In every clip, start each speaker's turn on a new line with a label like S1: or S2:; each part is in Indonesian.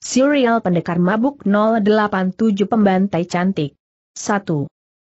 S1: Serial Pendekar Mabuk 087 Pembantai Cantik 1.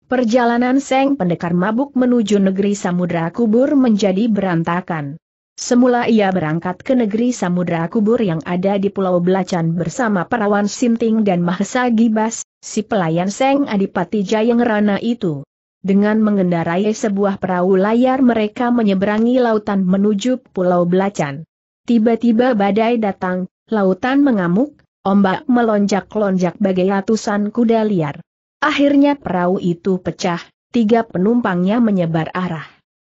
S1: Perjalanan Seng Pendekar Mabuk menuju negeri Samudra Kubur menjadi berantakan. Semula ia berangkat ke negeri Samudra Kubur yang ada di Pulau Belacan bersama perawan Sinting dan Mahesa Gibas, si pelayan Seng Adipati Jayangrana itu. Dengan mengendarai sebuah perahu layar mereka menyeberangi lautan menuju Pulau Belacan. Tiba-tiba badai datang, lautan mengamuk, Ombak melonjak-lonjak bagai ratusan kuda liar. Akhirnya perahu itu pecah, tiga penumpangnya menyebar arah.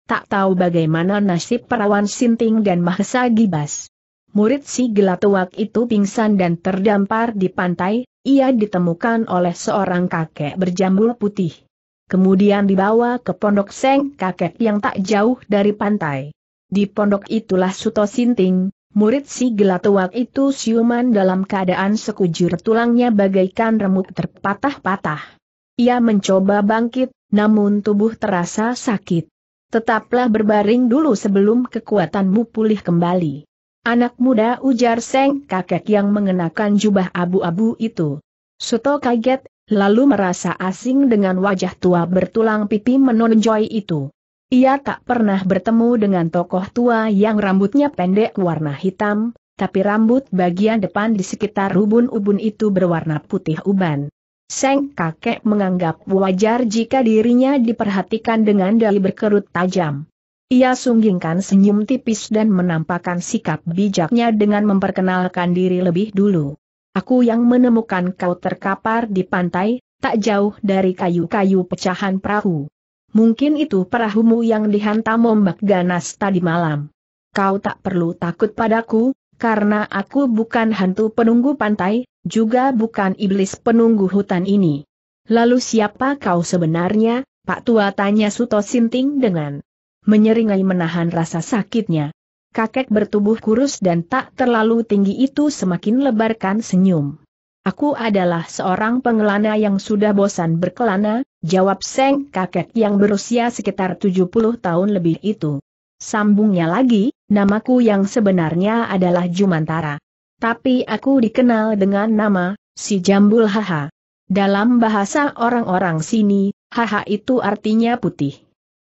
S1: Tak tahu bagaimana nasib perawan Sinting dan Mahesa Gibas. Murid si gelatuak itu pingsan dan terdampar di pantai, ia ditemukan oleh seorang kakek berjambul putih. Kemudian dibawa ke pondok seng kakek yang tak jauh dari pantai. Di pondok itulah Suto Sinting, Murid si gelatuak itu siuman dalam keadaan sekujur tulangnya bagaikan remuk terpatah-patah. Ia mencoba bangkit, namun tubuh terasa sakit. Tetaplah berbaring dulu sebelum kekuatanmu pulih kembali. Anak muda ujar Seng kakek yang mengenakan jubah abu-abu itu. Suto kaget, lalu merasa asing dengan wajah tua bertulang pipi menonjol itu. Ia tak pernah bertemu dengan tokoh tua yang rambutnya pendek warna hitam, tapi rambut bagian depan di sekitar ubun-ubun itu berwarna putih uban. Seng kakek menganggap wajar jika dirinya diperhatikan dengan dahi berkerut tajam. Ia sunggingkan senyum tipis dan menampakkan sikap bijaknya dengan memperkenalkan diri lebih dulu. Aku yang menemukan kau terkapar di pantai, tak jauh dari kayu-kayu pecahan perahu mungkin itu perahumu yang dihantam ombak ganas tadi malam. Kau tak perlu takut padaku, karena aku bukan hantu penunggu pantai, juga bukan iblis penunggu hutan ini. Lalu siapa kau sebenarnya, Pak Tua tanya Suto Sinting dengan menyeringai menahan rasa sakitnya. Kakek bertubuh kurus dan tak terlalu tinggi itu semakin lebarkan senyum. Aku adalah seorang pengelana yang sudah bosan berkelana, jawab Seng kakek yang berusia sekitar 70 tahun lebih itu. Sambungnya lagi, namaku yang sebenarnya adalah Jumantara. Tapi aku dikenal dengan nama, si Jambul Haha. Dalam bahasa orang-orang sini, Haha itu artinya putih.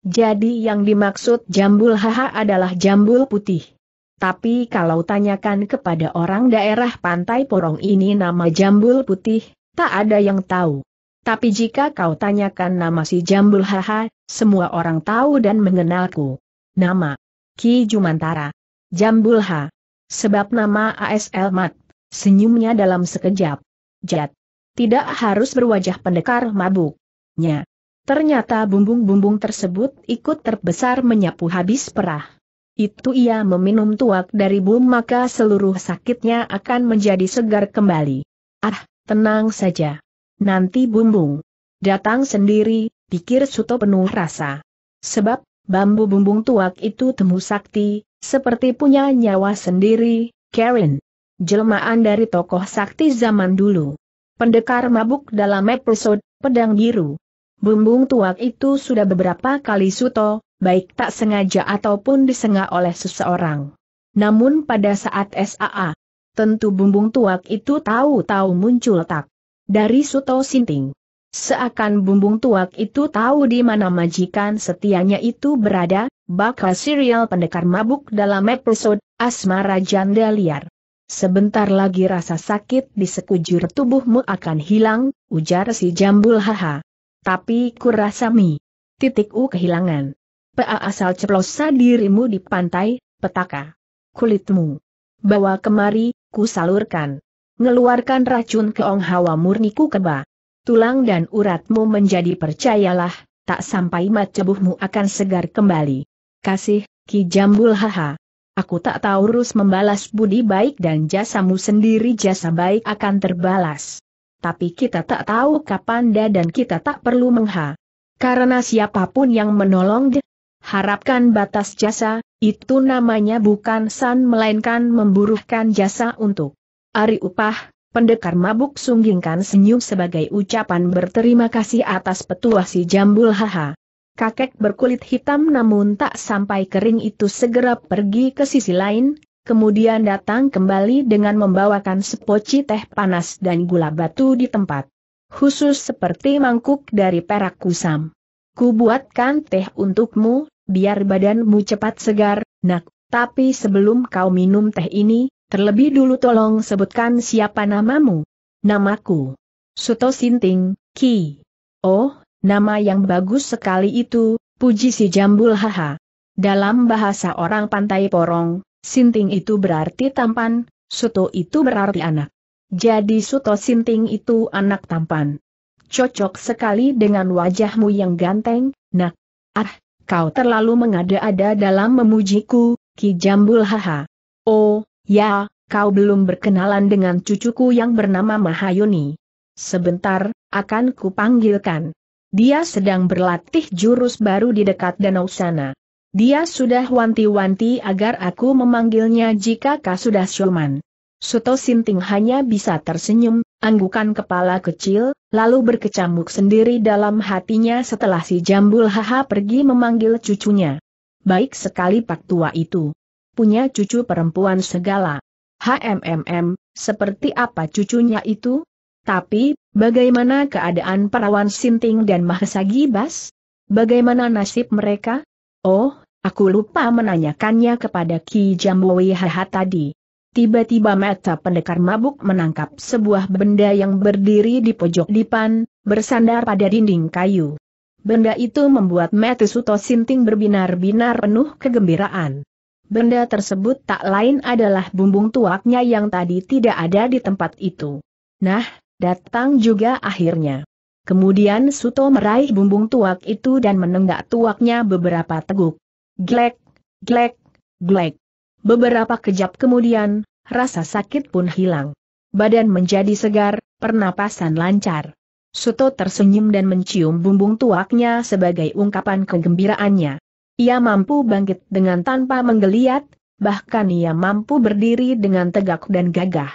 S1: Jadi yang dimaksud Jambul Haha adalah Jambul Putih. Tapi kalau tanyakan kepada orang daerah pantai porong ini nama jambul putih, tak ada yang tahu. Tapi jika kau tanyakan nama si jambul haha, semua orang tahu dan mengenalku. Nama. Ki Jumantara. Jambul ha. Sebab nama ASL Mat. Senyumnya dalam sekejap. Jat. Tidak harus berwajah pendekar mabuk. Nya. Ternyata bumbung-bumbung tersebut ikut terbesar menyapu habis perah itu ia meminum tuak dari bum maka seluruh sakitnya akan menjadi segar kembali. Ah, tenang saja. Nanti bumbung. Datang sendiri, pikir Suto penuh rasa. Sebab, bambu bumbung tuak itu temu sakti, seperti punya nyawa sendiri, Karen. Jelmaan dari tokoh sakti zaman dulu. Pendekar mabuk dalam episode Pedang Biru. Bumbung tuak itu sudah beberapa kali Suto, baik tak sengaja ataupun disengah oleh seseorang. Namun pada saat SAA, tentu bumbung tuak itu tahu-tahu muncul tak. Dari Suto Sinting. Seakan bumbung tuak itu tahu di mana majikan setianya itu berada, bakal serial pendekar mabuk dalam episode Asmara Janda Liar. Sebentar lagi rasa sakit di sekujur tubuhmu akan hilang, ujar si jambul haha. Tapi kurasa mi. Titik U kehilangan. PA asal ceplos dirimu di pantai, petaka. Kulitmu. Bawa kemari, ku salurkan. Ngeluarkan racun keong hawa murniku keba. Tulang dan uratmu menjadi percayalah, tak sampai mat cebuhmu akan segar kembali. Kasih, Ki Jambul haha. Aku tak tahu rus membalas budi baik dan jasamu sendiri jasa baik akan terbalas. Tapi kita tak tahu kapan da dan kita tak perlu mengha. Karena siapapun yang menolong de, harapkan batas jasa, itu namanya bukan san melainkan memburukkan jasa untuk Ari Upah, pendekar mabuk sunggingkan senyum sebagai ucapan berterima kasih atas si jambul haha. Kakek berkulit hitam namun tak sampai kering itu segera pergi ke sisi lain, kemudian datang kembali dengan membawakan sepoci teh panas dan gula batu di tempat. Khusus seperti mangkuk dari perak kusam. Ku buatkan teh untukmu, biar badanmu cepat segar, nak, tapi sebelum kau minum teh ini, terlebih dulu tolong sebutkan siapa namamu. Namaku. Suto Sinting, Ki. Oh, nama yang bagus sekali itu, puji si jambul haha. Dalam bahasa orang pantai porong, Sinting itu berarti tampan, Suto itu berarti anak. Jadi Suto Sinting itu anak tampan. Cocok sekali dengan wajahmu yang ganteng, nak. Ah, kau terlalu mengada-ada dalam memujiku, Ki Jambul haha. Oh, ya, kau belum berkenalan dengan cucuku yang bernama Mahayuni. Sebentar, akan kupanggilkan. Dia sedang berlatih jurus baru di dekat danau sana. Dia sudah wanti-wanti agar aku memanggilnya jika kau sudah siuman. Suto Sinting hanya bisa tersenyum, anggukan kepala kecil, lalu berkecamuk sendiri dalam hatinya setelah si jambul haha pergi memanggil cucunya. Baik sekali pak tua itu. Punya cucu perempuan segala. HMMM, seperti apa cucunya itu? Tapi, bagaimana keadaan perawan Sinting dan Mahesa Gibas? Bagaimana nasib mereka? Oh, aku lupa menanyakannya kepada Ki Jambowi Haha tadi. Tiba-tiba mata pendekar mabuk menangkap sebuah benda yang berdiri di pojok dipan, bersandar pada dinding kayu. Benda itu membuat mata Suto Sinting berbinar-binar penuh kegembiraan. Benda tersebut tak lain adalah bumbung tuaknya yang tadi tidak ada di tempat itu. Nah, datang juga akhirnya. Kemudian Suto meraih bumbung tuak itu dan menenggak tuaknya beberapa teguk. Glek, glek, glek. Beberapa kejap kemudian, rasa sakit pun hilang. Badan menjadi segar, pernapasan lancar. Suto tersenyum dan mencium bumbung tuaknya sebagai ungkapan kegembiraannya. Ia mampu bangkit dengan tanpa menggeliat, bahkan ia mampu berdiri dengan tegak dan gagah.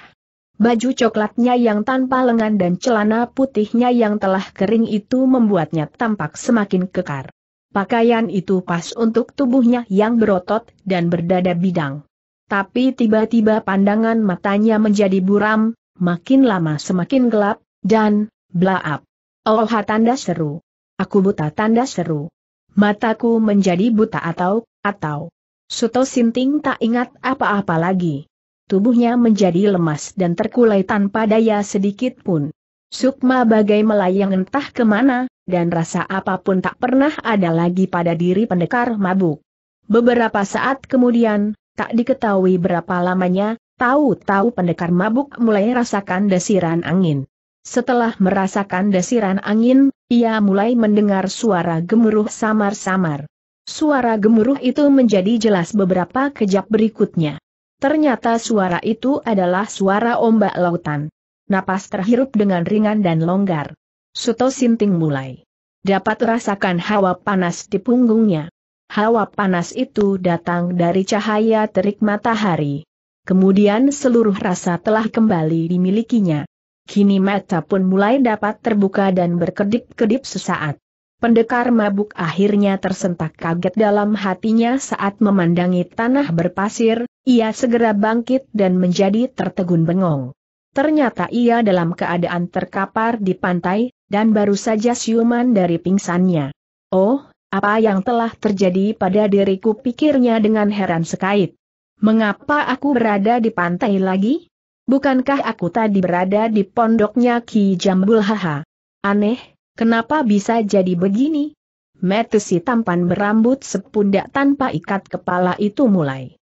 S1: Baju coklatnya yang tanpa lengan dan celana putihnya yang telah kering itu membuatnya tampak semakin kekar. Pakaian itu pas untuk tubuhnya yang berotot dan berdada bidang. Tapi tiba-tiba pandangan matanya menjadi buram, makin lama semakin gelap, dan, blaap. Oh tanda seru. Aku buta tanda seru. Mataku menjadi buta atau, atau. Suto Sinting tak ingat apa-apa lagi. Tubuhnya menjadi lemas dan terkulai tanpa daya sedikit pun. Sukma bagai melayang entah kemana, dan rasa apapun tak pernah ada lagi pada diri pendekar mabuk. Beberapa saat kemudian, tak diketahui berapa lamanya, tahu-tahu pendekar mabuk mulai rasakan desiran angin. Setelah merasakan desiran angin, ia mulai mendengar suara gemuruh samar-samar. Suara gemuruh itu menjadi jelas beberapa kejap berikutnya. Ternyata suara itu adalah suara ombak lautan. Napas terhirup dengan ringan dan longgar. Suto Sinting mulai. Dapat rasakan hawa panas di punggungnya. Hawa panas itu datang dari cahaya terik matahari. Kemudian seluruh rasa telah kembali dimilikinya. Kini mata pun mulai dapat terbuka dan berkedip-kedip sesaat. Pendekar mabuk akhirnya tersentak kaget dalam hatinya saat memandangi tanah berpasir, ia segera bangkit dan menjadi tertegun bengong. Ternyata ia dalam keadaan terkapar di pantai, dan baru saja siuman dari pingsannya. Oh, apa yang telah terjadi pada diriku pikirnya dengan heran sekait. Mengapa aku berada di pantai lagi? Bukankah aku tadi berada di pondoknya Ki Jambul haha? Aneh, kenapa bisa jadi begini? Metesi tampan berambut sepundak tanpa ikat kepala itu mulai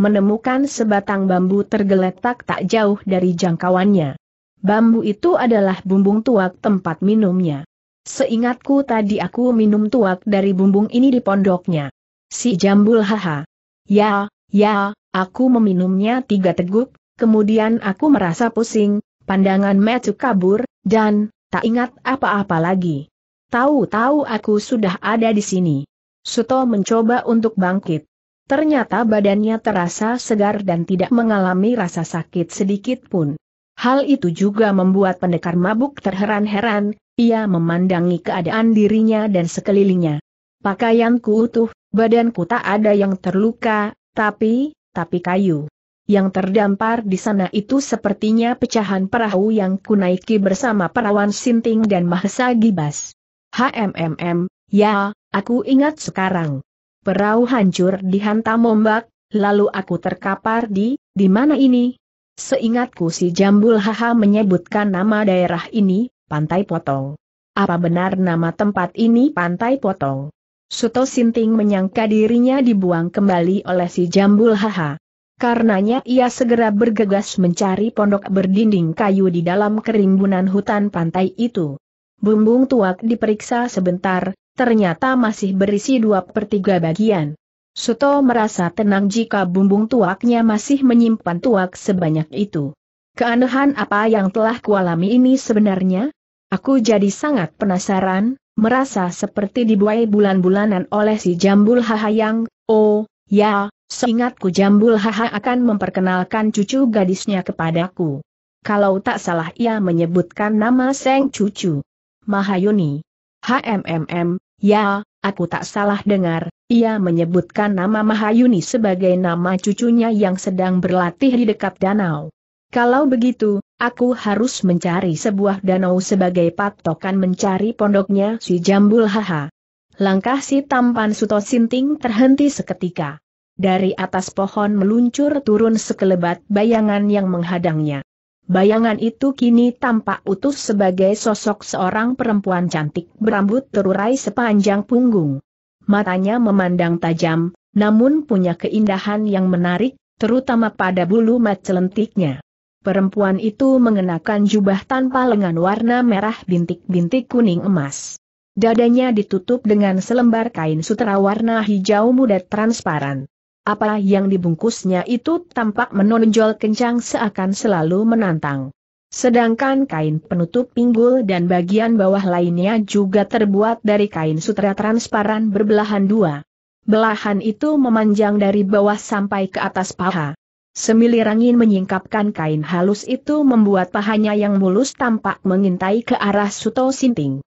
S1: menemukan sebatang bambu tergeletak tak jauh dari jangkauannya. Bambu itu adalah bumbung tuak tempat minumnya. Seingatku tadi aku minum tuak dari bumbung ini di pondoknya. Si jambul haha. Ya, ya, aku meminumnya tiga teguk, kemudian aku merasa pusing, pandangan metu kabur, dan tak ingat apa-apa lagi. Tahu-tahu aku sudah ada di sini. Suto mencoba untuk bangkit. Ternyata badannya terasa segar dan tidak mengalami rasa sakit sedikit pun. Hal itu juga membuat pendekar mabuk terheran-heran, ia memandangi keadaan dirinya dan sekelilingnya. Pakaianku utuh, badanku tak ada yang terluka, tapi, tapi kayu. Yang terdampar di sana itu sepertinya pecahan perahu yang kunaiki bersama perawan Sinting dan Mahesa Gibas. HMMM, ya, aku ingat sekarang. Perahu hancur dihantam ombak, lalu aku terkapar di, di mana ini? Seingatku si Jambul Haha menyebutkan nama daerah ini, Pantai Potong. Apa benar nama tempat ini Pantai Potong? Suto Sinting menyangka dirinya dibuang kembali oleh si Jambul Haha. Karenanya ia segera bergegas mencari pondok berdinding kayu di dalam kerimbunan hutan pantai itu. Bumbung tuak diperiksa sebentar, ternyata masih berisi dua per tiga bagian. Suto merasa tenang jika bumbung tuaknya masih menyimpan tuak sebanyak itu. Keanehan apa yang telah kualami ini sebenarnya? Aku jadi sangat penasaran, merasa seperti dibuai bulan-bulanan oleh si Jambul yang, oh, ya, seingatku Jambul Haha akan memperkenalkan cucu gadisnya kepadaku. Kalau tak salah ia menyebutkan nama Seng Cucu. Mahayuni. HMMM, Ya, aku tak salah dengar, ia menyebutkan nama Mahayuni sebagai nama cucunya yang sedang berlatih di dekat danau. Kalau begitu, aku harus mencari sebuah danau sebagai patokan mencari pondoknya si Jambul Haha. Langkah si tampan Suto Sinting terhenti seketika. Dari atas pohon meluncur turun sekelebat bayangan yang menghadangnya. Bayangan itu kini tampak utuh sebagai sosok seorang perempuan cantik berambut terurai sepanjang punggung. Matanya memandang tajam, namun punya keindahan yang menarik, terutama pada bulu mat celentiknya. Perempuan itu mengenakan jubah tanpa lengan warna merah bintik-bintik kuning emas. Dadanya ditutup dengan selembar kain sutra warna hijau muda transparan. Apa yang dibungkusnya itu tampak menonjol kencang seakan selalu menantang. Sedangkan kain penutup pinggul dan bagian bawah lainnya juga terbuat dari kain sutra transparan berbelahan dua. Belahan itu memanjang dari bawah sampai ke atas paha. Semilir angin menyingkapkan kain halus itu membuat pahanya yang mulus tampak mengintai ke arah Suto Sinting.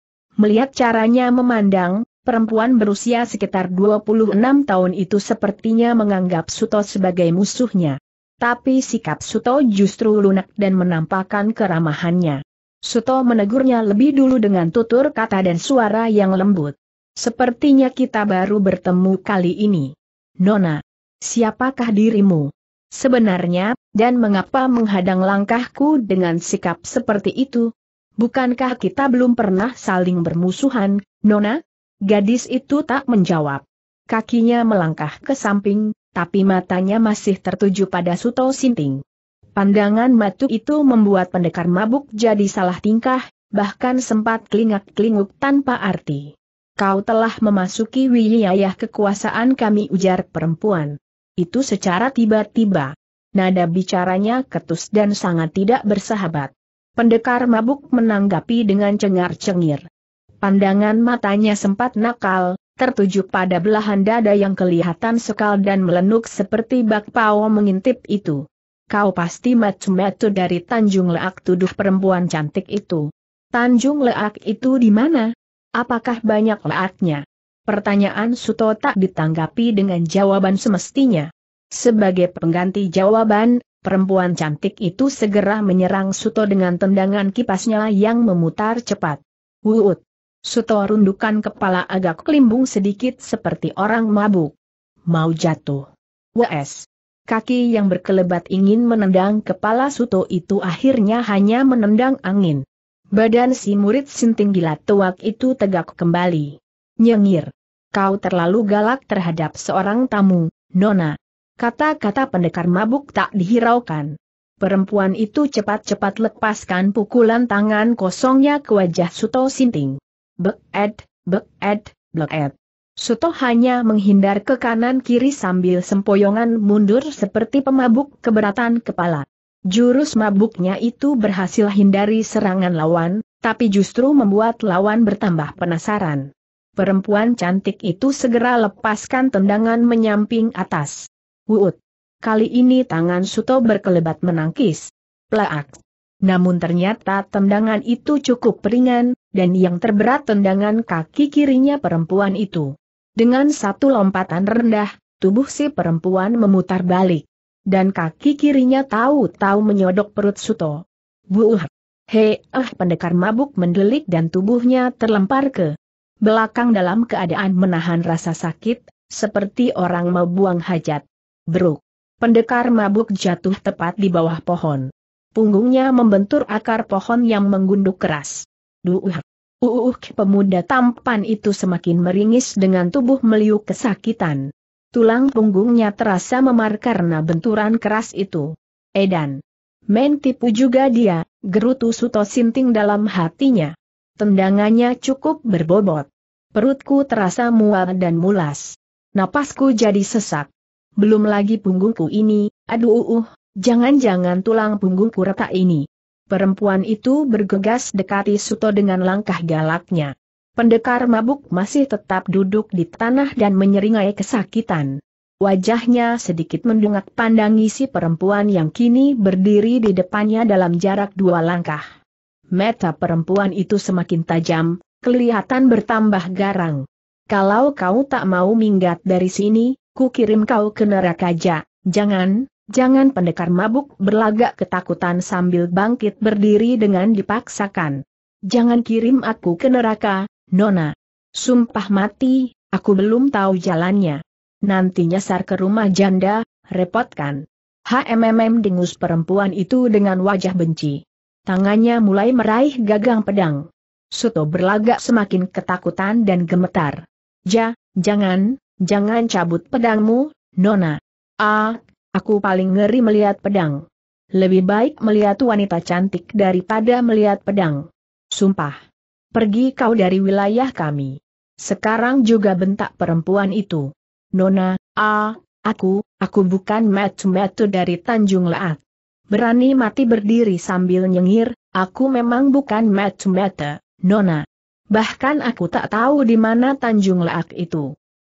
S1: Melihat caranya memandang, perempuan berusia sekitar 26 tahun itu sepertinya menganggap Suto sebagai musuhnya. Tapi sikap Suto justru lunak dan menampakkan keramahannya. Suto menegurnya lebih dulu dengan tutur kata dan suara yang lembut. Sepertinya kita baru bertemu kali ini. Nona, siapakah dirimu? Sebenarnya, dan mengapa menghadang langkahku dengan sikap seperti itu? Bukankah kita belum pernah saling bermusuhan, Nona? Gadis itu tak menjawab. Kakinya melangkah ke samping, tapi matanya masih tertuju pada Suto Sinting. Pandangan matu itu membuat pendekar mabuk jadi salah tingkah, bahkan sempat kelingak-kelinguk tanpa arti. Kau telah memasuki wilayah kekuasaan kami ujar perempuan. Itu secara tiba-tiba. Nada bicaranya ketus dan sangat tidak bersahabat. Pendekar mabuk menanggapi dengan cengar-cengir. Pandangan matanya sempat nakal, tertuju pada belahan dada yang kelihatan sekal dan melenuk seperti bakpao mengintip itu. Kau pasti macu-macu dari Tanjung Leak tuduh perempuan cantik itu. Tanjung Leak itu di mana? Apakah banyak leaknya? Pertanyaan Suto tak ditanggapi dengan jawaban semestinya. Sebagai pengganti jawaban, perempuan cantik itu segera menyerang Suto dengan tendangan kipasnya yang memutar cepat. Wuut! Suto rundukan kepala agak kelimbung sedikit seperti orang mabuk. Mau jatuh. Wes. Kaki yang berkelebat ingin menendang kepala Suto itu akhirnya hanya menendang angin. Badan si murid sinting gila tuak itu tegak kembali. Nyengir. Kau terlalu galak terhadap seorang tamu, Nona. Kata-kata pendekar mabuk tak dihiraukan. Perempuan itu cepat-cepat lepaskan pukulan tangan kosongnya ke wajah Suto Sinting beet, beet, beet. Suto hanya menghindar ke kanan-kiri sambil sempoyongan mundur seperti pemabuk keberatan kepala. Jurus mabuknya itu berhasil hindari serangan lawan, tapi justru membuat lawan bertambah penasaran. Perempuan cantik itu segera lepaskan tendangan menyamping atas. Wuut. Kali ini tangan Suto berkelebat menangkis. Plaak. Namun ternyata tendangan itu cukup ringan, dan yang terberat tendangan kaki kirinya perempuan itu. Dengan satu lompatan rendah, tubuh si perempuan memutar balik. Dan kaki kirinya tahu-tahu menyodok perut Suto. Buuh! Eh, Hei, eh pendekar mabuk mendelik dan tubuhnya terlempar ke belakang dalam keadaan menahan rasa sakit, seperti orang mau buang hajat. Beruk! Pendekar mabuk jatuh tepat di bawah pohon. Punggungnya membentur akar pohon yang menggunduk keras. Duuh! Uuh, uh, pemuda tampan itu semakin meringis dengan tubuh meliuk kesakitan. Tulang punggungnya terasa memar karena benturan keras itu. Edan. Men tipu juga dia, gerutu Suto Sinting dalam hatinya. Tendangannya cukup berbobot. Perutku terasa mual dan mulas. Napasku jadi sesak. Belum lagi punggungku ini, aduh uh, uh. Jangan-jangan tulang punggung kureta ini. Perempuan itu bergegas dekati Suto dengan langkah galaknya. Pendekar mabuk masih tetap duduk di tanah dan menyeringai kesakitan. Wajahnya sedikit mendungak pandangi si perempuan yang kini berdiri di depannya dalam jarak dua langkah. Meta perempuan itu semakin tajam, kelihatan bertambah garang. Kalau kau tak mau minggat dari sini, ku kirim kau ke neraka ja, jangan, Jangan pendekar mabuk berlagak ketakutan sambil bangkit berdiri dengan dipaksakan. Jangan kirim aku ke neraka, Nona. Sumpah mati, aku belum tahu jalannya. Nanti nyasar ke rumah janda, repotkan. HMMM dengus perempuan itu dengan wajah benci. Tangannya mulai meraih gagang pedang. Suto berlagak semakin ketakutan dan gemetar. Ja, jangan, jangan cabut pedangmu, Nona. Ah, aku paling ngeri melihat pedang. Lebih baik melihat wanita cantik daripada melihat pedang. Sumpah. Pergi kau dari wilayah kami. Sekarang juga bentak perempuan itu. Nona, ah, aku, aku bukan metu-metu dari Tanjung Laat. Berani mati berdiri sambil nyengir, aku memang bukan metu-metu, Nona. Bahkan aku tak tahu di mana Tanjung Laak itu.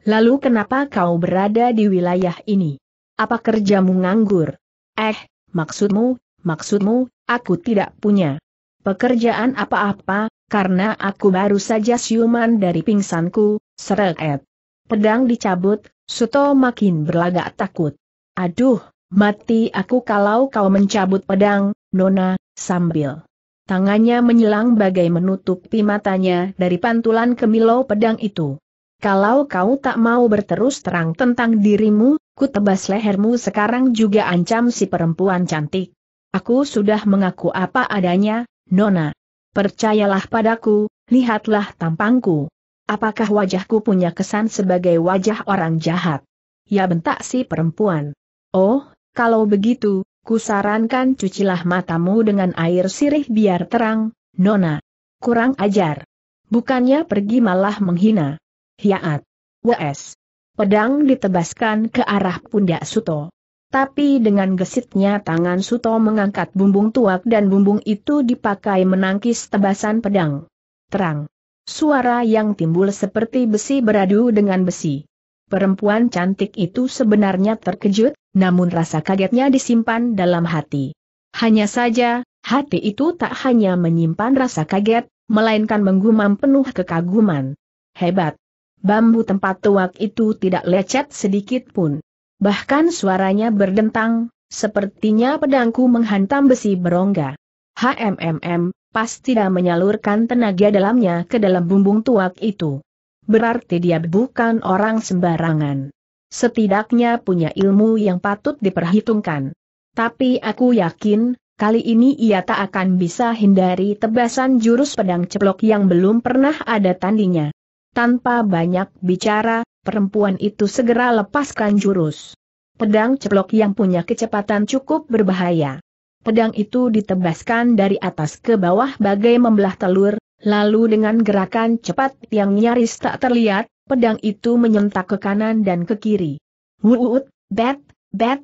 S1: Lalu kenapa kau berada di wilayah ini? Apa kerjamu nganggur? Eh, maksudmu, maksudmu, aku tidak punya pekerjaan apa-apa, karena aku baru saja siuman dari pingsanku, seret. Pedang dicabut, Suto makin berlagak takut. Aduh, mati aku kalau kau mencabut pedang, Nona, sambil. Tangannya menyilang bagai menutupi matanya dari pantulan kemilau pedang itu. Kalau kau tak mau berterus terang tentang dirimu, Ku tebas lehermu sekarang juga ancam si perempuan cantik. Aku sudah mengaku apa adanya, Nona. Percayalah padaku, lihatlah tampangku. Apakah wajahku punya kesan sebagai wajah orang jahat? Ya bentak si perempuan. Oh, kalau begitu, kusarankan cucilah matamu dengan air sirih biar terang, Nona. Kurang ajar. Bukannya pergi malah menghina. Hiaat. WS pedang ditebaskan ke arah pundak Suto. Tapi dengan gesitnya tangan Suto mengangkat bumbung tuak dan bumbung itu dipakai menangkis tebasan pedang. Terang. Suara yang timbul seperti besi beradu dengan besi. Perempuan cantik itu sebenarnya terkejut, namun rasa kagetnya disimpan dalam hati. Hanya saja, hati itu tak hanya menyimpan rasa kaget, melainkan menggumam penuh kekaguman. Hebat, Bambu tempat tuak itu tidak lecet sedikit pun. Bahkan suaranya berdentang, sepertinya pedangku menghantam besi berongga. HMMM, pas tidak menyalurkan tenaga dalamnya ke dalam bumbung tuak itu. Berarti dia bukan orang sembarangan. Setidaknya punya ilmu yang patut diperhitungkan. Tapi aku yakin, kali ini ia tak akan bisa hindari tebasan jurus pedang ceplok yang belum pernah ada tandinya. Tanpa banyak bicara, perempuan itu segera lepaskan jurus. Pedang ceplok yang punya kecepatan cukup berbahaya. Pedang itu ditebaskan dari atas ke bawah bagai membelah telur, lalu dengan gerakan cepat yang nyaris tak terlihat, pedang itu menyentak ke kanan dan ke kiri. Wuut, bet, bet.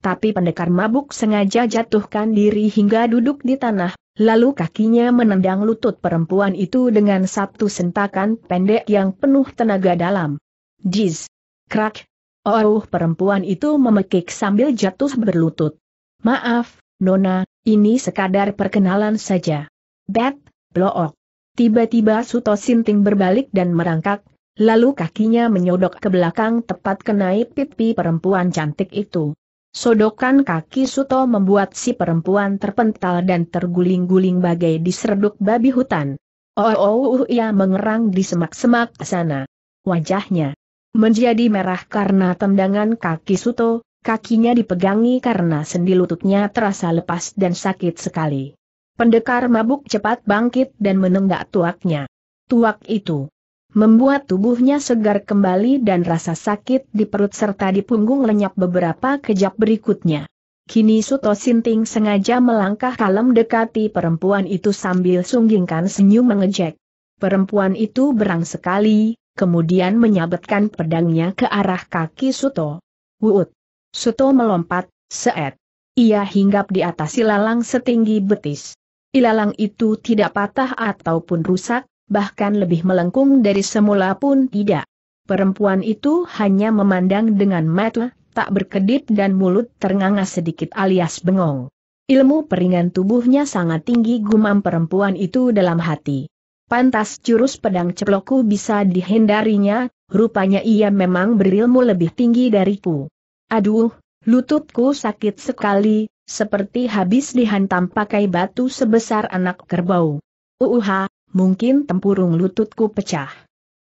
S1: Tapi pendekar mabuk sengaja jatuhkan diri hingga duduk di tanah, Lalu kakinya menendang lutut perempuan itu dengan satu sentakan pendek yang penuh tenaga dalam. Jiz! Krak! Oh, perempuan itu memekik sambil jatuh berlutut. Maaf, Nona, ini sekadar perkenalan saja. Bet, blook. Tiba-tiba Suto Sinting berbalik dan merangkak, lalu kakinya menyodok ke belakang tepat kenaip pipi perempuan cantik itu. Sodokan kaki Suto membuat si perempuan terpental dan terguling-guling bagai diseruduk babi hutan. Oh, oh, oh, oh ia mengerang di semak-semak sana. Wajahnya menjadi merah karena tendangan kaki Suto, kakinya dipegangi karena sendi lututnya terasa lepas dan sakit sekali. Pendekar mabuk cepat bangkit dan menenggak tuaknya. Tuak itu membuat tubuhnya segar kembali dan rasa sakit di perut serta di punggung lenyap beberapa kejap berikutnya. Kini Suto Sinting sengaja melangkah kalem dekati perempuan itu sambil sunggingkan senyum mengejek. Perempuan itu berang sekali, kemudian menyabetkan pedangnya ke arah kaki Suto. Wut! Suto melompat, seet. Ia hinggap di atas ilalang setinggi betis. Ilalang itu tidak patah ataupun rusak, bahkan lebih melengkung dari semula pun tidak. Perempuan itu hanya memandang dengan mata, tak berkedip dan mulut ternganga sedikit alias bengong. Ilmu peringan tubuhnya sangat tinggi gumam perempuan itu dalam hati. Pantas jurus pedang ceploku bisa dihindarinya, rupanya ia memang berilmu lebih tinggi dariku. Aduh, lututku sakit sekali, seperti habis dihantam pakai batu sebesar anak kerbau. Uuha, mungkin tempurung lututku pecah.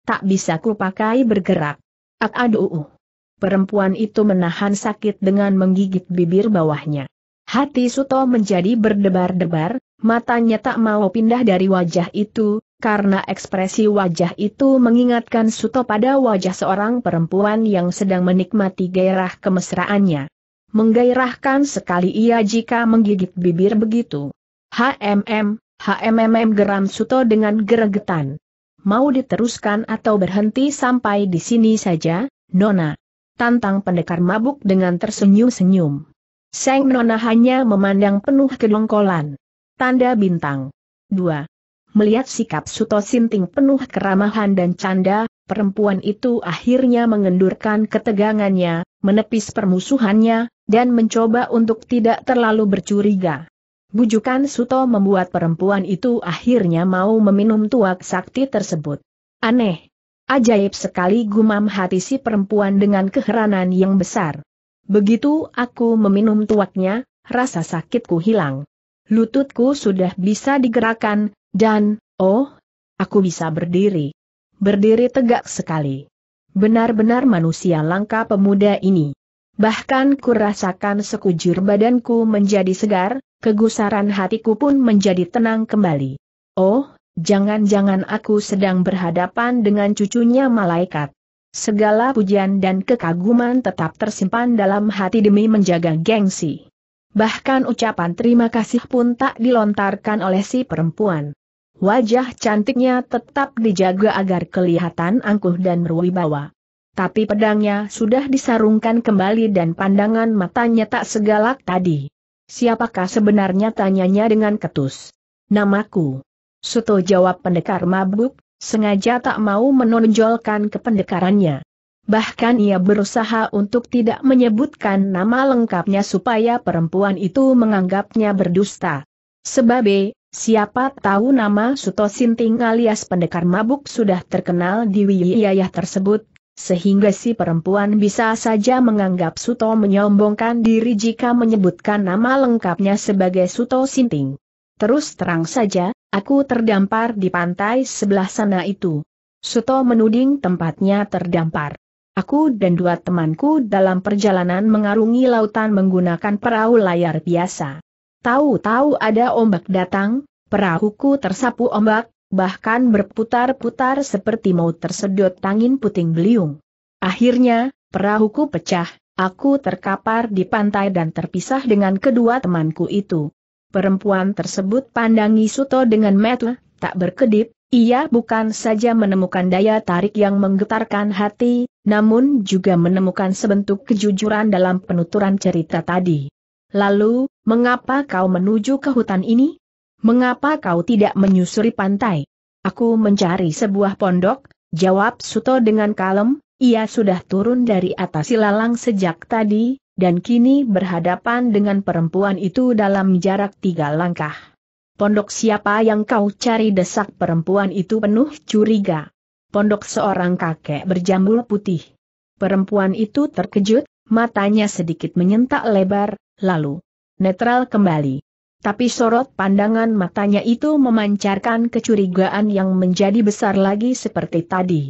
S1: Tak bisa kupakai bergerak. Ak aduh. Perempuan itu menahan sakit dengan menggigit bibir bawahnya. Hati Suto menjadi berdebar-debar, matanya tak mau pindah dari wajah itu, karena ekspresi wajah itu mengingatkan Suto pada wajah seorang perempuan yang sedang menikmati gairah kemesraannya. Menggairahkan sekali ia jika menggigit bibir begitu. HMM, HMMM geram Suto dengan geregetan. Mau diteruskan atau berhenti sampai di sini saja, Nona? Tantang pendekar mabuk dengan tersenyum-senyum. Seng Nona hanya memandang penuh kedongkolan. Tanda bintang. 2. Melihat sikap Suto Sinting penuh keramahan dan canda, perempuan itu akhirnya mengendurkan ketegangannya, menepis permusuhannya, dan mencoba untuk tidak terlalu bercuriga. Bujukan Suto membuat perempuan itu akhirnya mau meminum tuak sakti tersebut. Aneh. Ajaib sekali gumam hati si perempuan dengan keheranan yang besar. Begitu aku meminum tuaknya, rasa sakitku hilang. Lututku sudah bisa digerakkan, dan, oh, aku bisa berdiri. Berdiri tegak sekali. Benar-benar manusia langka pemuda ini. Bahkan kurasakan sekujur badanku menjadi segar, kegusaran hatiku pun menjadi tenang kembali. Oh, jangan-jangan aku sedang berhadapan dengan cucunya malaikat. Segala pujian dan kekaguman tetap tersimpan dalam hati demi menjaga gengsi. Bahkan ucapan terima kasih pun tak dilontarkan oleh si perempuan. Wajah cantiknya tetap dijaga agar kelihatan angkuh dan berwibawa. Tapi pedangnya sudah disarungkan kembali dan pandangan matanya tak segalak tadi. Siapakah sebenarnya tanyanya dengan ketus? Namaku. Suto jawab pendekar mabuk, sengaja tak mau menonjolkan kependekarannya. Bahkan ia berusaha untuk tidak menyebutkan nama lengkapnya supaya perempuan itu menganggapnya berdusta. Sebab, siapa tahu nama Suto Sinting alias pendekar mabuk sudah terkenal di wilayah tersebut, sehingga si perempuan bisa saja menganggap Suto menyombongkan diri jika menyebutkan nama lengkapnya sebagai Suto Sinting. Terus terang saja, aku terdampar di pantai sebelah sana itu. Suto menuding tempatnya terdampar. Aku dan dua temanku dalam perjalanan mengarungi lautan menggunakan perahu layar biasa. Tahu-tahu ada ombak datang, perahuku tersapu ombak, bahkan berputar-putar seperti mau tersedot angin puting beliung. Akhirnya, perahuku pecah, aku terkapar di pantai dan terpisah dengan kedua temanku itu. Perempuan tersebut pandangi Suto dengan metu, tak berkedip, ia bukan saja menemukan daya tarik yang menggetarkan hati, namun juga menemukan sebentuk kejujuran dalam penuturan cerita tadi. Lalu, mengapa kau menuju ke hutan ini? Mengapa kau tidak menyusuri pantai? Aku mencari sebuah pondok, jawab Suto dengan kalem, ia sudah turun dari atas silalang sejak tadi, dan kini berhadapan dengan perempuan itu dalam jarak tiga langkah. Pondok siapa yang kau cari desak perempuan itu penuh curiga. Pondok seorang kakek berjambul putih. Perempuan itu terkejut, matanya sedikit menyentak lebar, lalu netral kembali. Tapi sorot pandangan matanya itu memancarkan kecurigaan yang menjadi besar lagi seperti tadi.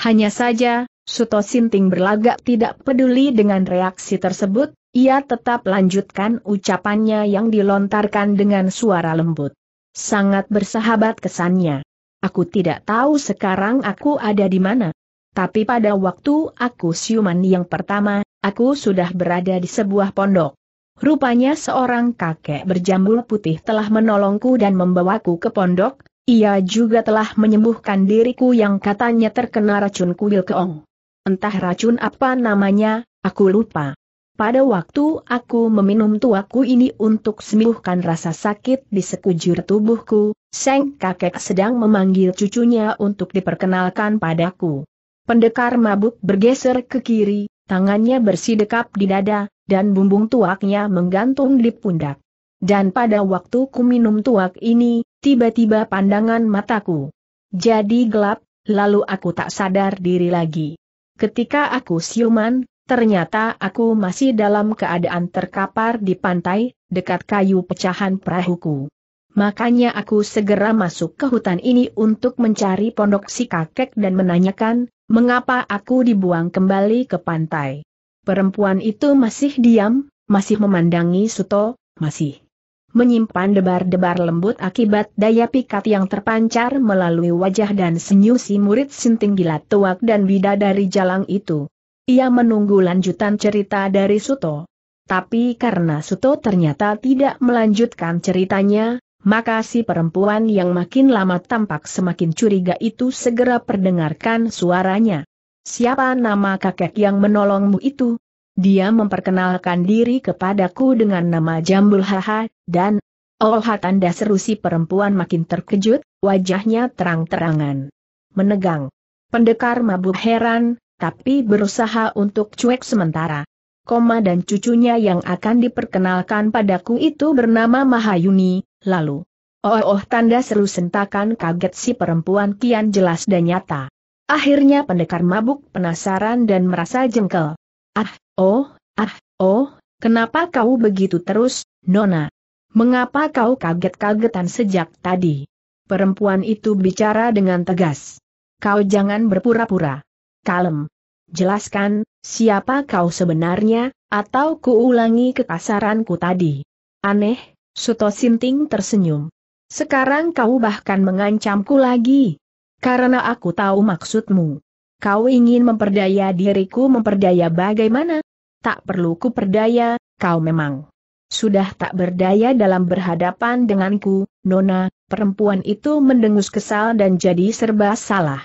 S1: Hanya saja, Suto Sinting berlagak tidak peduli dengan reaksi tersebut, ia tetap lanjutkan ucapannya yang dilontarkan dengan suara lembut. Sangat bersahabat kesannya. Aku tidak tahu sekarang aku ada di mana. Tapi pada waktu aku siuman yang pertama, aku sudah berada di sebuah pondok. Rupanya seorang kakek berjambul putih telah menolongku dan membawaku ke pondok, ia juga telah menyembuhkan diriku yang katanya terkena racun kuil keong. Entah racun apa namanya, aku lupa. Pada waktu aku meminum tuaku ini untuk sembuhkan rasa sakit di sekujur tubuhku, Seng kakek sedang memanggil cucunya untuk diperkenalkan padaku. Pendekar mabuk bergeser ke kiri, tangannya bersih bersidekap di dada, dan bumbung tuaknya menggantung di pundak. Dan pada waktu ku minum tuak ini, tiba-tiba pandangan mataku jadi gelap, lalu aku tak sadar diri lagi. Ketika aku siuman, ternyata aku masih dalam keadaan terkapar di pantai, dekat kayu pecahan perahuku makanya aku segera masuk ke hutan ini untuk mencari pondok si kakek dan menanyakan, mengapa aku dibuang kembali ke pantai. Perempuan itu masih diam, masih memandangi Suto, masih menyimpan debar-debar lembut akibat daya pikat yang terpancar melalui wajah dan senyum si murid sinting gila tuak dan dari jalang itu. Ia menunggu lanjutan cerita dari Suto. Tapi karena Suto ternyata tidak melanjutkan ceritanya, maka si perempuan yang makin lama tampak semakin curiga itu segera perdengarkan suaranya. Siapa nama kakek yang menolongmu itu? Dia memperkenalkan diri kepadaku dengan nama Jambul Haha, dan... Oh tanda seru si perempuan makin terkejut, wajahnya terang-terangan. Menegang. Pendekar mabuk heran, tapi berusaha untuk cuek sementara. Koma dan cucunya yang akan diperkenalkan padaku itu bernama Mahayuni, Lalu, oh oh tanda seru sentakan kaget si perempuan kian jelas dan nyata. Akhirnya pendekar mabuk penasaran dan merasa jengkel. Ah, oh, ah, oh, kenapa kau begitu terus, Nona? Mengapa kau kaget-kagetan sejak tadi? Perempuan itu bicara dengan tegas. Kau jangan berpura-pura. Kalem. Jelaskan, siapa kau sebenarnya, atau kuulangi kekasaranku tadi. Aneh, Suto Sinting tersenyum. Sekarang kau bahkan mengancamku lagi. Karena aku tahu maksudmu. Kau ingin memperdaya diriku memperdaya bagaimana? Tak perlu ku perdaya, kau memang sudah tak berdaya dalam berhadapan denganku, Nona, perempuan itu mendengus kesal dan jadi serba salah.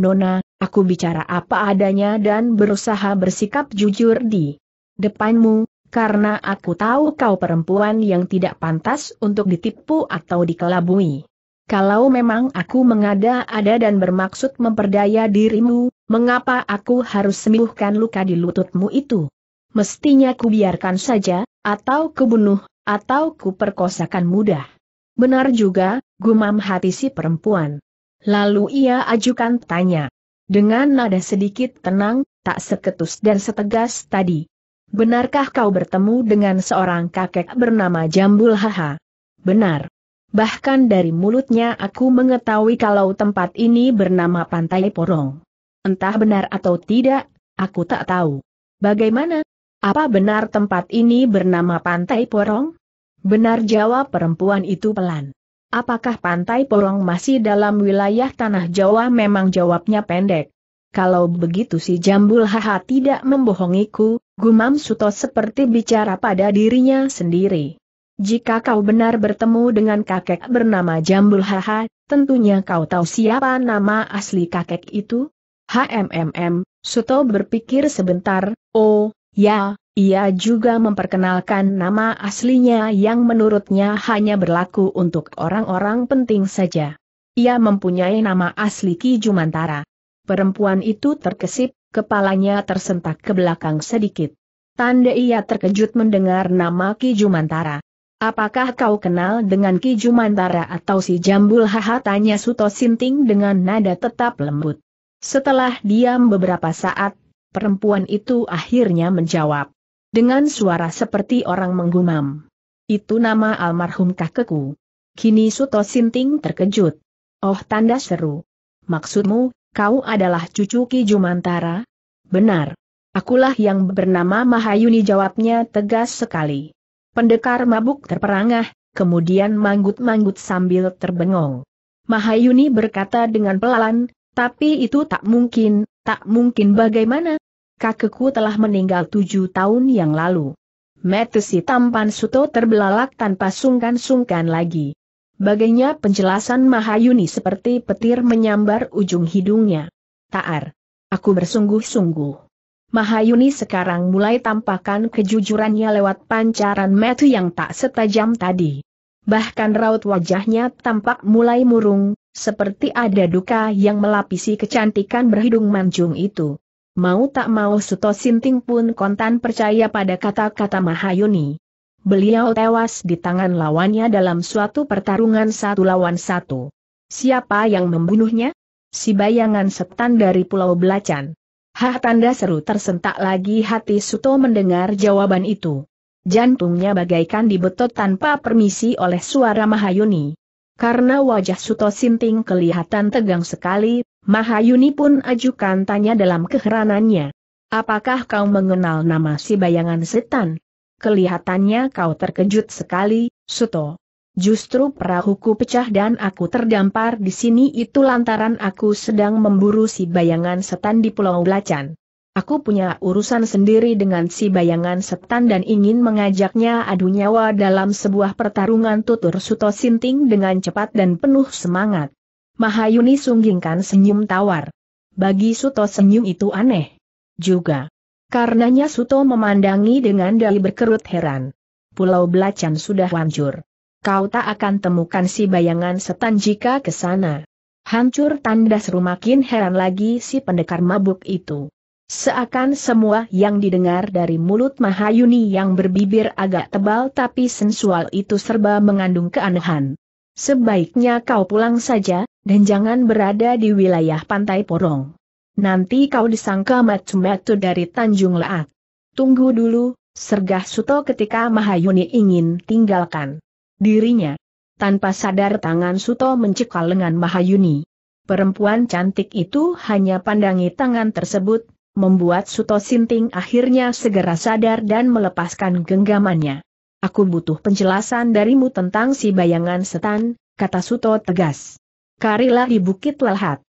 S1: Nona, aku bicara apa adanya dan berusaha bersikap jujur di depanmu, karena aku tahu kau perempuan yang tidak pantas untuk ditipu atau dikelabui. Kalau memang aku mengada-ada dan bermaksud memperdaya dirimu, mengapa aku harus sembuhkan luka di lututmu itu? Mestinya kubiarkan saja, atau kubunuh, atau ku perkosakan mudah. Benar juga, gumam hati si perempuan. Lalu ia ajukan tanya. Dengan nada sedikit tenang, tak seketus dan setegas tadi, Benarkah kau bertemu dengan seorang kakek bernama Jambul Haha? Benar. Bahkan dari mulutnya aku mengetahui kalau tempat ini bernama Pantai Porong. Entah benar atau tidak, aku tak tahu. Bagaimana? Apa benar tempat ini bernama Pantai Porong? Benar jawab perempuan itu pelan. Apakah Pantai Porong masih dalam wilayah Tanah Jawa? Memang jawabnya pendek. Kalau begitu si Jambul Haha tidak membohongiku, Gumam Suto seperti bicara pada dirinya sendiri. Jika kau benar bertemu dengan kakek bernama Jambul Haha, tentunya kau tahu siapa nama asli kakek itu? HMMM, Suto berpikir sebentar, oh, ya, ia juga memperkenalkan nama aslinya yang menurutnya hanya berlaku untuk orang-orang penting saja. Ia mempunyai nama asli Ki Jumantara. Perempuan itu terkesip, kepalanya tersentak ke belakang sedikit. Tanda ia terkejut mendengar nama Ki Jumantara. Apakah kau kenal dengan Ki Jumantara atau si Jambul Haha tanya Suto Sinting dengan nada tetap lembut. Setelah diam beberapa saat, perempuan itu akhirnya menjawab. Dengan suara seperti orang menggumam. Itu nama almarhum kakekku. Kini Suto Sinting terkejut. Oh tanda seru. Maksudmu, kau adalah cucu Ki Jumantara? Benar. Akulah yang bernama Mahayuni jawabnya tegas sekali. Pendekar mabuk terperangah, kemudian manggut-manggut sambil terbengong. Mahayuni berkata dengan pelan, tapi itu tak mungkin, tak mungkin bagaimana? Kakekku telah meninggal tujuh tahun yang lalu. Metesi tampan Suto terbelalak tanpa sungkan-sungkan lagi. Bagainya penjelasan Mahayuni seperti petir menyambar ujung hidungnya. Taar. Aku bersungguh-sungguh. Mahayuni sekarang mulai tampakkan kejujurannya lewat pancaran metu yang tak setajam tadi. Bahkan raut wajahnya tampak mulai murung, seperti ada duka yang melapisi kecantikan berhidung mancung itu. Mau tak mau Suto Sinting pun kontan percaya pada kata-kata Mahayuni beliau tewas di tangan lawannya dalam suatu pertarungan satu lawan satu. Siapa yang membunuhnya? Si bayangan setan dari Pulau Belacan. Hah tanda seru tersentak lagi hati Suto mendengar jawaban itu. Jantungnya bagaikan dibetot tanpa permisi oleh suara Mahayuni. Karena wajah Suto Sinting kelihatan tegang sekali, Mahayuni pun ajukan tanya dalam keheranannya. Apakah kau mengenal nama si bayangan setan? Kelihatannya kau terkejut sekali, Suto. Justru perahuku pecah dan aku terdampar di sini itu lantaran aku sedang memburu si bayangan setan di Pulau Lacan. Aku punya urusan sendiri dengan si bayangan setan dan ingin mengajaknya adu nyawa dalam sebuah pertarungan tutur Suto Sinting dengan cepat dan penuh semangat. Mahayuni sunggingkan senyum tawar. Bagi Suto senyum itu aneh. Juga. Karenanya Suto memandangi dengan dai berkerut heran. Pulau Belacan sudah hancur. Kau tak akan temukan si bayangan setan jika ke sana. Hancur tandas rumakin heran lagi si pendekar mabuk itu. Seakan semua yang didengar dari mulut Mahayuni yang berbibir agak tebal tapi sensual itu serba mengandung keanehan. Sebaiknya kau pulang saja, dan jangan berada di wilayah pantai Porong. Nanti kau disangka matu-matu dari Tanjung Laat. Tunggu dulu, sergah Suto ketika Mahayuni ingin tinggalkan dirinya. Tanpa sadar tangan Suto mencekal lengan Mahayuni. Perempuan cantik itu hanya pandangi tangan tersebut, membuat Suto Sinting akhirnya segera sadar dan melepaskan genggamannya. Aku butuh penjelasan darimu tentang si bayangan setan, kata Suto tegas. Karilah di Bukit Lelhat.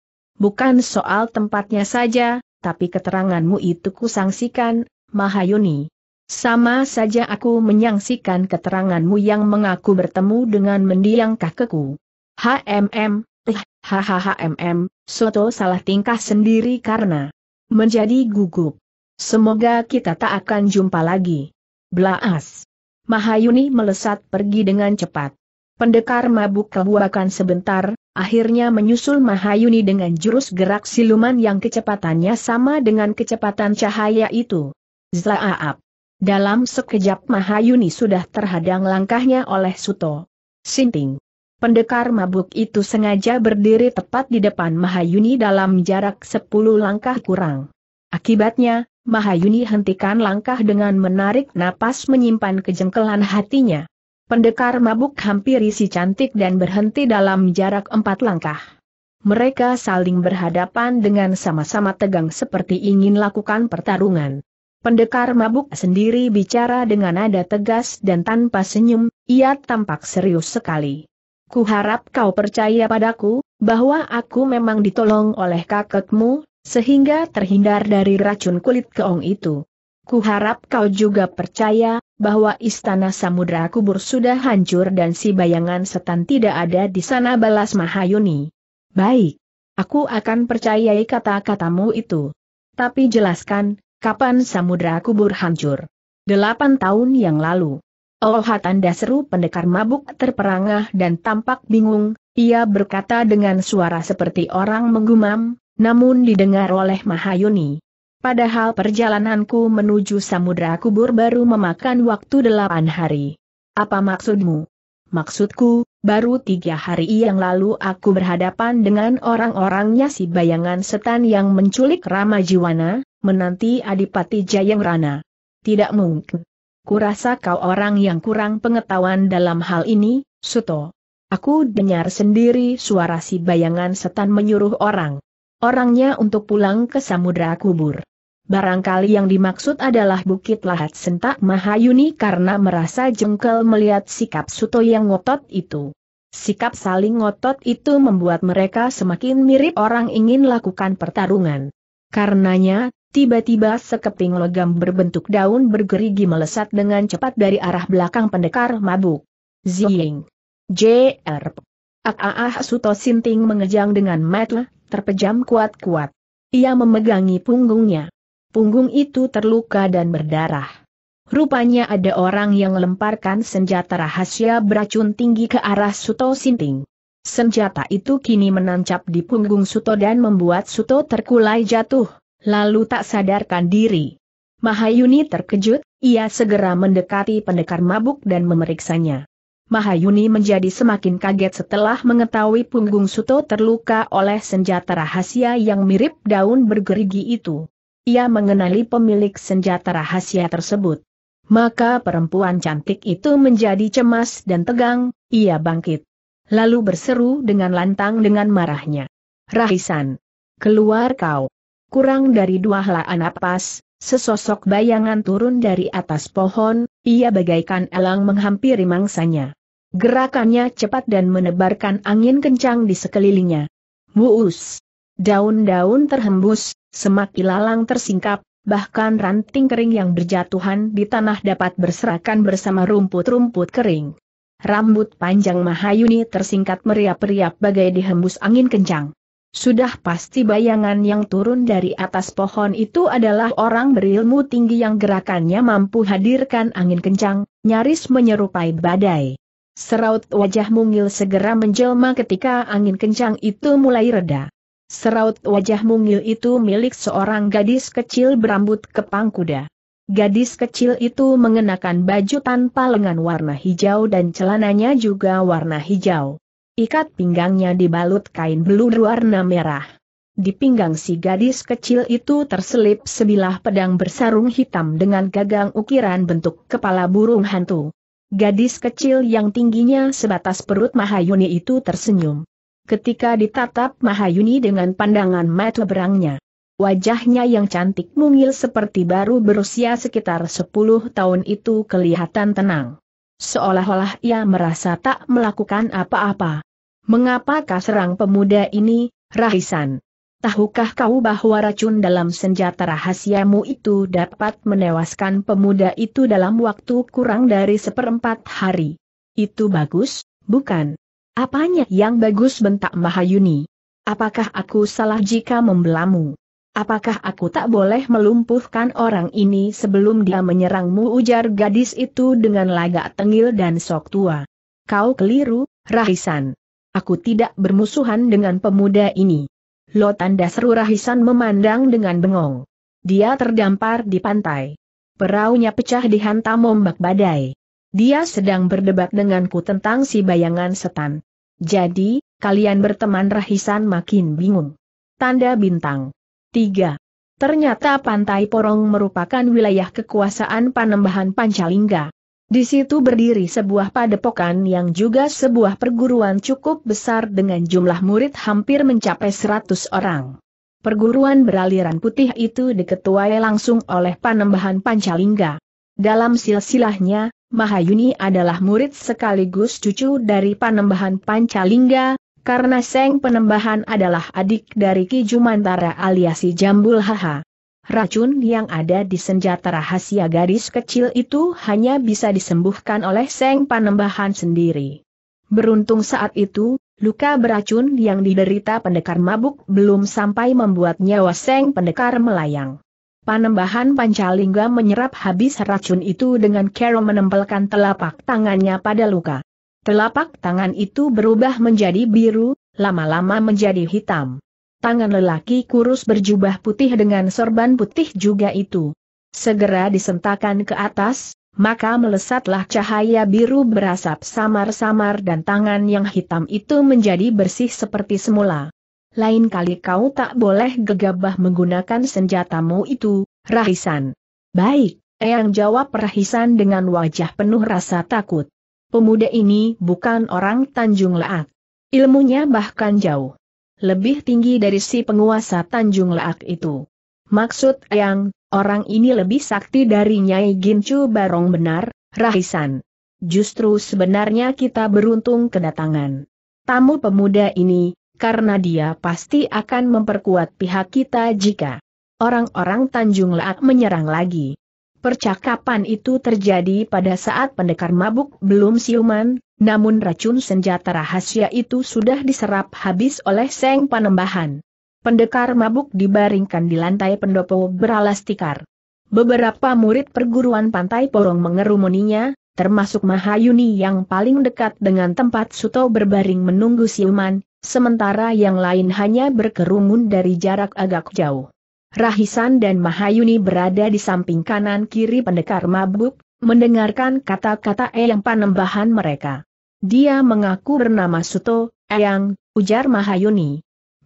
S1: Bukan soal tempatnya saja, tapi keteranganmu itu kusangsikan, Mahayuni. Sama saja aku menyangsikan keteranganmu yang mengaku bertemu dengan mendiang kakekku. HMM, hahaha, eh, hmm, Soto salah tingkah sendiri karena menjadi gugup. Semoga kita tak akan jumpa lagi. Blaas. Mahayuni melesat pergi dengan cepat. Pendekar mabuk kebuakan sebentar, akhirnya menyusul Mahayuni dengan jurus gerak siluman yang kecepatannya sama dengan kecepatan cahaya itu. Zlaaap. Dalam sekejap Mahayuni sudah terhadang langkahnya oleh Suto. Sinting. Pendekar mabuk itu sengaja berdiri tepat di depan Mahayuni dalam jarak 10 langkah kurang. Akibatnya, Mahayuni hentikan langkah dengan menarik napas menyimpan kejengkelan hatinya. Pendekar mabuk hampiri si cantik dan berhenti dalam jarak empat langkah. Mereka saling berhadapan dengan sama-sama tegang seperti ingin lakukan pertarungan. Pendekar mabuk sendiri bicara dengan nada tegas dan tanpa senyum, ia tampak serius sekali. Kuharap kau percaya padaku, bahwa aku memang ditolong oleh kakekmu, sehingga terhindar dari racun kulit keong itu. Kuharap kau juga percaya, bahwa istana samudra kubur sudah hancur dan si bayangan setan tidak ada di sana balas Mahayuni. Baik. Aku akan percayai kata-katamu itu. Tapi jelaskan, kapan samudra kubur hancur? Delapan tahun yang lalu. Oh tanda seru pendekar mabuk terperangah dan tampak bingung, ia berkata dengan suara seperti orang menggumam, namun didengar oleh Mahayuni. Padahal perjalananku menuju samudera kubur baru memakan waktu delapan hari. Apa maksudmu? Maksudku, baru tiga hari yang lalu aku berhadapan dengan orang-orangnya si bayangan setan yang menculik Rama Jiwana, menanti Adipati Jayang Rana. Tidak mungkin. Kurasa kau orang yang kurang pengetahuan dalam hal ini, Suto. Aku dengar sendiri suara si bayangan setan menyuruh orang. Orangnya untuk pulang ke samudera kubur. Barangkali yang dimaksud adalah Bukit Lahat Sentak Mahayuni karena merasa jengkel melihat sikap Suto yang ngotot itu. Sikap saling ngotot itu membuat mereka semakin mirip orang ingin lakukan pertarungan. Karenanya, tiba-tiba sekeping logam berbentuk daun bergerigi melesat dengan cepat dari arah belakang pendekar mabuk. Ziying. J.R. Ah, ah, ah Suto Sinting mengejang dengan mata terpejam kuat-kuat. Ia memegangi punggungnya punggung itu terluka dan berdarah. Rupanya ada orang yang lemparkan senjata rahasia beracun tinggi ke arah Suto Sinting. Senjata itu kini menancap di punggung Suto dan membuat Suto terkulai jatuh, lalu tak sadarkan diri. Mahayuni terkejut, ia segera mendekati pendekar mabuk dan memeriksanya. Mahayuni menjadi semakin kaget setelah mengetahui punggung Suto terluka oleh senjata rahasia yang mirip daun bergerigi itu. Ia mengenali pemilik senjata rahasia tersebut. Maka perempuan cantik itu menjadi cemas dan tegang, ia bangkit. Lalu berseru dengan lantang dengan marahnya. Rahisan! Keluar kau! Kurang dari dua helaan napas, sesosok bayangan turun dari atas pohon, ia bagaikan elang menghampiri mangsanya. Gerakannya cepat dan menebarkan angin kencang di sekelilingnya. Wuus! Daun-daun terhembus, Semak ilalang tersingkap, bahkan ranting kering yang berjatuhan di tanah dapat berserakan bersama rumput-rumput kering. Rambut panjang Mahayuni tersingkat meriap-riap bagai dihembus angin kencang. Sudah pasti bayangan yang turun dari atas pohon itu adalah orang berilmu tinggi yang gerakannya mampu hadirkan angin kencang, nyaris menyerupai badai. Seraut wajah mungil segera menjelma ketika angin kencang itu mulai reda. Seraut wajah mungil itu milik seorang gadis kecil berambut kepang kuda. Gadis kecil itu mengenakan baju tanpa lengan warna hijau dan celananya juga warna hijau. Ikat pinggangnya dibalut kain belur warna merah. Di pinggang si gadis kecil itu terselip sebilah pedang bersarung hitam dengan gagang ukiran bentuk kepala burung hantu. Gadis kecil yang tingginya sebatas perut Mahayuni itu tersenyum ketika ditatap Mahayuni dengan pandangan mata berangnya. Wajahnya yang cantik mungil seperti baru berusia sekitar 10 tahun itu kelihatan tenang. Seolah-olah ia merasa tak melakukan apa-apa. Mengapakah serang pemuda ini, Rahisan? Tahukah kau bahwa racun dalam senjata rahasiamu itu dapat menewaskan pemuda itu dalam waktu kurang dari seperempat hari? Itu bagus, bukan? Apanya yang bagus bentak Mahayuni? Apakah aku salah jika membelamu? Apakah aku tak boleh melumpuhkan orang ini sebelum dia menyerangmu ujar gadis itu dengan lagak tengil dan sok tua. Kau keliru, Rahisan. Aku tidak bermusuhan dengan pemuda ini. Lo tanda seru Rahisan memandang dengan bengong. Dia terdampar di pantai. Peraunya pecah dihantam ombak badai. Dia sedang berdebat denganku tentang si bayangan setan. Jadi, kalian berteman rahisan makin bingung. Tanda bintang. 3. Ternyata Pantai Porong merupakan wilayah kekuasaan Panembahan Pancalingga. Di situ berdiri sebuah padepokan yang juga sebuah perguruan cukup besar dengan jumlah murid hampir mencapai 100 orang. Perguruan beraliran putih itu diketuai langsung oleh Panembahan Pancalingga. Dalam silsilahnya, Mahayuni adalah murid sekaligus cucu dari Panembahan Pancalingga, karena Seng Penembahan adalah adik dari Ki Jumantara alias Jambul Haha. Racun yang ada di senjata rahasia garis kecil itu hanya bisa disembuhkan oleh Seng Panembahan sendiri. Beruntung saat itu, luka beracun yang diderita pendekar mabuk belum sampai membuat nyawa Seng Pendekar melayang. Panembahan Pancalingga menyerap habis racun itu dengan cara menempelkan telapak tangannya pada luka. Telapak tangan itu berubah menjadi biru, lama-lama menjadi hitam. Tangan lelaki kurus berjubah putih dengan sorban putih juga itu. Segera disentakan ke atas, maka melesatlah cahaya biru berasap samar-samar dan tangan yang hitam itu menjadi bersih seperti semula lain kali kau tak boleh gegabah menggunakan senjatamu itu, Rahisan. Baik, Eyang jawab Rahisan dengan wajah penuh rasa takut. Pemuda ini bukan orang Tanjung Leak. Ilmunya bahkan jauh. Lebih tinggi dari si penguasa Tanjung Leak itu. Maksud Eyang, orang ini lebih sakti dari Nyai Gincu Barong benar, Rahisan. Justru sebenarnya kita beruntung kedatangan tamu pemuda ini, karena dia pasti akan memperkuat pihak kita jika orang-orang Tanjung Laak menyerang lagi. Percakapan itu terjadi pada saat pendekar mabuk belum siuman, namun racun senjata rahasia itu sudah diserap habis oleh Seng Panembahan. Pendekar mabuk dibaringkan di lantai pendopo beralas tikar. Beberapa murid perguruan pantai porong mengerumuninya, termasuk Mahayuni yang paling dekat dengan tempat Suto berbaring menunggu siuman, sementara yang lain hanya berkerumun dari jarak agak jauh. Rahisan dan Mahayuni berada di samping kanan kiri pendekar mabuk, mendengarkan kata-kata Eyang panembahan mereka. Dia mengaku bernama Suto, Eyang, ujar Mahayuni.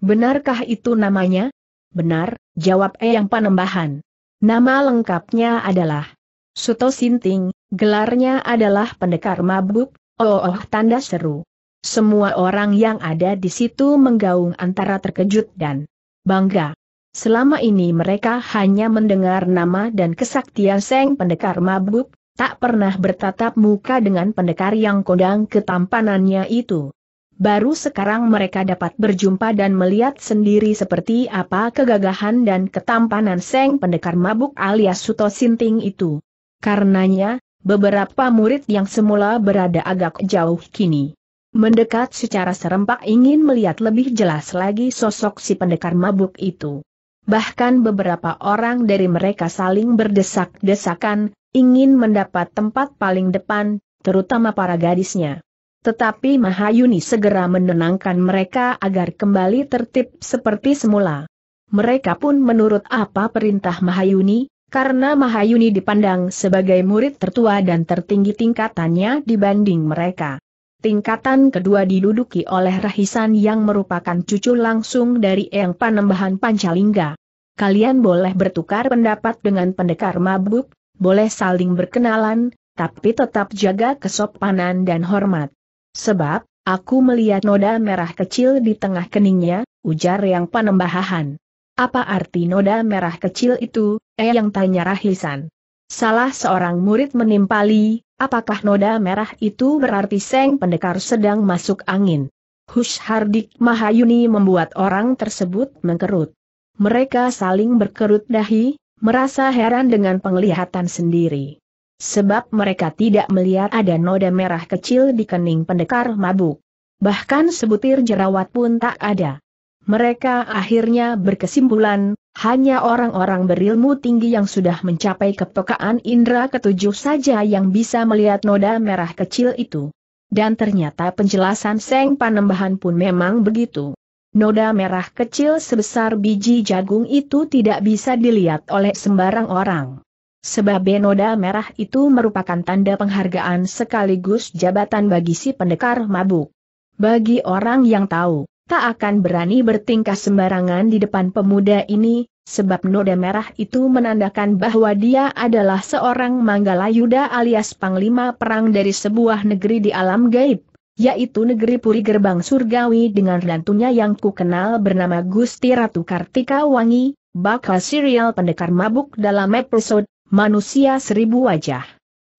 S1: Benarkah itu namanya? Benar, jawab Eyang panembahan. Nama lengkapnya adalah Suto Sinting, gelarnya adalah pendekar mabuk, oh, oh tanda seru. Semua orang yang ada di situ menggaung antara terkejut dan bangga. Selama ini mereka hanya mendengar nama dan kesaktian Seng Pendekar Mabuk, tak pernah bertatap muka dengan pendekar yang kondang ketampanannya itu. Baru sekarang mereka dapat berjumpa dan melihat sendiri seperti apa kegagahan dan ketampanan Seng Pendekar Mabuk alias Suto Sinting itu. Karenanya, beberapa murid yang semula berada agak jauh kini Mendekat secara serempak ingin melihat lebih jelas lagi sosok si pendekar mabuk itu. Bahkan beberapa orang dari mereka saling berdesak-desakan, ingin mendapat tempat paling depan, terutama para gadisnya. Tetapi Mahayuni segera menenangkan mereka agar kembali tertib seperti semula. Mereka pun menurut apa perintah Mahayuni, karena Mahayuni dipandang sebagai murid tertua dan tertinggi tingkatannya dibanding mereka. Tingkatan kedua diduduki oleh Rahisan yang merupakan cucu langsung dari Eyang Panembahan Pancalingga. Kalian boleh bertukar pendapat dengan pendekar mabuk, boleh saling berkenalan, tapi tetap jaga kesopanan dan hormat. Sebab, aku melihat noda merah kecil di tengah keningnya, ujar Eyang Panembahan. Apa arti noda merah kecil itu, Eyang tanya Rahisan. Salah seorang murid menimpali, apakah noda merah itu berarti Seng Pendekar sedang masuk angin? Hush Hardik Mahayuni membuat orang tersebut mengkerut. Mereka saling berkerut dahi, merasa heran dengan penglihatan sendiri. Sebab mereka tidak melihat ada noda merah kecil di kening pendekar mabuk. Bahkan sebutir jerawat pun tak ada. Mereka akhirnya berkesimpulan, hanya orang-orang berilmu tinggi yang sudah mencapai kepekaan indera ketujuh saja yang bisa melihat noda merah kecil itu. Dan ternyata penjelasan Seng Panembahan pun memang begitu. Noda merah kecil sebesar biji jagung itu tidak bisa dilihat oleh sembarang orang. Sebab noda merah itu merupakan tanda penghargaan sekaligus jabatan bagi si pendekar mabuk. Bagi orang yang tahu, tak akan berani bertingkah sembarangan di depan pemuda ini, sebab noda merah itu menandakan bahwa dia adalah seorang Manggalayuda alias Panglima Perang dari sebuah negeri di alam gaib, yaitu negeri Puri Gerbang Surgawi dengan rantunya yang kukenal bernama Gusti Ratu Kartika Wangi, bakal serial pendekar mabuk dalam episode Manusia Seribu Wajah.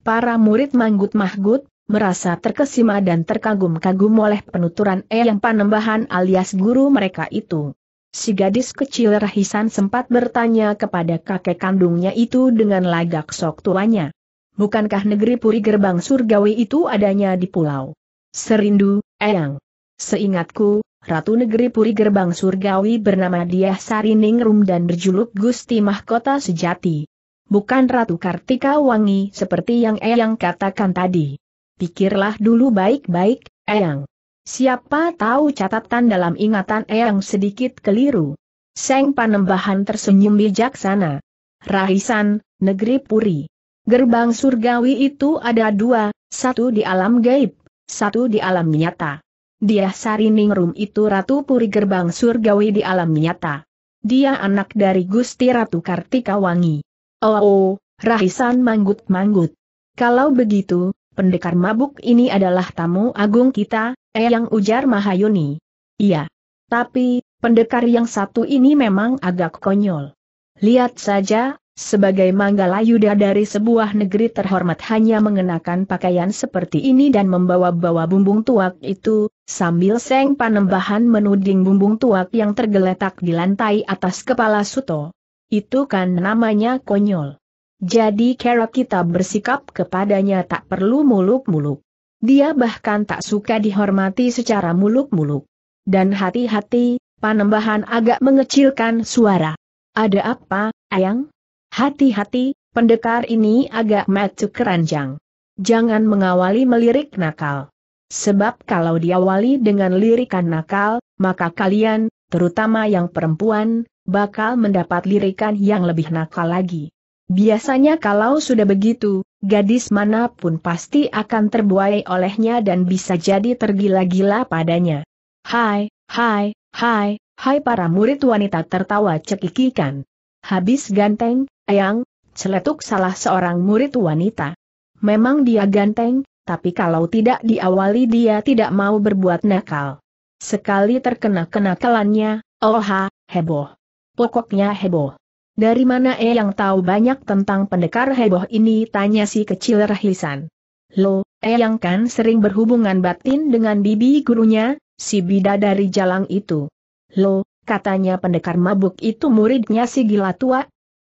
S1: Para murid Manggut Mahgut, merasa terkesima dan terkagum-kagum oleh penuturan Eyang Panembahan alias guru mereka itu. Si gadis kecil Rahisan sempat bertanya kepada kakek kandungnya itu dengan lagak sok tuanya. Bukankah negeri Puri Gerbang Surgawi itu adanya di pulau? Serindu, Eyang. Seingatku, Ratu Negeri Puri Gerbang Surgawi bernama Diah Sariningrum dan berjuluk Gusti Mahkota Sejati. Bukan Ratu Kartika Wangi seperti yang Eyang katakan tadi. Pikirlah dulu baik-baik, Eyang. Siapa tahu catatan dalam ingatan Eyang sedikit keliru. Seng Panembahan tersenyum bijaksana. Rahisan, negeri puri. Gerbang surgawi itu ada dua, satu di alam gaib, satu di alam nyata. Dia Sariningrum itu Ratu Puri Gerbang Surgawi di alam nyata. Dia anak dari Gusti Ratu Kartika Wangi. Oh, oh, Rahisan manggut-manggut. Kalau begitu, pendekar mabuk ini adalah tamu agung kita, eh yang ujar Mahayuni. Iya. Tapi, pendekar yang satu ini memang agak konyol. Lihat saja, sebagai Yuda dari sebuah negeri terhormat hanya mengenakan pakaian seperti ini dan membawa-bawa bumbung tuak itu, sambil Seng Panembahan menuding bumbung tuak yang tergeletak di lantai atas kepala Suto. Itu kan namanya konyol. Jadi kera kita bersikap kepadanya tak perlu muluk-muluk. Dia bahkan tak suka dihormati secara muluk-muluk. Dan hati-hati, panembahan agak mengecilkan suara. Ada apa, Ayang? Hati-hati, pendekar ini agak maju keranjang. Jangan mengawali melirik nakal. Sebab kalau diawali dengan lirikan nakal, maka kalian, terutama yang perempuan, bakal mendapat lirikan yang lebih nakal lagi. Biasanya kalau sudah begitu, gadis manapun pasti akan terbuai olehnya dan bisa jadi tergila-gila padanya. Hai, hai, hai, hai para murid wanita tertawa cekikikan. Habis ganteng, ayang, celetuk salah seorang murid wanita. Memang dia ganteng, tapi kalau tidak diawali dia tidak mau berbuat nakal. Sekali terkena kenakalannya, oh ha, heboh. Pokoknya heboh. Dari mana eyang tahu banyak tentang pendekar heboh ini tanya si kecil rahisan. Lo, eyang yang kan sering berhubungan batin dengan bibi gurunya, si bida dari jalang itu. Lo, katanya pendekar mabuk itu muridnya si gila tua.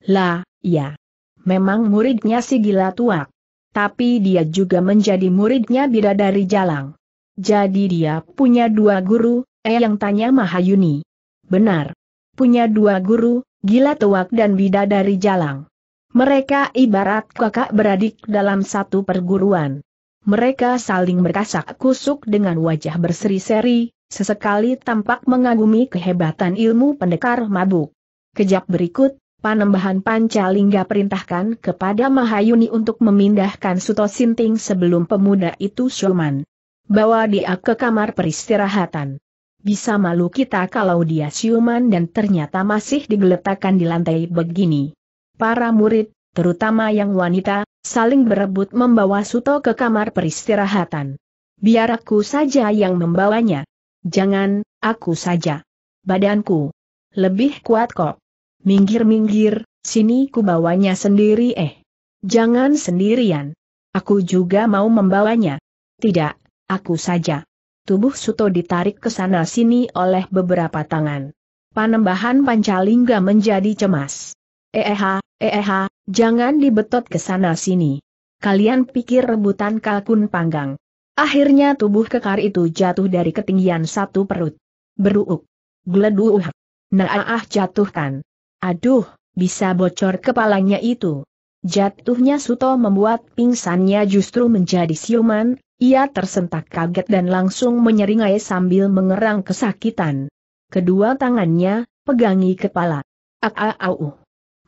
S1: Lah, ya. Memang muridnya si gila tua. Tapi dia juga menjadi muridnya bida dari jalang. Jadi dia punya dua guru, eyang yang tanya Mahayuni. Benar. Punya dua guru, Gila Tuak dan Bidadari Jalang. Mereka ibarat kakak beradik dalam satu perguruan. Mereka saling berkasak kusuk dengan wajah berseri-seri, sesekali tampak mengagumi kehebatan ilmu pendekar mabuk. Kejap berikut, Panembahan Pancalingga perintahkan kepada Mahayuni untuk memindahkan Suto Sinting sebelum pemuda itu Shoman. Bawa dia ke kamar peristirahatan. Bisa malu kita kalau dia siuman dan ternyata masih digeletakkan di lantai begini. Para murid, terutama yang wanita, saling berebut membawa Suto ke kamar peristirahatan. Biar aku saja yang membawanya. Jangan, aku saja. Badanku. Lebih kuat kok. Minggir-minggir, sini ku bawanya sendiri eh. Jangan sendirian. Aku juga mau membawanya. Tidak, aku saja. Tubuh Suto ditarik ke sana-sini oleh beberapa tangan. Panembahan Pancalingga menjadi cemas. Eha, eha, jangan dibetot ke sana-sini. Kalian pikir rebutan kalkun panggang. Akhirnya tubuh kekar itu jatuh dari ketinggian satu perut. Beruuk. gleduuh, Naah jatuhkan. Aduh, bisa bocor kepalanya itu. Jatuhnya Suto membuat pingsannya justru menjadi siuman, ia tersentak kaget dan langsung menyeringai sambil mengerang kesakitan. Kedua tangannya, pegangi kepala. ak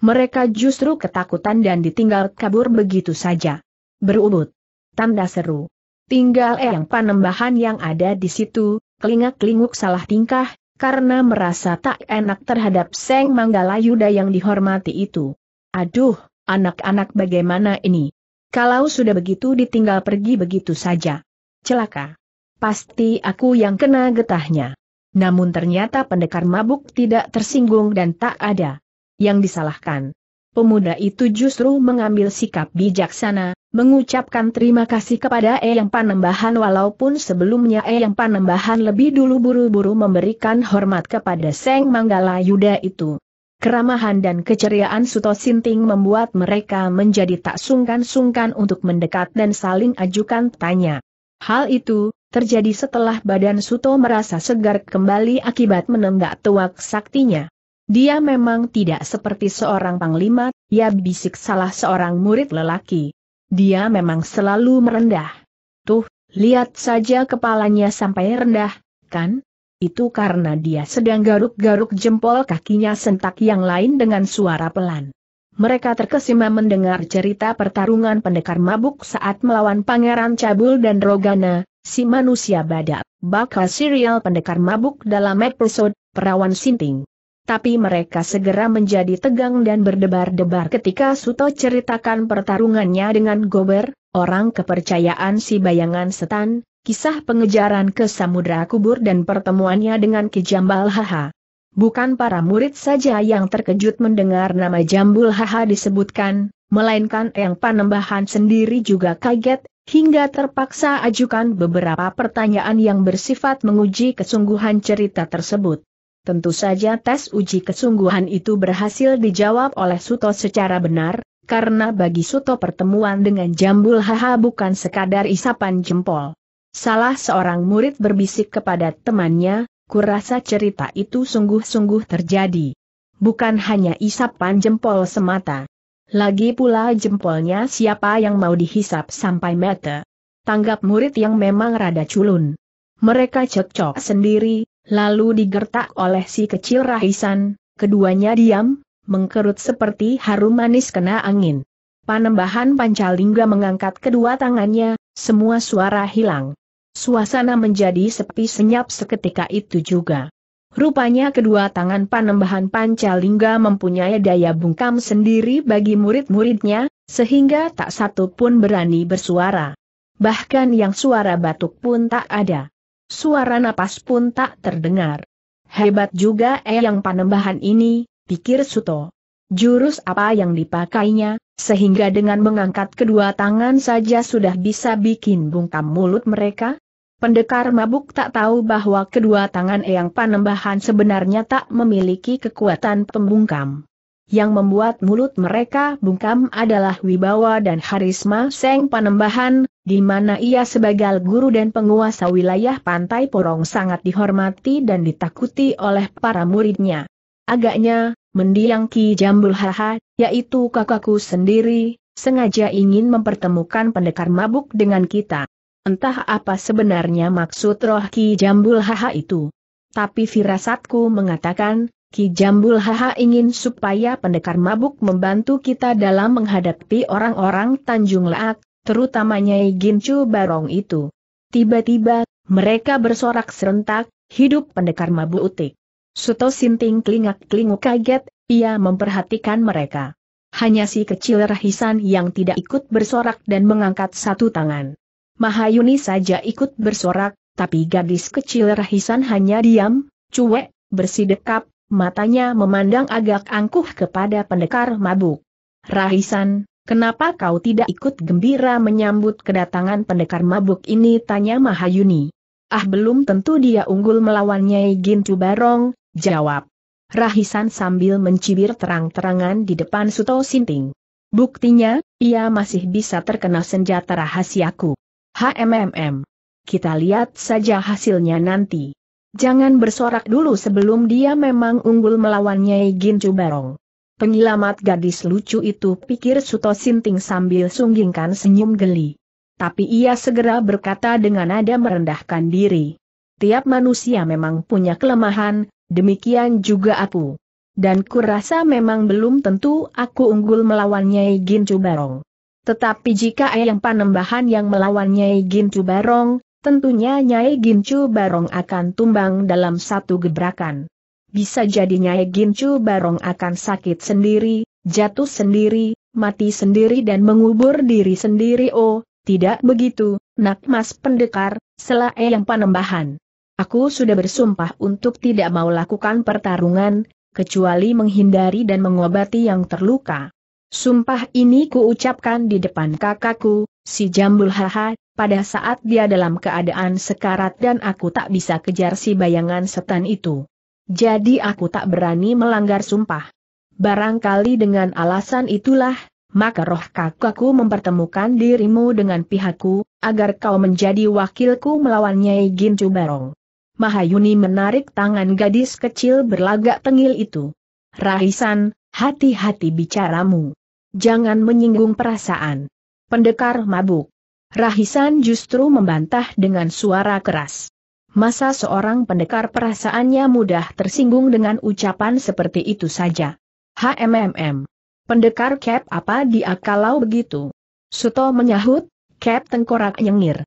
S1: Mereka justru ketakutan dan ditinggal kabur begitu saja. Berubut. Tanda seru. Tinggal yang panembahan yang ada di situ, kelingak-kelinguk salah tingkah, karena merasa tak enak terhadap Seng Manggala Yuda yang dihormati itu. Aduh, anak-anak bagaimana ini? Kalau sudah begitu ditinggal pergi begitu saja. Celaka. Pasti aku yang kena getahnya. Namun ternyata pendekar mabuk tidak tersinggung dan tak ada yang disalahkan. Pemuda itu justru mengambil sikap bijaksana, mengucapkan terima kasih kepada Eyang Panembahan walaupun sebelumnya Eyang Panembahan lebih dulu buru-buru memberikan hormat kepada Seng Manggala Yuda itu. Keramahan dan keceriaan Suto Sinting membuat mereka menjadi tak sungkan-sungkan untuk mendekat dan saling ajukan tanya. Hal itu, terjadi setelah badan Suto merasa segar kembali akibat menenggak tuak saktinya. Dia memang tidak seperti seorang panglima, ya bisik salah seorang murid lelaki. Dia memang selalu merendah. Tuh, lihat saja kepalanya sampai rendah, kan? itu karena dia sedang garuk-garuk jempol kakinya sentak yang lain dengan suara pelan. Mereka terkesima mendengar cerita pertarungan pendekar mabuk saat melawan Pangeran Cabul dan Rogana, si manusia badak, bakal serial pendekar mabuk dalam episode Perawan Sinting. Tapi mereka segera menjadi tegang dan berdebar-debar ketika Suto ceritakan pertarungannya dengan Gober, orang kepercayaan si bayangan setan, Kisah pengejaran ke samudera kubur dan pertemuannya dengan Ki Jambal Haha. Bukan para murid saja yang terkejut mendengar nama Jambul Haha disebutkan, melainkan yang panembahan sendiri juga kaget, hingga terpaksa ajukan beberapa pertanyaan yang bersifat menguji kesungguhan cerita tersebut. Tentu saja tes uji kesungguhan itu berhasil dijawab oleh Suto secara benar, karena bagi Suto pertemuan dengan Jambul Haha bukan sekadar isapan jempol. Salah seorang murid berbisik kepada temannya, kurasa cerita itu sungguh-sungguh terjadi. Bukan hanya isapan jempol semata. Lagi pula jempolnya siapa yang mau dihisap sampai mata. Tanggap murid yang memang rada culun. Mereka cekcok sendiri, lalu digertak oleh si kecil rahisan, keduanya diam, mengkerut seperti harum manis kena angin. Panembahan Pancalingga mengangkat kedua tangannya, semua suara hilang. Suasana menjadi sepi senyap seketika itu juga. Rupanya kedua tangan panembahan Pancalingga mempunyai daya bungkam sendiri bagi murid-muridnya, sehingga tak satu pun berani bersuara. Bahkan yang suara batuk pun tak ada. Suara napas pun tak terdengar. Hebat juga eh yang panembahan ini, pikir Suto. Jurus apa yang dipakainya, sehingga dengan mengangkat kedua tangan saja sudah bisa bikin bungkam mulut mereka? Pendekar mabuk tak tahu bahwa kedua tangan Eyang Panembahan sebenarnya tak memiliki kekuatan pembungkam. Yang membuat mulut mereka bungkam adalah wibawa dan harisma Seng Panembahan, di mana ia sebagai guru dan penguasa wilayah Pantai Porong sangat dihormati dan ditakuti oleh para muridnya. Agaknya, mendiang Ki Jambul Haha, yaitu kakakku sendiri, sengaja ingin mempertemukan pendekar mabuk dengan kita. Entah apa sebenarnya maksud roh Ki Jambul Haha itu. Tapi firasatku mengatakan, Ki Jambul Haha ingin supaya pendekar mabuk membantu kita dalam menghadapi orang-orang Tanjung Laak, terutamanya Gincu Barong itu. Tiba-tiba, mereka bersorak serentak, hidup pendekar mabuk utik. Suto Sinting kelingak-kelinguk kaget, ia memperhatikan mereka. Hanya si kecil Rahisan yang tidak ikut bersorak dan mengangkat satu tangan. Mahayuni saja ikut bersorak, tapi gadis kecil Rahisan hanya diam, cuek, bersidekap, matanya memandang agak angkuh kepada pendekar mabuk. Rahisan, kenapa kau tidak ikut gembira menyambut kedatangan pendekar mabuk ini? Tanya Mahayuni. Ah belum tentu dia unggul melawannya, Gintu Barong, Jawab. Rahisan sambil mencibir terang-terangan di depan Suto Sinting. Buktinya, ia masih bisa terkena senjata rahasiaku. HMMM. Kita lihat saja hasilnya nanti. Jangan bersorak dulu sebelum dia memang unggul melawannya. Nyai Gincu Barong. Pengilamat gadis lucu itu pikir Suto Sinting sambil sunggingkan senyum geli. Tapi ia segera berkata dengan nada merendahkan diri. Tiap manusia memang punya kelemahan, Demikian juga aku. Dan kurasa memang belum tentu aku unggul melawannya gincu Barong. Tetapi jika ayang panembahan yang melawannya gincu Barong, tentunya Nyai Gincu Barong akan tumbang dalam satu gebrakan. Bisa jadi Nyai Gincu Barong akan sakit sendiri, jatuh sendiri, mati sendiri dan mengubur diri sendiri. Oh, tidak begitu, nak mas pendekar, selae yang panembahan. Aku sudah bersumpah untuk tidak mau lakukan pertarungan, kecuali menghindari dan mengobati yang terluka. Sumpah ini kuucapkan di depan kakakku, si Jambul Haha, pada saat dia dalam keadaan sekarat dan aku tak bisa kejar si bayangan setan itu. Jadi aku tak berani melanggar sumpah. Barangkali dengan alasan itulah, maka roh kakakku mempertemukan dirimu dengan pihakku, agar kau menjadi wakilku melawan Nyai Gincu Barong. Mahayuni menarik tangan gadis kecil berlagak tengil itu. Raisan, hati-hati bicaramu. Jangan menyinggung perasaan. Pendekar mabuk. Rahisan justru membantah dengan suara keras. Masa seorang pendekar perasaannya mudah tersinggung dengan ucapan seperti itu saja. HMMM. Pendekar Cap apa dia kalau begitu? Suto menyahut, Cap tengkorak nyengir.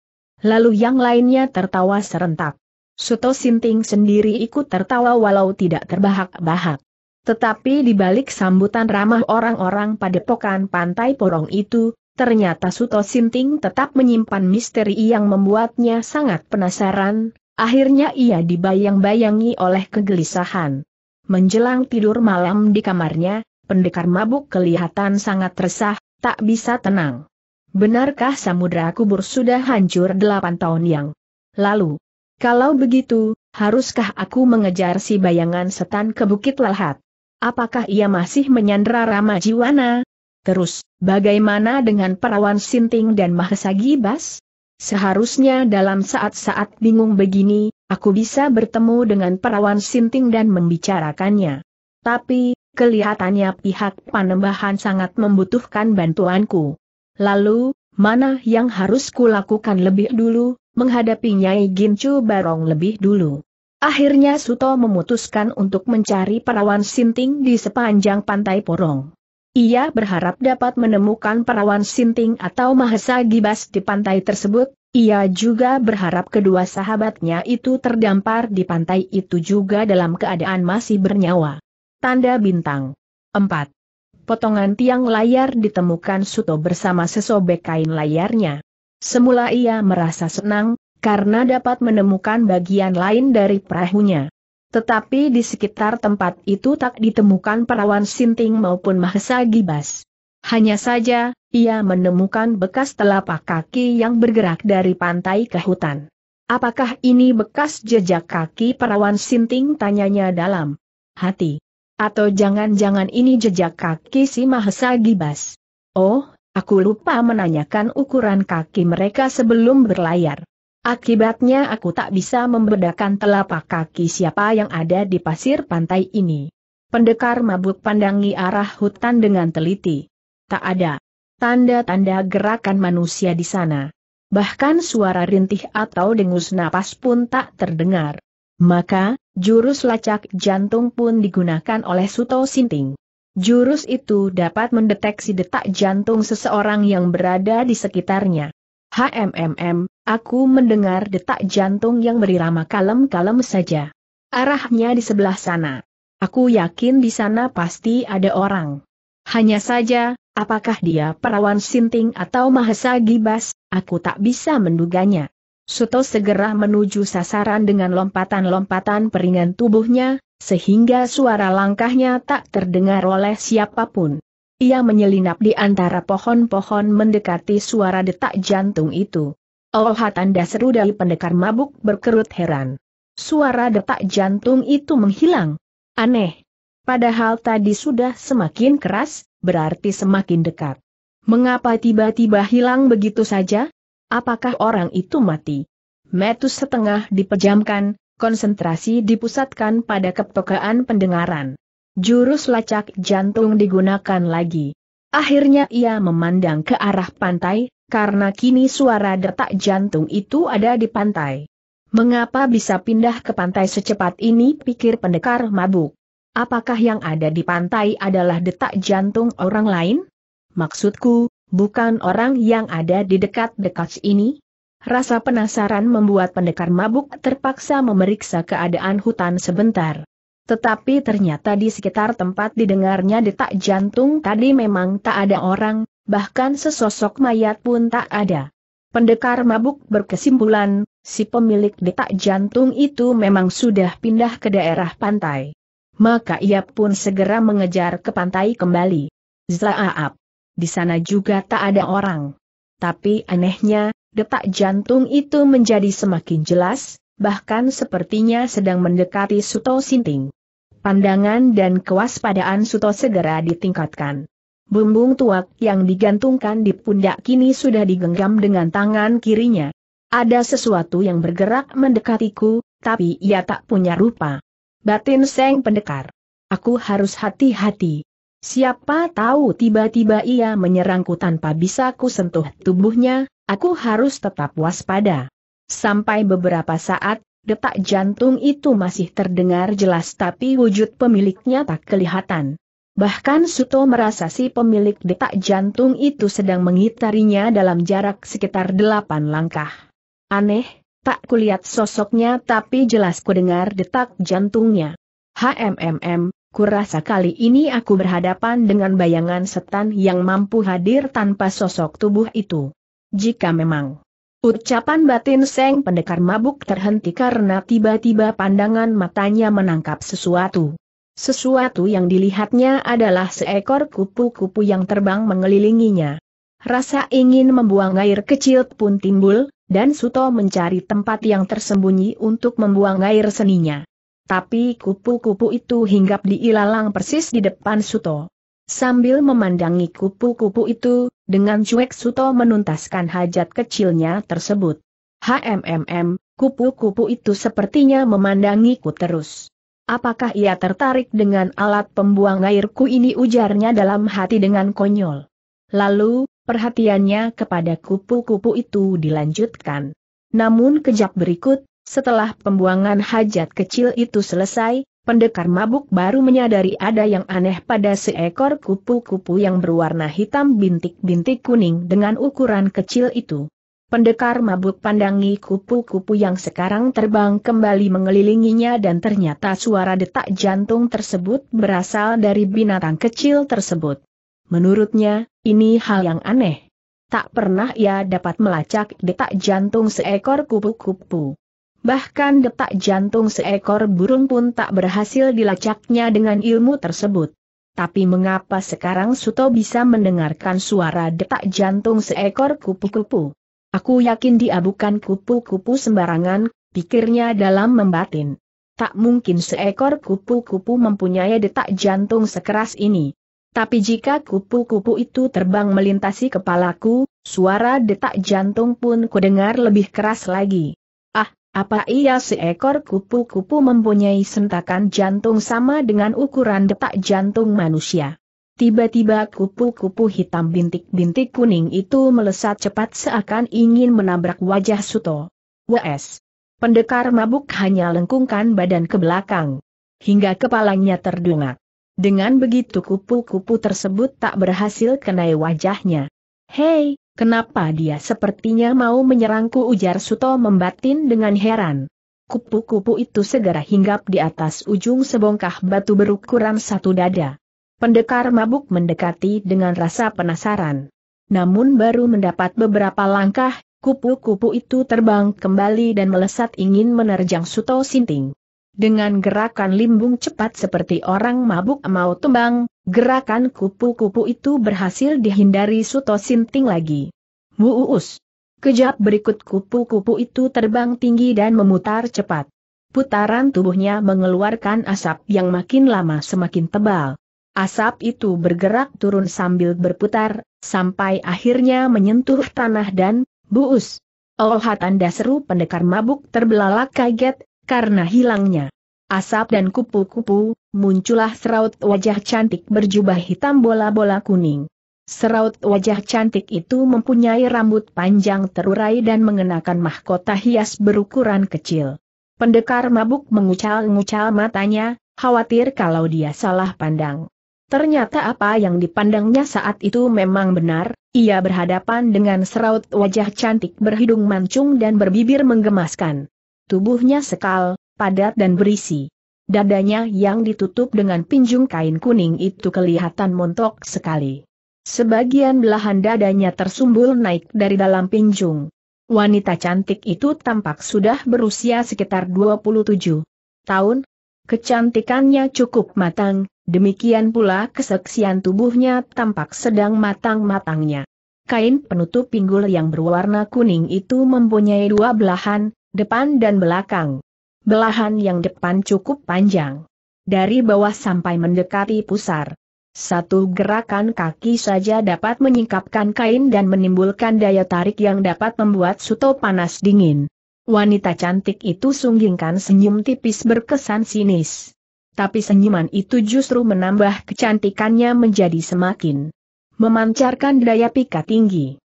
S1: Lalu yang lainnya tertawa serentak. Suto Sinting sendiri ikut tertawa walau tidak terbahak-bahak. Tetapi di balik sambutan ramah orang-orang pada padepokan pantai porong itu, ternyata Suto Sinting tetap menyimpan misteri yang membuatnya sangat penasaran, akhirnya ia dibayang-bayangi oleh kegelisahan. Menjelang tidur malam di kamarnya, pendekar mabuk kelihatan sangat resah, tak bisa tenang. Benarkah samudra kubur sudah hancur delapan tahun yang lalu? Kalau begitu, haruskah aku mengejar si bayangan setan ke Bukit Lahat? Apakah ia masih menyandera Rama Jiwana? Terus, bagaimana dengan perawan Sinting dan Mahesa Gibas? Seharusnya dalam saat-saat bingung begini, aku bisa bertemu dengan perawan Sinting dan membicarakannya. Tapi, kelihatannya pihak panembahan sangat membutuhkan bantuanku. Lalu, mana yang harus kulakukan lebih dulu? menghadapi Nyai Gincu Barong lebih dulu. Akhirnya Suto memutuskan untuk mencari perawan sinting di sepanjang pantai Porong. Ia berharap dapat menemukan perawan sinting atau mahesa gibas di pantai tersebut, ia juga berharap kedua sahabatnya itu terdampar di pantai itu juga dalam keadaan masih bernyawa. Tanda Bintang 4. Potongan tiang layar ditemukan Suto bersama sesobek kain layarnya. Semula ia merasa senang, karena dapat menemukan bagian lain dari perahunya. Tetapi di sekitar tempat itu tak ditemukan perawan sinting maupun mahesa gibas. Hanya saja, ia menemukan bekas telapak kaki yang bergerak dari pantai ke hutan. Apakah ini bekas jejak kaki perawan sinting tanyanya dalam hati? Atau jangan-jangan ini jejak kaki si mahesa gibas? Oh, Aku lupa menanyakan ukuran kaki mereka sebelum berlayar. Akibatnya aku tak bisa membedakan telapak kaki siapa yang ada di pasir pantai ini. Pendekar mabuk pandangi arah hutan dengan teliti. Tak ada tanda-tanda gerakan manusia di sana. Bahkan suara rintih atau dengus napas pun tak terdengar. Maka, jurus lacak jantung pun digunakan oleh Suto Sinting. Jurus itu dapat mendeteksi detak jantung seseorang yang berada di sekitarnya. HMMM, aku mendengar detak jantung yang berirama kalem-kalem saja. Arahnya di sebelah sana. Aku yakin di sana pasti ada orang. Hanya saja, apakah dia perawan sinting atau mahesa gibas, aku tak bisa menduganya. Suto segera menuju sasaran dengan lompatan-lompatan peringan tubuhnya, sehingga suara langkahnya tak terdengar oleh siapapun. Ia menyelinap di antara pohon-pohon mendekati suara detak jantung itu. Oh tanda seru dari pendekar mabuk berkerut heran. Suara detak jantung itu menghilang. Aneh. Padahal tadi sudah semakin keras, berarti semakin dekat. Mengapa tiba-tiba hilang begitu saja? Apakah orang itu mati? Metus setengah dipejamkan, konsentrasi dipusatkan pada kepekaan pendengaran. Jurus lacak jantung digunakan lagi. Akhirnya ia memandang ke arah pantai, karena kini suara detak jantung itu ada di pantai. Mengapa bisa pindah ke pantai secepat ini pikir pendekar mabuk. Apakah yang ada di pantai adalah detak jantung orang lain? Maksudku, bukan orang yang ada di dekat-dekat ini? Rasa penasaran membuat pendekar mabuk terpaksa memeriksa keadaan hutan sebentar. Tetapi ternyata di sekitar tempat didengarnya detak jantung tadi memang tak ada orang, bahkan sesosok mayat pun tak ada. Pendekar mabuk berkesimpulan, si pemilik detak jantung itu memang sudah pindah ke daerah pantai. Maka ia pun segera mengejar ke pantai kembali. Zlaaap. Di sana juga tak ada orang. Tapi anehnya, detak jantung itu menjadi semakin jelas, bahkan sepertinya sedang mendekati Suto Sinting. Pandangan dan kewaspadaan Suto segera ditingkatkan. Bumbung tuak yang digantungkan di pundak kini sudah digenggam dengan tangan kirinya. Ada sesuatu yang bergerak mendekatiku, tapi ia tak punya rupa. Batin Seng Pendekar. Aku harus hati-hati. Siapa tahu tiba-tiba ia menyerangku tanpa bisa ku sentuh tubuhnya, aku harus tetap waspada. Sampai beberapa saat, detak jantung itu masih terdengar jelas tapi wujud pemiliknya tak kelihatan. Bahkan Suto merasa si pemilik detak jantung itu sedang mengitarinya dalam jarak sekitar delapan langkah. Aneh, tak kulihat sosoknya tapi jelas kudengar detak jantungnya. HMMM, kurasa kali ini aku berhadapan dengan bayangan setan yang mampu hadir tanpa sosok tubuh itu. Jika memang Ucapan batin Seng Pendekar mabuk terhenti karena tiba-tiba pandangan matanya menangkap sesuatu. Sesuatu yang dilihatnya adalah seekor kupu-kupu yang terbang mengelilinginya. Rasa ingin membuang air kecil pun timbul, dan Suto mencari tempat yang tersembunyi untuk membuang air seninya. Tapi kupu-kupu itu hinggap di ilalang persis di depan Suto. Sambil memandangi kupu-kupu itu, dengan cuek Suto menuntaskan hajat kecilnya tersebut. HMMM, kupu-kupu itu sepertinya memandangiku terus. Apakah ia tertarik dengan alat pembuang airku ini ujarnya dalam hati dengan konyol. Lalu, perhatiannya kepada kupu-kupu itu dilanjutkan. Namun kejap berikut, setelah pembuangan hajat kecil itu selesai, Pendekar mabuk baru menyadari ada yang aneh pada seekor kupu-kupu yang berwarna hitam bintik-bintik kuning dengan ukuran kecil itu. Pendekar mabuk pandangi kupu-kupu yang sekarang terbang kembali mengelilinginya dan ternyata suara detak jantung tersebut berasal dari binatang kecil tersebut. Menurutnya, ini hal yang aneh. Tak pernah ia dapat melacak detak jantung seekor kupu-kupu. Bahkan detak jantung seekor burung pun tak berhasil dilacaknya dengan ilmu tersebut. Tapi mengapa sekarang Suto bisa mendengarkan suara detak jantung seekor kupu-kupu? Aku yakin dia bukan kupu-kupu sembarangan, pikirnya dalam membatin. Tak mungkin seekor kupu-kupu mempunyai detak jantung sekeras ini. Tapi jika kupu-kupu itu terbang melintasi kepalaku, suara detak jantung pun kudengar lebih keras lagi. Apa ia seekor kupu-kupu mempunyai sentakan jantung sama dengan ukuran detak jantung manusia? Tiba-tiba kupu-kupu hitam bintik-bintik kuning itu melesat cepat seakan ingin menabrak wajah Suto. WS. Pendekar mabuk hanya lengkungkan badan ke belakang. Hingga kepalanya terdungak. Dengan begitu kupu-kupu tersebut tak berhasil kenai wajahnya. Hei, Kenapa dia sepertinya mau menyerangku ujar Suto membatin dengan heran. Kupu-kupu itu segera hinggap di atas ujung sebongkah batu berukuran satu dada. Pendekar mabuk mendekati dengan rasa penasaran. Namun baru mendapat beberapa langkah, kupu-kupu itu terbang kembali dan melesat ingin menerjang Suto Sinting. Dengan gerakan limbung cepat seperti orang mabuk mau tembang, Gerakan kupu-kupu itu berhasil dihindari Suto Sinting lagi. Wuus. Kejap berikut kupu-kupu itu terbang tinggi dan memutar cepat. Putaran tubuhnya mengeluarkan asap yang makin lama semakin tebal. Asap itu bergerak turun sambil berputar, sampai akhirnya menyentuh tanah dan, buus. Oh tanda seru pendekar mabuk terbelalak kaget, karena hilangnya asap dan kupu-kupu, muncullah seraut wajah cantik berjubah hitam bola-bola kuning. Seraut wajah cantik itu mempunyai rambut panjang terurai dan mengenakan mahkota hias berukuran kecil. Pendekar mabuk mengucal-ngucal matanya, khawatir kalau dia salah pandang. Ternyata apa yang dipandangnya saat itu memang benar, ia berhadapan dengan seraut wajah cantik berhidung mancung dan berbibir menggemaskan. Tubuhnya sekal, padat dan berisi. Dadanya yang ditutup dengan pinjung kain kuning itu kelihatan montok sekali. Sebagian belahan dadanya tersumbul naik dari dalam pinjung. Wanita cantik itu tampak sudah berusia sekitar 27 tahun. Kecantikannya cukup matang, demikian pula keseksian tubuhnya tampak sedang matang-matangnya. Kain penutup pinggul yang berwarna kuning itu mempunyai dua belahan, depan dan belakang. Belahan yang depan cukup panjang. Dari bawah sampai mendekati pusar. Satu gerakan kaki saja dapat menyingkapkan kain dan menimbulkan daya tarik yang dapat membuat Suto panas dingin. Wanita cantik itu sunggingkan senyum tipis berkesan sinis. Tapi senyuman itu justru menambah kecantikannya menjadi semakin memancarkan daya pika tinggi.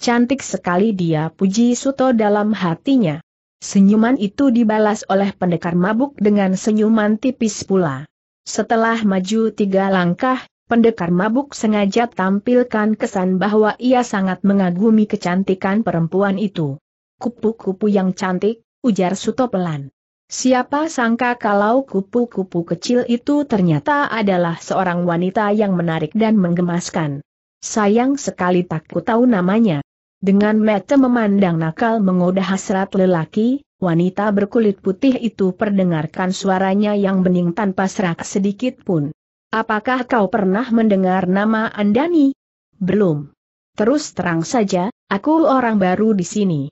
S1: Cantik sekali dia puji Suto dalam hatinya. Senyuman itu dibalas oleh pendekar mabuk dengan senyuman tipis pula. Setelah maju tiga langkah, pendekar mabuk sengaja tampilkan kesan bahwa ia sangat mengagumi kecantikan perempuan itu. Kupu-kupu yang cantik, ujar Suto pelan. Siapa sangka kalau kupu-kupu kecil itu ternyata adalah seorang wanita yang menarik dan menggemaskan. Sayang sekali tak ku tahu namanya. Dengan mata memandang nakal mengoda hasrat lelaki, wanita berkulit putih itu perdengarkan suaranya yang bening tanpa serak sedikit pun. Apakah kau pernah mendengar nama Andani? Belum. Terus terang saja, aku orang baru di sini.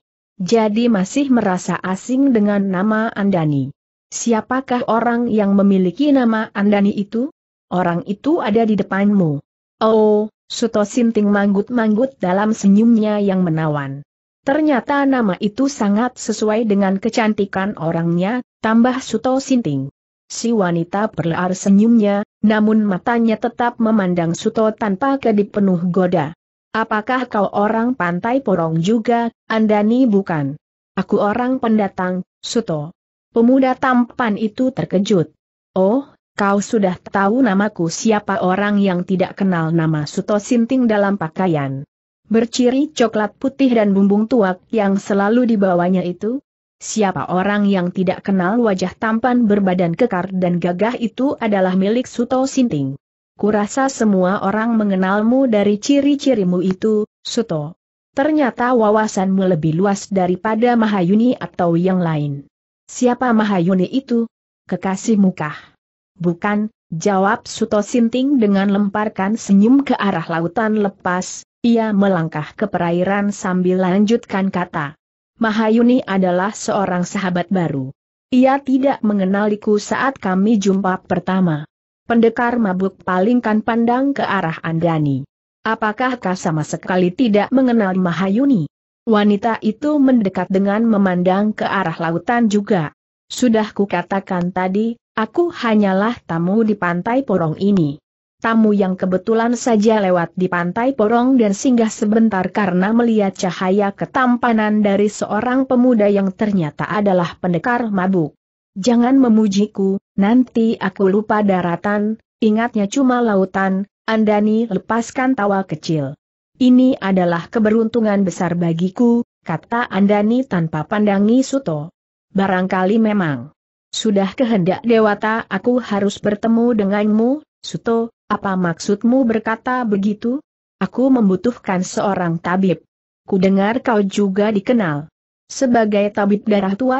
S1: Jadi masih merasa asing dengan nama Andani. Siapakah orang yang memiliki nama Andani itu? Orang itu ada di depanmu. Oh, Suto Sinting manggut-manggut dalam senyumnya yang menawan. Ternyata nama itu sangat sesuai dengan kecantikan orangnya, tambah Suto Sinting. Si wanita berlar senyumnya, namun matanya tetap memandang Suto tanpa kedip penuh goda. Apakah kau orang pantai porong juga, Andani bukan? Aku orang pendatang, Suto. Pemuda tampan itu terkejut. Oh, Kau sudah tahu namaku siapa orang yang tidak kenal nama Suto Sinting dalam pakaian. Berciri coklat putih dan bumbung tuak yang selalu dibawanya itu? Siapa orang yang tidak kenal wajah tampan berbadan kekar dan gagah itu adalah milik Suto Sinting. Kurasa semua orang mengenalmu dari ciri-cirimu itu, Suto. Ternyata wawasanmu lebih luas daripada Mahayuni atau yang lain. Siapa Mahayuni itu? Kekasihmu kah? Bukan, jawab Suto Sinting dengan lemparkan senyum ke arah lautan lepas, ia melangkah ke perairan sambil lanjutkan kata. Mahayuni adalah seorang sahabat baru. Ia tidak mengenaliku saat kami jumpa pertama. Pendekar mabuk palingkan pandang ke arah Andani. Apakah kau sama sekali tidak mengenal Mahayuni? Wanita itu mendekat dengan memandang ke arah lautan juga. Sudah kukatakan tadi, Aku hanyalah tamu di pantai porong ini. Tamu yang kebetulan saja lewat di pantai porong dan singgah sebentar karena melihat cahaya ketampanan dari seorang pemuda yang ternyata adalah pendekar mabuk. Jangan memujiku, nanti aku lupa daratan, ingatnya cuma lautan, Andani lepaskan tawa kecil. Ini adalah keberuntungan besar bagiku, kata Andani tanpa pandangi Suto. Barangkali memang. Sudah kehendak dewata aku harus bertemu denganmu, Suto, apa maksudmu berkata begitu? Aku membutuhkan seorang tabib. Ku dengar kau juga dikenal sebagai tabib darah tua.